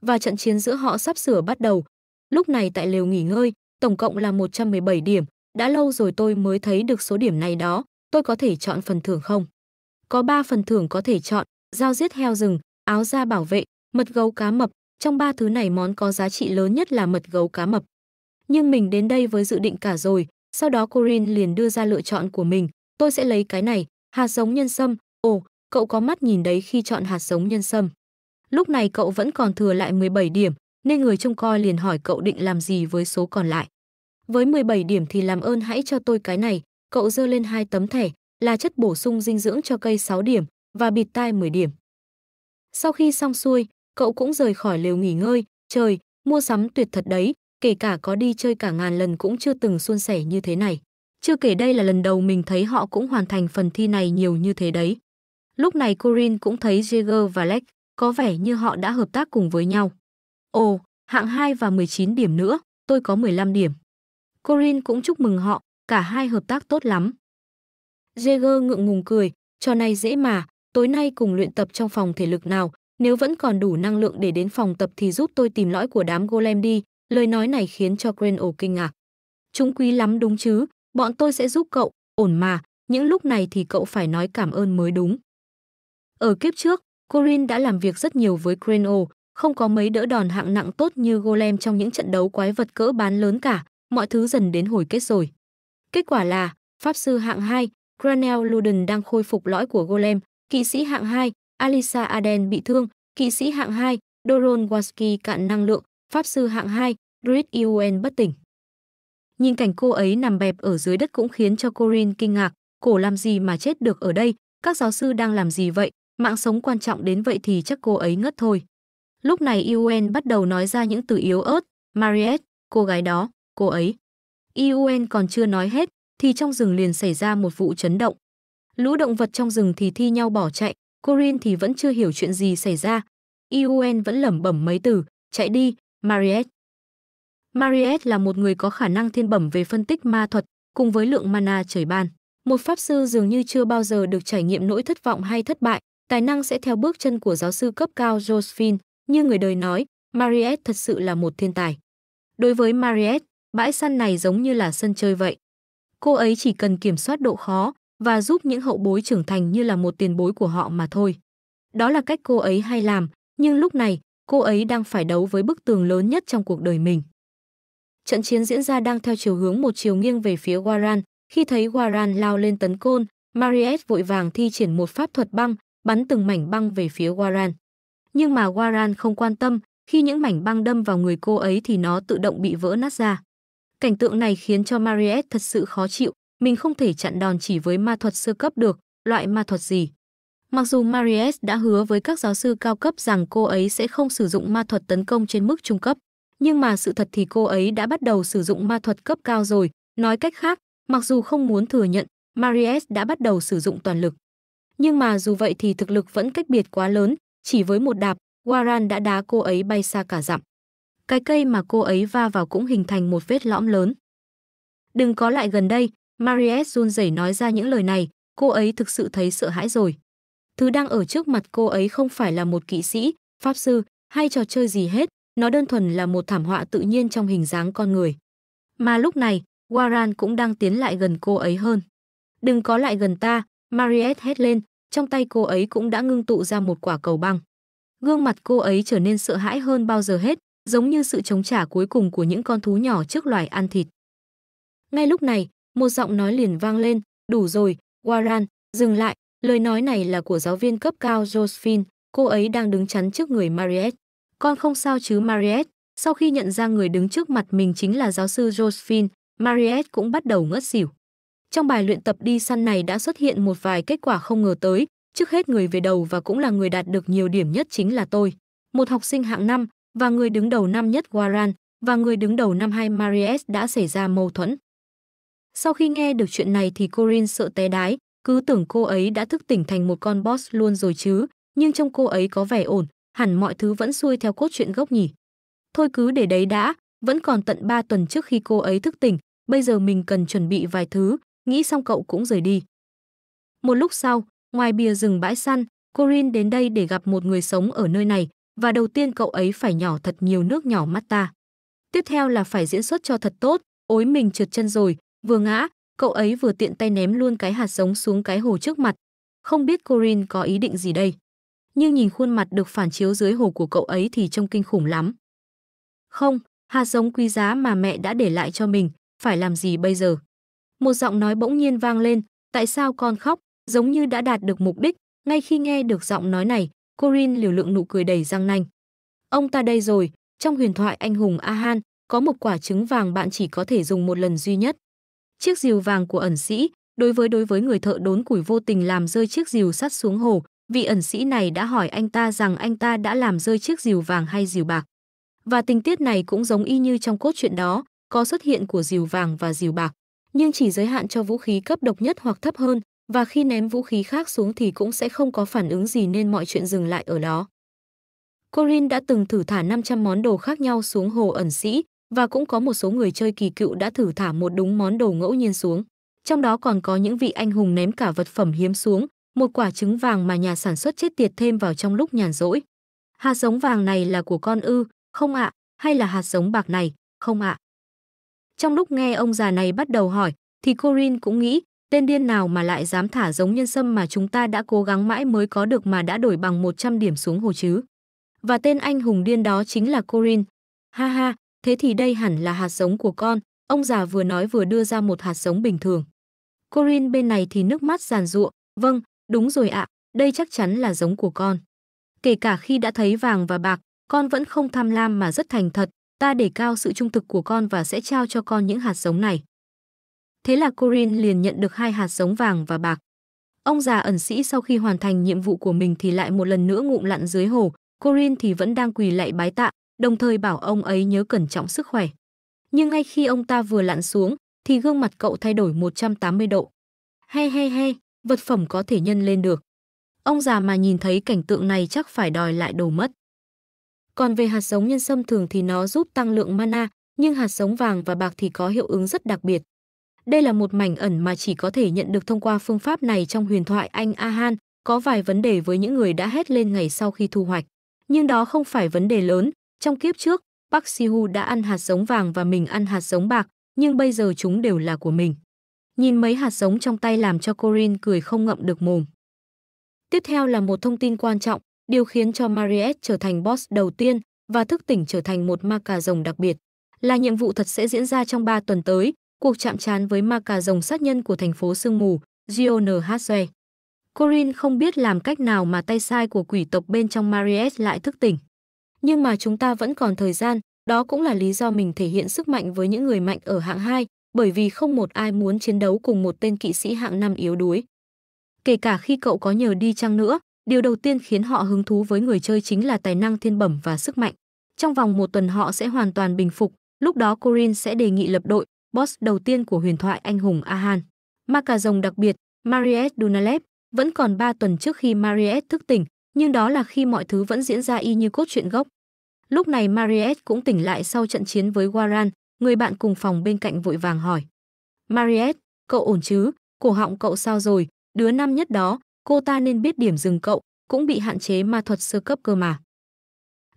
Và trận chiến giữa họ sắp sửa bắt đầu. Lúc này tại lều nghỉ ngơi, tổng cộng là 117 điểm, đã lâu rồi tôi mới thấy được số điểm này đó, tôi có thể chọn phần thưởng không? Có 3 phần thưởng có thể chọn, dao giết heo rừng, áo da bảo vệ, mật gấu cá mập, trong ba thứ này món có giá trị lớn nhất là mật gấu cá mập. Nhưng mình đến đây với dự định cả rồi, sau đó Corin liền đưa ra lựa chọn của mình, tôi sẽ lấy cái này, hạt giống nhân sâm, ồ, cậu có mắt nhìn đấy khi chọn hạt giống nhân sâm. Lúc này cậu vẫn còn thừa lại 17 điểm, nên người trông coi liền hỏi cậu định làm gì với số còn lại. Với 17 điểm thì làm ơn hãy cho tôi cái này, cậu dơ lên hai tấm thẻ, là chất bổ sung dinh dưỡng cho cây 6 điểm và bịt tai 10 điểm. Sau khi xong xuôi, cậu cũng rời khỏi lều nghỉ ngơi, trời, mua sắm tuyệt thật đấy, kể cả có đi chơi cả ngàn lần cũng chưa từng suôn sẻ như thế này. Chưa kể đây là lần đầu mình thấy họ cũng hoàn thành phần thi này nhiều như thế đấy. Lúc này Corin cũng thấy Jaeger và Lex, có vẻ như họ đã hợp tác cùng với nhau. Ồ, hạng 2 và 19 điểm nữa, tôi có 15 điểm. Corin cũng chúc mừng họ, cả hai hợp tác tốt lắm. Jaeger ngượng ngùng cười, trò này dễ mà, tối nay cùng luyện tập trong phòng thể lực nào, nếu vẫn còn đủ năng lượng để đến phòng tập thì giúp tôi tìm lõi của đám golem đi, lời nói này khiến cho Grenol kinh ngạc. Chúng quý lắm đúng chứ, bọn tôi sẽ giúp cậu, ổn mà, những lúc này thì cậu phải nói cảm ơn mới đúng. Ở kiếp trước, Corin đã làm việc rất nhiều với Grenol, không có mấy đỡ đòn hạng nặng tốt như Golem trong những trận đấu quái vật cỡ bán lớn cả, mọi thứ dần đến hồi kết rồi. Kết quả là, Pháp Sư hạng 2, Granel Luden đang khôi phục lõi của Golem, kỵ sĩ hạng 2, Alisa Aden bị thương, kỵ sĩ hạng 2, Doron Waski cạn năng lượng, pháp sư hạng 2, Druid Yuen bất tỉnh. Nhìn cảnh cô ấy nằm bẹp ở dưới đất cũng khiến cho Corin kinh ngạc, cổ làm gì mà chết được ở đây, các giáo sư đang làm gì vậy, mạng sống quan trọng đến vậy thì chắc cô ấy ngất thôi. Lúc này Yuen bắt đầu nói ra những từ yếu ớt, Mariette, cô gái đó, cô ấy. Yuen còn chưa nói hết, thì trong rừng liền xảy ra một vụ chấn động. Lũ động vật trong rừng thì thi nhau bỏ chạy, Corin thì vẫn chưa hiểu chuyện gì xảy ra. Eun vẫn lẩm bẩm mấy từ, chạy đi, Mariette. Mariette là một người có khả năng thiên bẩm về phân tích ma thuật, cùng với lượng mana trời ban. Một pháp sư dường như chưa bao giờ được trải nghiệm nỗi thất vọng hay thất bại, tài năng sẽ theo bước chân của giáo sư cấp cao Josephine, như người đời nói, Mariette thật sự là một thiên tài. Đối với Mariette, bãi săn này giống như là sân chơi vậy. Cô ấy chỉ cần kiểm soát độ khó, và giúp những hậu bối trưởng thành như là một tiền bối của họ mà thôi. Đó là cách cô ấy hay làm, nhưng lúc này, cô ấy đang phải đấu với bức tường lớn nhất trong cuộc đời mình. Trận chiến diễn ra đang theo chiều hướng một chiều nghiêng về phía Warren. khi thấy Warren lao lên tấn côn, Mariette vội vàng thi triển một pháp thuật băng, bắn từng mảnh băng về phía Warren. Nhưng mà Warren không quan tâm, khi những mảnh băng đâm vào người cô ấy thì nó tự động bị vỡ nát ra. Cảnh tượng này khiến cho Mariette thật sự khó chịu, mình không thể chặn đòn chỉ với ma thuật sơ cấp được, loại ma thuật gì. Mặc dù Maries đã hứa với các giáo sư cao cấp rằng cô ấy sẽ không sử dụng ma thuật tấn công trên mức trung cấp, nhưng mà sự thật thì cô ấy đã bắt đầu sử dụng ma thuật cấp cao rồi, nói cách khác, mặc dù không muốn thừa nhận, Maries đã bắt đầu sử dụng toàn lực. Nhưng mà dù vậy thì thực lực vẫn cách biệt quá lớn, chỉ với một đạp, Waran đã đá cô ấy bay xa cả dặm. Cái cây mà cô ấy va vào cũng hình thành một vết lõm lớn. Đừng có lại gần đây, Mariette run rẩy nói ra những lời này, cô ấy thực sự thấy sợ hãi rồi. Thứ đang ở trước mặt cô ấy không phải là một kỵ sĩ, pháp sư hay trò chơi gì hết, nó đơn thuần là một thảm họa tự nhiên trong hình dáng con người. Mà lúc này, Warren cũng đang tiến lại gần cô ấy hơn. Đừng có lại gần ta, Mariette hét lên, trong tay cô ấy cũng đã ngưng tụ ra một quả cầu băng. Gương mặt cô ấy trở nên sợ hãi hơn bao giờ hết, giống như sự chống trả cuối cùng của những con thú nhỏ trước loài ăn thịt. Ngay lúc này, một giọng nói liền vang lên, đủ rồi, Warren dừng lại, lời nói này là của giáo viên cấp cao Josephine, cô ấy đang đứng chắn trước người Mariette. Con không sao chứ Mariette, sau khi nhận ra người đứng trước mặt mình chính là giáo sư Josephine, Mariette cũng bắt đầu ngất xỉu. Trong bài luyện tập đi săn này đã xuất hiện một vài kết quả không ngờ tới, trước hết người về đầu và cũng là người đạt được nhiều điểm nhất chính là tôi. Một học sinh hạng năm và người đứng đầu năm nhất Warren và người đứng đầu năm hai Mariette đã xảy ra mâu thuẫn. Sau khi nghe được chuyện này thì Corin sợ té đái, cứ tưởng cô ấy đã thức tỉnh thành một con boss luôn rồi chứ, nhưng trong cô ấy có vẻ ổn, hẳn mọi thứ vẫn xuôi theo cốt truyện gốc nhỉ. Thôi cứ để đấy đã, vẫn còn tận 3 tuần trước khi cô ấy thức tỉnh, bây giờ mình cần chuẩn bị vài thứ, nghĩ xong cậu cũng rời đi. Một lúc sau, ngoài bìa rừng bãi săn, Corin đến đây để gặp một người sống ở nơi này, và đầu tiên cậu ấy phải nhỏ thật nhiều nước nhỏ mắt ta. Tiếp theo là phải diễn xuất cho thật tốt, ối mình trượt chân rồi, Vừa ngã, cậu ấy vừa tiện tay ném luôn cái hạt giống xuống cái hồ trước mặt. Không biết Corin có ý định gì đây. Nhưng nhìn khuôn mặt được phản chiếu dưới hồ của cậu ấy thì trông kinh khủng lắm. Không, hạt giống quý giá mà mẹ đã để lại cho mình, phải làm gì bây giờ? Một giọng nói bỗng nhiên vang lên, tại sao con khóc, giống như đã đạt được mục đích, ngay khi nghe được giọng nói này, Corin liều lượng nụ cười đầy răng nanh. Ông ta đây rồi, trong huyền thoại anh hùng Ahan, có một quả trứng vàng bạn chỉ có thể dùng một lần duy nhất chiếc rìu vàng của ẩn sĩ đối với đối với người thợ đốn củi vô tình làm rơi chiếc rìu sắt xuống hồ vị ẩn sĩ này đã hỏi anh ta rằng anh ta đã làm rơi chiếc rìu vàng hay rìu bạc và tình tiết này cũng giống y như trong cốt truyện đó có xuất hiện của rìu vàng và rìu bạc nhưng chỉ giới hạn cho vũ khí cấp độc nhất hoặc thấp hơn và khi ném vũ khí khác xuống thì cũng sẽ không có phản ứng gì nên mọi chuyện dừng lại ở đó. Corin đã từng thử thả 500 món đồ khác nhau xuống hồ ẩn sĩ, và cũng có một số người chơi kỳ cựu đã thử thả một đúng món đồ ngẫu nhiên xuống. Trong đó còn có những vị anh hùng ném cả vật phẩm hiếm xuống, một quả trứng vàng mà nhà sản xuất chết tiệt thêm vào trong lúc nhàn rỗi. Hạt giống vàng này là của con ư, không ạ, hay là hạt giống bạc này, không ạ. Trong lúc nghe ông già này bắt đầu hỏi, thì Corin cũng nghĩ, tên điên nào mà lại dám thả giống nhân sâm mà chúng ta đã cố gắng mãi mới có được mà đã đổi bằng 100 điểm xuống hồ chứ. Và tên anh hùng điên đó chính là Corin. Ha ha, thế thì đây hẳn là hạt giống của con, ông già vừa nói vừa đưa ra một hạt giống bình thường. Corin bên này thì nước mắt giàn ruộng, vâng, đúng rồi ạ, đây chắc chắn là giống của con. Kể cả khi đã thấy vàng và bạc, con vẫn không tham lam mà rất thành thật, ta để cao sự trung thực của con và sẽ trao cho con những hạt giống này. Thế là Corin liền nhận được hai hạt giống vàng và bạc. Ông già ẩn sĩ sau khi hoàn thành nhiệm vụ của mình thì lại một lần nữa ngụm lặn dưới hồ, Corin thì vẫn đang quỳ lại bái tạ, đồng thời bảo ông ấy nhớ cẩn trọng sức khỏe. Nhưng ngay khi ông ta vừa lặn xuống, thì gương mặt cậu thay đổi 180 độ. He he he, vật phẩm có thể nhân lên được. Ông già mà nhìn thấy cảnh tượng này chắc phải đòi lại đồ mất. Còn về hạt giống nhân sâm thường thì nó giúp tăng lượng mana, nhưng hạt giống vàng và bạc thì có hiệu ứng rất đặc biệt. Đây là một mảnh ẩn mà chỉ có thể nhận được thông qua phương pháp này trong huyền thoại Anh Ahan, có vài vấn đề với những người đã hét lên ngày sau khi thu hoạch. Nhưng đó không phải vấn đề lớn, trong kiếp trước, Park Sihu đã ăn hạt giống vàng và mình ăn hạt giống bạc, nhưng bây giờ chúng đều là của mình. Nhìn mấy hạt giống trong tay làm cho Corin cười không ngậm được mồm. Tiếp theo là một thông tin quan trọng, điều khiến cho Mariette trở thành boss đầu tiên và thức tỉnh trở thành một ma cà rồng đặc biệt. Là nhiệm vụ thật sẽ diễn ra trong 3 tuần tới, cuộc chạm trán với ma cà rồng sát nhân của thành phố Sương Mù, Gion Corin không biết làm cách nào mà tay sai của quỷ tộc bên trong Mariette lại thức tỉnh nhưng mà chúng ta vẫn còn thời gian, đó cũng là lý do mình thể hiện sức mạnh với những người mạnh ở hạng 2, bởi vì không một ai muốn chiến đấu cùng một tên kỵ sĩ hạng 5 yếu đuối. Kể cả khi cậu có nhờ đi chăng nữa, điều đầu tiên khiến họ hứng thú với người chơi chính là tài năng thiên bẩm và sức mạnh. Trong vòng một tuần họ sẽ hoàn toàn bình phục, lúc đó Corin sẽ đề nghị lập đội, boss đầu tiên của huyền thoại anh hùng Ahan. Ma cà rồng đặc biệt, Mariette Dunalep, vẫn còn 3 tuần trước khi Mariette thức tỉnh, nhưng đó là khi mọi thứ vẫn diễn ra y như cốt truyện gốc. Lúc này Mariette cũng tỉnh lại sau trận chiến với Warren, người bạn cùng phòng bên cạnh vội vàng hỏi. Mariette, cậu ổn chứ? Cổ họng cậu sao rồi? Đứa năm nhất đó, cô ta nên biết điểm dừng cậu, cũng bị hạn chế ma thuật sơ cấp cơ mà.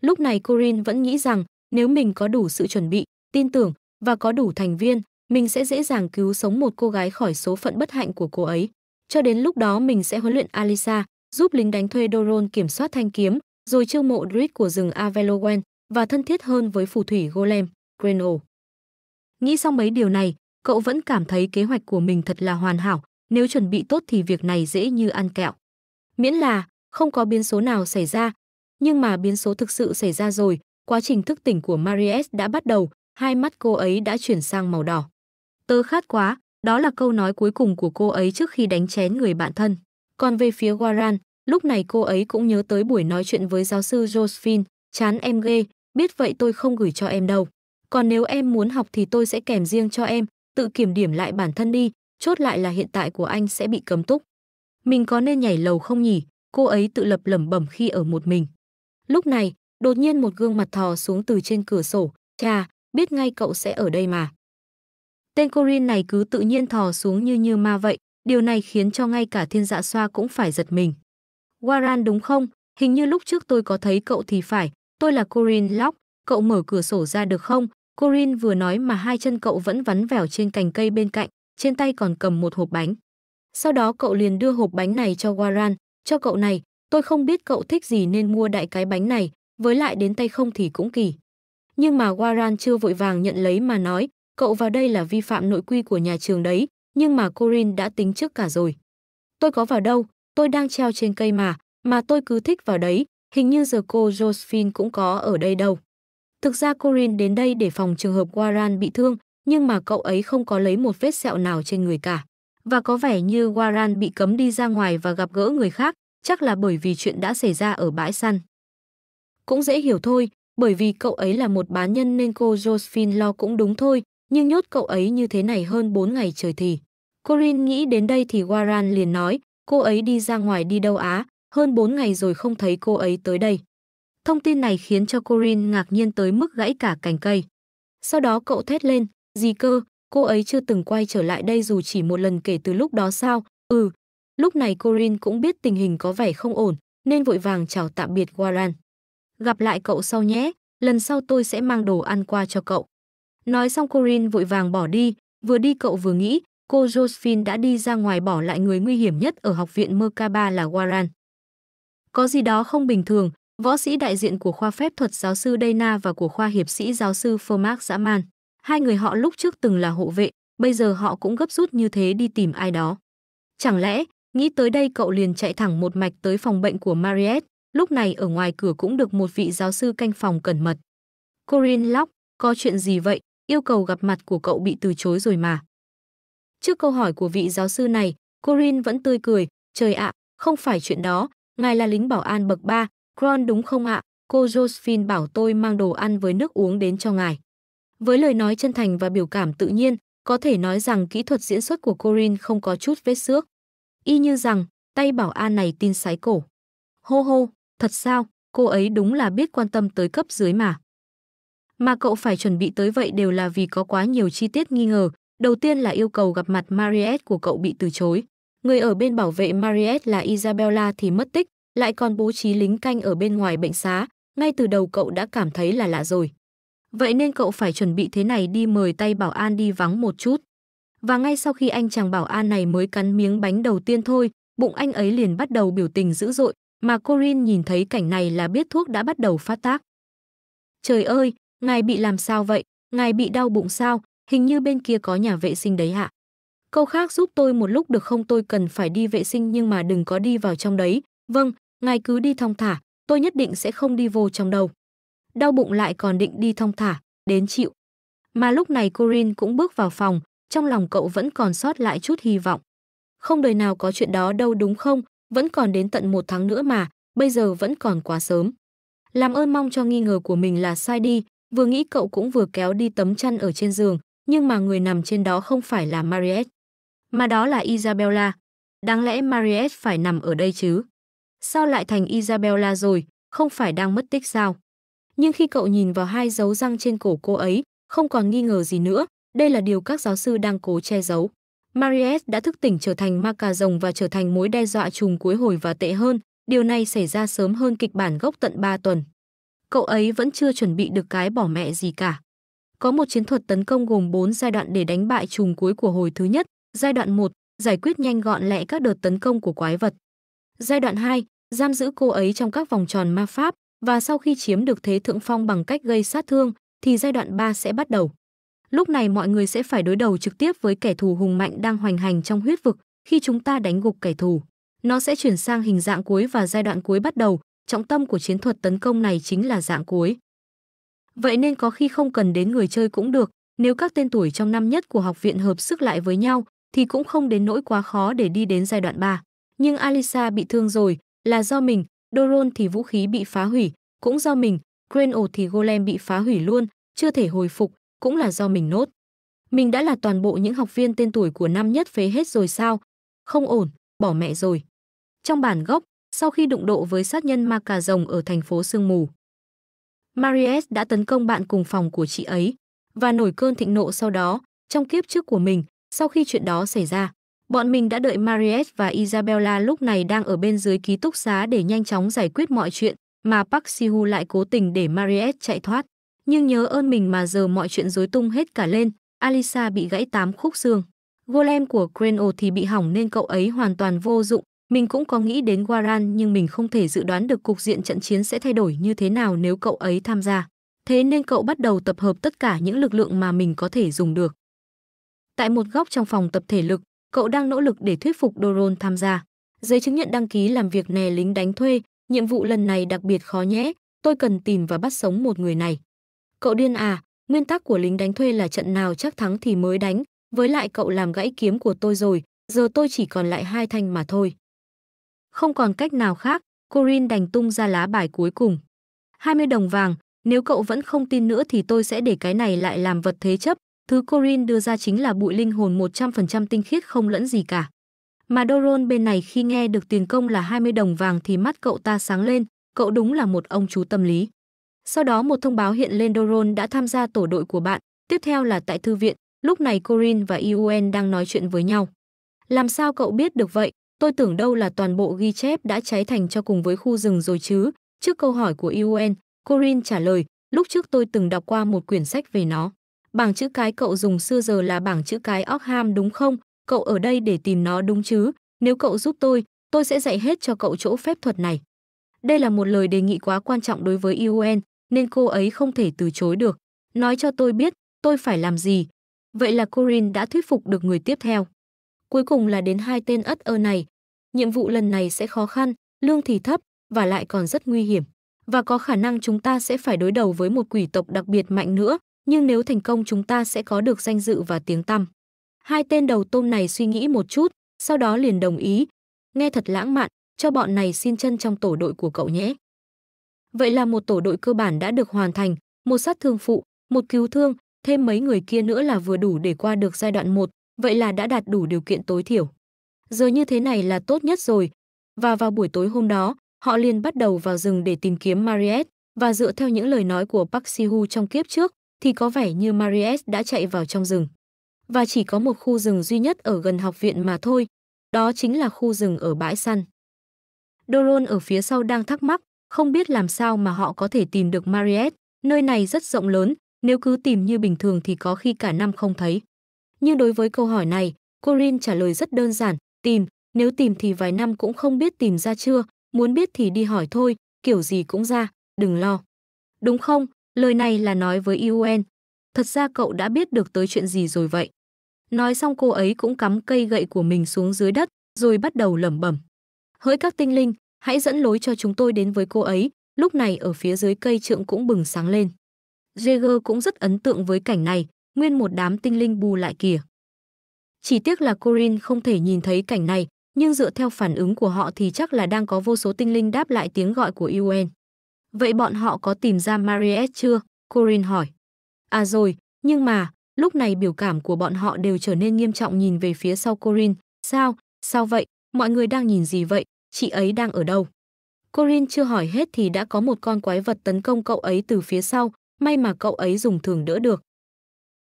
Lúc này Corin vẫn nghĩ rằng nếu mình có đủ sự chuẩn bị, tin tưởng và có đủ thành viên, mình sẽ dễ dàng cứu sống một cô gái khỏi số phận bất hạnh của cô ấy. Cho đến lúc đó mình sẽ huấn luyện Alisa, giúp lính đánh thuê Doron kiểm soát thanh kiếm, rồi chiêu mộ Druid của rừng Avelowen và thân thiết hơn với phù thủy Golem, Greno. Nghĩ xong mấy điều này, cậu vẫn cảm thấy kế hoạch của mình thật là hoàn hảo, nếu chuẩn bị tốt thì việc này dễ như ăn kẹo. Miễn là không có biến số nào xảy ra, nhưng mà biến số thực sự xảy ra rồi, quá trình thức tỉnh của Maries đã bắt đầu, hai mắt cô ấy đã chuyển sang màu đỏ. Tớ khát quá, đó là câu nói cuối cùng của cô ấy trước khi đánh chén người bạn thân. Còn về phía Warren lúc này cô ấy cũng nhớ tới buổi nói chuyện với giáo sư Josephine, chán em ghê, biết vậy tôi không gửi cho em đâu. Còn nếu em muốn học thì tôi sẽ kèm riêng cho em, tự kiểm điểm lại bản thân đi, chốt lại là hiện tại của anh sẽ bị cấm túc. Mình có nên nhảy lầu không nhỉ? Cô ấy tự lập lẩm bẩm khi ở một mình. Lúc này, đột nhiên một gương mặt thò xuống từ trên cửa sổ, cha biết ngay cậu sẽ ở đây mà." Tên Corin này cứ tự nhiên thò xuống như như ma vậy, Điều này khiến cho ngay cả thiên dạ xoa cũng phải giật mình. Warren đúng không? Hình như lúc trước tôi có thấy cậu thì phải. Tôi là Corin Lock. Cậu mở cửa sổ ra được không? Corin vừa nói mà hai chân cậu vẫn vắn vẻo trên cành cây bên cạnh, trên tay còn cầm một hộp bánh. Sau đó cậu liền đưa hộp bánh này cho Warren, cho cậu này, tôi không biết cậu thích gì nên mua đại cái bánh này, với lại đến tay không thì cũng kỳ. Nhưng mà Warren chưa vội vàng nhận lấy mà nói, cậu vào đây là vi phạm nội quy của nhà trường đấy, nhưng mà Corin đã tính trước cả rồi. Tôi có vào đâu, tôi đang treo trên cây mà, mà tôi cứ thích vào đấy, hình như giờ cô Josephine cũng có ở đây đâu. Thực ra Corin đến đây để phòng trường hợp Warren bị thương, nhưng mà cậu ấy không có lấy một vết sẹo nào trên người cả. Và có vẻ như Warren bị cấm đi ra ngoài và gặp gỡ người khác, chắc là bởi vì chuyện đã xảy ra ở bãi săn. Cũng dễ hiểu thôi, bởi vì cậu ấy là một bán nhân nên cô Josephine lo cũng đúng thôi, nhưng nhốt cậu ấy như thế này hơn 4 ngày trời thì. Corin nghĩ đến đây thì Warren liền nói, cô ấy đi ra ngoài đi đâu á, hơn 4 ngày rồi không thấy cô ấy tới đây. Thông tin này khiến cho Corin ngạc nhiên tới mức gãy cả cành cây. Sau đó cậu thét lên, gì cơ, cô ấy chưa từng quay trở lại đây dù chỉ một lần kể từ lúc đó sao, ừ. Lúc này Corin cũng biết tình hình có vẻ không ổn, nên vội vàng chào tạm biệt Warren Gặp lại cậu sau nhé, lần sau tôi sẽ mang đồ ăn qua cho cậu. Nói xong Corin vội vàng bỏ đi, vừa đi cậu vừa nghĩ, cô Josephine đã đi ra ngoài bỏ lại người nguy hiểm nhất ở học viện Merkaba là Warren. Có gì đó không bình thường, võ sĩ đại diện của khoa phép thuật giáo sư Dana và của khoa hiệp sĩ giáo sư Fermark Dã man. Hai người họ lúc trước từng là hộ vệ, bây giờ họ cũng gấp rút như thế đi tìm ai đó. Chẳng lẽ, nghĩ tới đây cậu liền chạy thẳng một mạch tới phòng bệnh của Mariette, lúc này ở ngoài cửa cũng được một vị giáo sư canh phòng cẩn mật. Corinne Locke, có chuyện gì vậy? yêu cầu gặp mặt của cậu bị từ chối rồi mà. Trước câu hỏi của vị giáo sư này, Corin vẫn tươi cười, trời ạ, không phải chuyện đó, ngài là lính bảo an bậc 3, Kron đúng không ạ? Cô Josephine bảo tôi mang đồ ăn với nước uống đến cho ngài. Với lời nói chân thành và biểu cảm tự nhiên, có thể nói rằng kỹ thuật diễn xuất của Corin không có chút vết xước. Y như rằng, tay bảo an này tin sái cổ. Hô hô, thật sao, cô ấy đúng là biết quan tâm tới cấp dưới mà mà cậu phải chuẩn bị tới vậy đều là vì có quá nhiều chi tiết nghi ngờ. Đầu tiên là yêu cầu gặp mặt Mariette của cậu bị từ chối. Người ở bên bảo vệ Mariette là Isabella thì mất tích, lại còn bố trí lính canh ở bên ngoài bệnh xá. Ngay từ đầu cậu đã cảm thấy là lạ rồi. Vậy nên cậu phải chuẩn bị thế này đi mời tay bảo an đi vắng một chút. Và ngay sau khi anh chàng bảo an này mới cắn miếng bánh đầu tiên thôi, bụng anh ấy liền bắt đầu biểu tình dữ dội, mà Corin nhìn thấy cảnh này là biết thuốc đã bắt đầu phát tác. Trời ơi, Ngài bị làm sao vậy? Ngài bị đau bụng sao? Hình như bên kia có nhà vệ sinh đấy hạ. Câu khác giúp tôi một lúc được không tôi cần phải đi vệ sinh nhưng mà đừng có đi vào trong đấy. Vâng, ngài cứ đi thong thả, tôi nhất định sẽ không đi vô trong đâu. Đau bụng lại còn định đi thong thả, đến chịu. Mà lúc này Corin cũng bước vào phòng, trong lòng cậu vẫn còn sót lại chút hy vọng. Không đời nào có chuyện đó đâu đúng không, vẫn còn đến tận một tháng nữa mà, bây giờ vẫn còn quá sớm. Làm ơn mong cho nghi ngờ của mình là sai đi, Vừa nghĩ cậu cũng vừa kéo đi tấm chăn ở trên giường, nhưng mà người nằm trên đó không phải là Mariette, mà đó là Isabella. Đáng lẽ Mariette phải nằm ở đây chứ? Sao lại thành Isabella rồi, không phải đang mất tích sao? Nhưng khi cậu nhìn vào hai dấu răng trên cổ cô ấy, không còn nghi ngờ gì nữa, đây là điều các giáo sư đang cố che giấu. Mariette đã thức tỉnh trở thành ma cà rồng và trở thành mối đe dọa trùng cuối hồi và tệ hơn, điều này xảy ra sớm hơn kịch bản gốc tận 3 tuần cậu ấy vẫn chưa chuẩn bị được cái bỏ mẹ gì cả. Có một chiến thuật tấn công gồm 4 giai đoạn để đánh bại trùng cuối của hồi thứ nhất. Giai đoạn 1, giải quyết nhanh gọn lẹ các đợt tấn công của quái vật. Giai đoạn 2, giam giữ cô ấy trong các vòng tròn ma pháp và sau khi chiếm được thế thượng phong bằng cách gây sát thương thì giai đoạn 3 sẽ bắt đầu. Lúc này mọi người sẽ phải đối đầu trực tiếp với kẻ thù hùng mạnh đang hoành hành trong huyết vực khi chúng ta đánh gục kẻ thù. Nó sẽ chuyển sang hình dạng cuối và giai đoạn cuối bắt đầu, trọng tâm của chiến thuật tấn công này chính là dạng cuối. Vậy nên có khi không cần đến người chơi cũng được, nếu các tên tuổi trong năm nhất của học viện hợp sức lại với nhau thì cũng không đến nỗi quá khó để đi đến giai đoạn 3. Nhưng Alisa bị thương rồi, là do mình, Doron thì vũ khí bị phá hủy, cũng do mình, Grenol thì Golem bị phá hủy luôn, chưa thể hồi phục, cũng là do mình nốt. Mình đã là toàn bộ những học viên tên tuổi của năm nhất phế hết rồi sao? Không ổn, bỏ mẹ rồi. Trong bản gốc, sau khi đụng độ với sát nhân ma cà rồng ở thành phố Sương Mù. Maries đã tấn công bạn cùng phòng của chị ấy và nổi cơn thịnh nộ sau đó, trong kiếp trước của mình, sau khi chuyện đó xảy ra, bọn mình đã đợi Maries và Isabella lúc này đang ở bên dưới ký túc xá để nhanh chóng giải quyết mọi chuyện, mà Park Sihu lại cố tình để Maries chạy thoát. Nhưng nhớ ơn mình mà giờ mọi chuyện rối tung hết cả lên, Alisa bị gãy tám khúc xương. Golem của Greno thì bị hỏng nên cậu ấy hoàn toàn vô dụng, mình cũng có nghĩ đến Waran nhưng mình không thể dự đoán được cục diện trận chiến sẽ thay đổi như thế nào nếu cậu ấy tham gia. Thế nên cậu bắt đầu tập hợp tất cả những lực lượng mà mình có thể dùng được. Tại một góc trong phòng tập thể lực, cậu đang nỗ lực để thuyết phục Doron tham gia. Giấy chứng nhận đăng ký làm việc nè lính đánh thuê, nhiệm vụ lần này đặc biệt khó nhẽ, tôi cần tìm và bắt sống một người này. Cậu điên à, nguyên tắc của lính đánh thuê là trận nào chắc thắng thì mới đánh, với lại cậu làm gãy kiếm của tôi rồi, giờ tôi chỉ còn lại hai thanh mà thôi. Không còn cách nào khác, Corin đành tung ra lá bài cuối cùng. 20 đồng vàng, nếu cậu vẫn không tin nữa thì tôi sẽ để cái này lại làm vật thế chấp. Thứ Corin đưa ra chính là bụi linh hồn 100% tinh khiết không lẫn gì cả. Mà Doron bên này khi nghe được tiền công là 20 đồng vàng thì mắt cậu ta sáng lên, cậu đúng là một ông chú tâm lý. Sau đó một thông báo hiện lên Doron đã tham gia tổ đội của bạn, tiếp theo là tại thư viện, lúc này Corin và Iuen đang nói chuyện với nhau. Làm sao cậu biết được vậy? Tôi tưởng đâu là toàn bộ ghi chép đã cháy thành cho cùng với khu rừng rồi chứ. Trước câu hỏi của UN, Corin trả lời, lúc trước tôi từng đọc qua một quyển sách về nó. Bảng chữ cái cậu dùng xưa giờ là bảng chữ cái Ockham đúng không? Cậu ở đây để tìm nó đúng chứ? Nếu cậu giúp tôi, tôi sẽ dạy hết cho cậu chỗ phép thuật này. Đây là một lời đề nghị quá quan trọng đối với UN, nên cô ấy không thể từ chối được. Nói cho tôi biết, tôi phải làm gì. Vậy là Corin đã thuyết phục được người tiếp theo. Cuối cùng là đến hai tên ất ơ này, nhiệm vụ lần này sẽ khó khăn, lương thì thấp và lại còn rất nguy hiểm. Và có khả năng chúng ta sẽ phải đối đầu với một quỷ tộc đặc biệt mạnh nữa, nhưng nếu thành công chúng ta sẽ có được danh dự và tiếng tăm. Hai tên đầu tôm này suy nghĩ một chút, sau đó liền đồng ý. Nghe thật lãng mạn, cho bọn này xin chân trong tổ đội của cậu nhé. Vậy là một tổ đội cơ bản đã được hoàn thành, một sát thương phụ, một cứu thương, thêm mấy người kia nữa là vừa đủ để qua được giai đoạn 1, vậy là đã đạt đủ điều kiện tối thiểu. Giờ như thế này là tốt nhất rồi. Và vào buổi tối hôm đó, họ liền bắt đầu vào rừng để tìm kiếm Mariette và dựa theo những lời nói của Park Si-hu trong kiếp trước thì có vẻ như Mariette đã chạy vào trong rừng. Và chỉ có một khu rừng duy nhất ở gần học viện mà thôi, đó chính là khu rừng ở bãi săn. Doron ở phía sau đang thắc mắc, không biết làm sao mà họ có thể tìm được Mariette, nơi này rất rộng lớn, nếu cứ tìm như bình thường thì có khi cả năm không thấy. Nhưng đối với câu hỏi này, Corin trả lời rất đơn giản, Tìm, nếu tìm thì vài năm cũng không biết tìm ra chưa, muốn biết thì đi hỏi thôi, kiểu gì cũng ra, đừng lo. Đúng không, lời này là nói với Yuen. Thật ra cậu đã biết được tới chuyện gì rồi vậy. Nói xong cô ấy cũng cắm cây gậy của mình xuống dưới đất, rồi bắt đầu lẩm bẩm. Hỡi các tinh linh, hãy dẫn lối cho chúng tôi đến với cô ấy, lúc này ở phía dưới cây trượng cũng bừng sáng lên. Jaeger cũng rất ấn tượng với cảnh này, nguyên một đám tinh linh bù lại kìa. Chỉ tiếc là Corin không thể nhìn thấy cảnh này, nhưng dựa theo phản ứng của họ thì chắc là đang có vô số tinh linh đáp lại tiếng gọi của Yuen. Vậy bọn họ có tìm ra Mariette chưa? Corin hỏi. À rồi, nhưng mà, lúc này biểu cảm của bọn họ đều trở nên nghiêm trọng nhìn về phía sau Corin. Sao? Sao vậy? Mọi người đang nhìn gì vậy? Chị ấy đang ở đâu? Corin chưa hỏi hết thì đã có một con quái vật tấn công cậu ấy từ phía sau, may mà cậu ấy dùng thường đỡ được.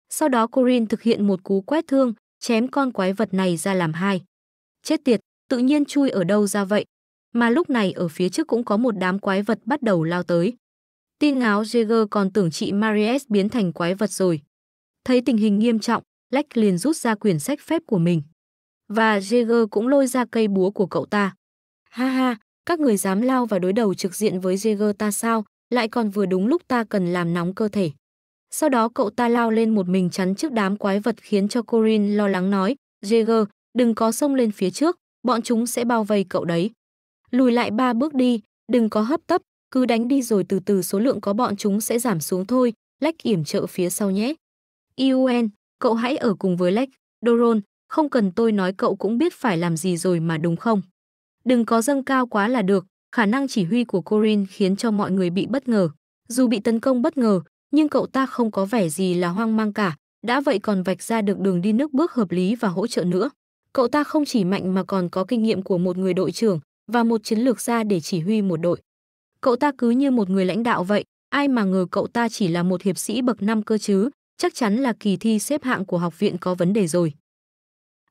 Sau đó Corin thực hiện một cú quét thương, chém con quái vật này ra làm hai. Chết tiệt, tự nhiên chui ở đâu ra vậy? Mà lúc này ở phía trước cũng có một đám quái vật bắt đầu lao tới. Tin ngáo Jaeger còn tưởng chị Maries biến thành quái vật rồi. Thấy tình hình nghiêm trọng, Lách liền rút ra quyển sách phép của mình. Và Jaeger cũng lôi ra cây búa của cậu ta. Ha ha, các người dám lao vào đối đầu trực diện với Jaeger ta sao, lại còn vừa đúng lúc ta cần làm nóng cơ thể. Sau đó cậu ta lao lên một mình chắn trước đám quái vật khiến cho Corin lo lắng nói, Jager, đừng có xông lên phía trước, bọn chúng sẽ bao vây cậu đấy. Lùi lại ba bước đi, đừng có hấp tấp, cứ đánh đi rồi từ từ số lượng có bọn chúng sẽ giảm xuống thôi, Lách yểm trợ phía sau nhé. Yuen, e cậu hãy ở cùng với Lách, Doron, không cần tôi nói cậu cũng biết phải làm gì rồi mà đúng không? Đừng có dâng cao quá là được, khả năng chỉ huy của Corin khiến cho mọi người bị bất ngờ. Dù bị tấn công bất ngờ, nhưng cậu ta không có vẻ gì là hoang mang cả, đã vậy còn vạch ra được đường đi nước bước hợp lý và hỗ trợ nữa. Cậu ta không chỉ mạnh mà còn có kinh nghiệm của một người đội trưởng và một chiến lược gia để chỉ huy một đội. Cậu ta cứ như một người lãnh đạo vậy, ai mà ngờ cậu ta chỉ là một hiệp sĩ bậc năm cơ chứ, chắc chắn là kỳ thi xếp hạng của học viện có vấn đề rồi.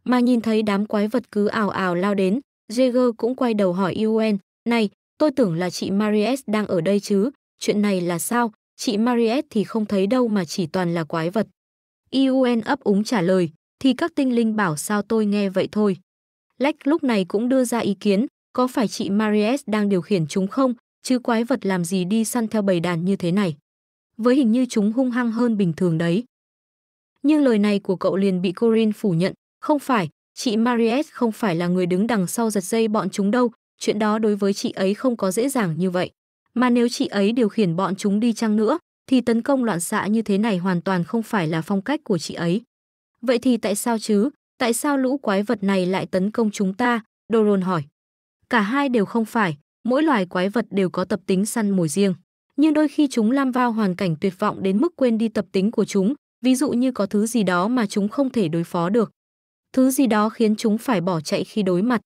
Mà nhìn thấy đám quái vật cứ ào ào lao đến, Jaeger cũng quay đầu hỏi Yuen, này, tôi tưởng là chị Maries đang ở đây chứ, chuyện này là sao, chị Mariette thì không thấy đâu mà chỉ toàn là quái vật. Yuen e ấp úng trả lời, thì các tinh linh bảo sao tôi nghe vậy thôi. Lách lúc này cũng đưa ra ý kiến, có phải chị Mariette đang điều khiển chúng không, chứ quái vật làm gì đi săn theo bầy đàn như thế này. Với hình như chúng hung hăng hơn bình thường đấy. Nhưng lời này của cậu liền bị Corin phủ nhận, không phải, chị Mariette không phải là người đứng đằng sau giật dây bọn chúng đâu, chuyện đó đối với chị ấy không có dễ dàng như vậy. Mà nếu chị ấy điều khiển bọn chúng đi chăng nữa, thì tấn công loạn xạ như thế này hoàn toàn không phải là phong cách của chị ấy. Vậy thì tại sao chứ? Tại sao lũ quái vật này lại tấn công chúng ta? Doron hỏi. Cả hai đều không phải, mỗi loài quái vật đều có tập tính săn mồi riêng. Nhưng đôi khi chúng lam vào hoàn cảnh tuyệt vọng đến mức quên đi tập tính của chúng, ví dụ như có thứ gì đó mà chúng không thể đối phó được. Thứ gì đó khiến chúng phải bỏ chạy khi đối mặt.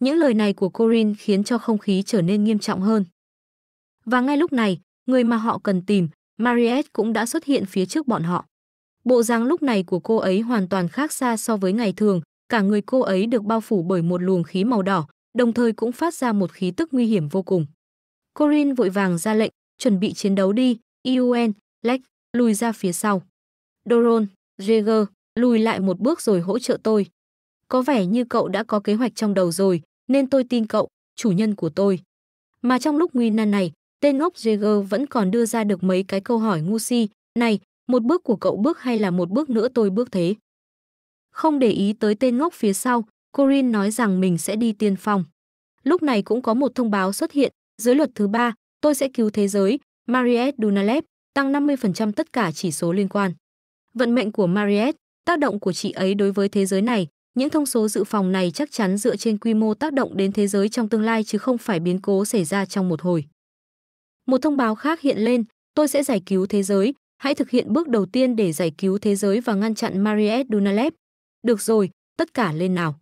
Những lời này của Corin khiến cho không khí trở nên nghiêm trọng hơn. Và ngay lúc này, người mà họ cần tìm, Mariette cũng đã xuất hiện phía trước bọn họ. Bộ dáng lúc này của cô ấy hoàn toàn khác xa so với ngày thường, cả người cô ấy được bao phủ bởi một luồng khí màu đỏ, đồng thời cũng phát ra một khí tức nguy hiểm vô cùng. Corin vội vàng ra lệnh, chuẩn bị chiến đấu đi, Iuen, e Lex, lùi ra phía sau. Doron, Jaeger, lùi lại một bước rồi hỗ trợ tôi. Có vẻ như cậu đã có kế hoạch trong đầu rồi, nên tôi tin cậu, chủ nhân của tôi. Mà trong lúc nguy nan này, tên ngốc Jagger vẫn còn đưa ra được mấy cái câu hỏi ngu si, này, một bước của cậu bước hay là một bước nữa tôi bước thế? Không để ý tới tên ngốc phía sau, Corin nói rằng mình sẽ đi tiên phong. Lúc này cũng có một thông báo xuất hiện, dưới luật thứ ba, tôi sẽ cứu thế giới, Mariette Dunalep, tăng 50% tất cả chỉ số liên quan. Vận mệnh của Mariette, tác động của chị ấy đối với thế giới này, những thông số dự phòng này chắc chắn dựa trên quy mô tác động đến thế giới trong tương lai chứ không phải biến cố xảy ra trong một hồi. Một thông báo khác hiện lên, tôi sẽ giải cứu thế giới, hãy thực hiện bước đầu tiên để giải cứu thế giới và ngăn chặn Mariette Dunalep. Được rồi, tất cả lên nào.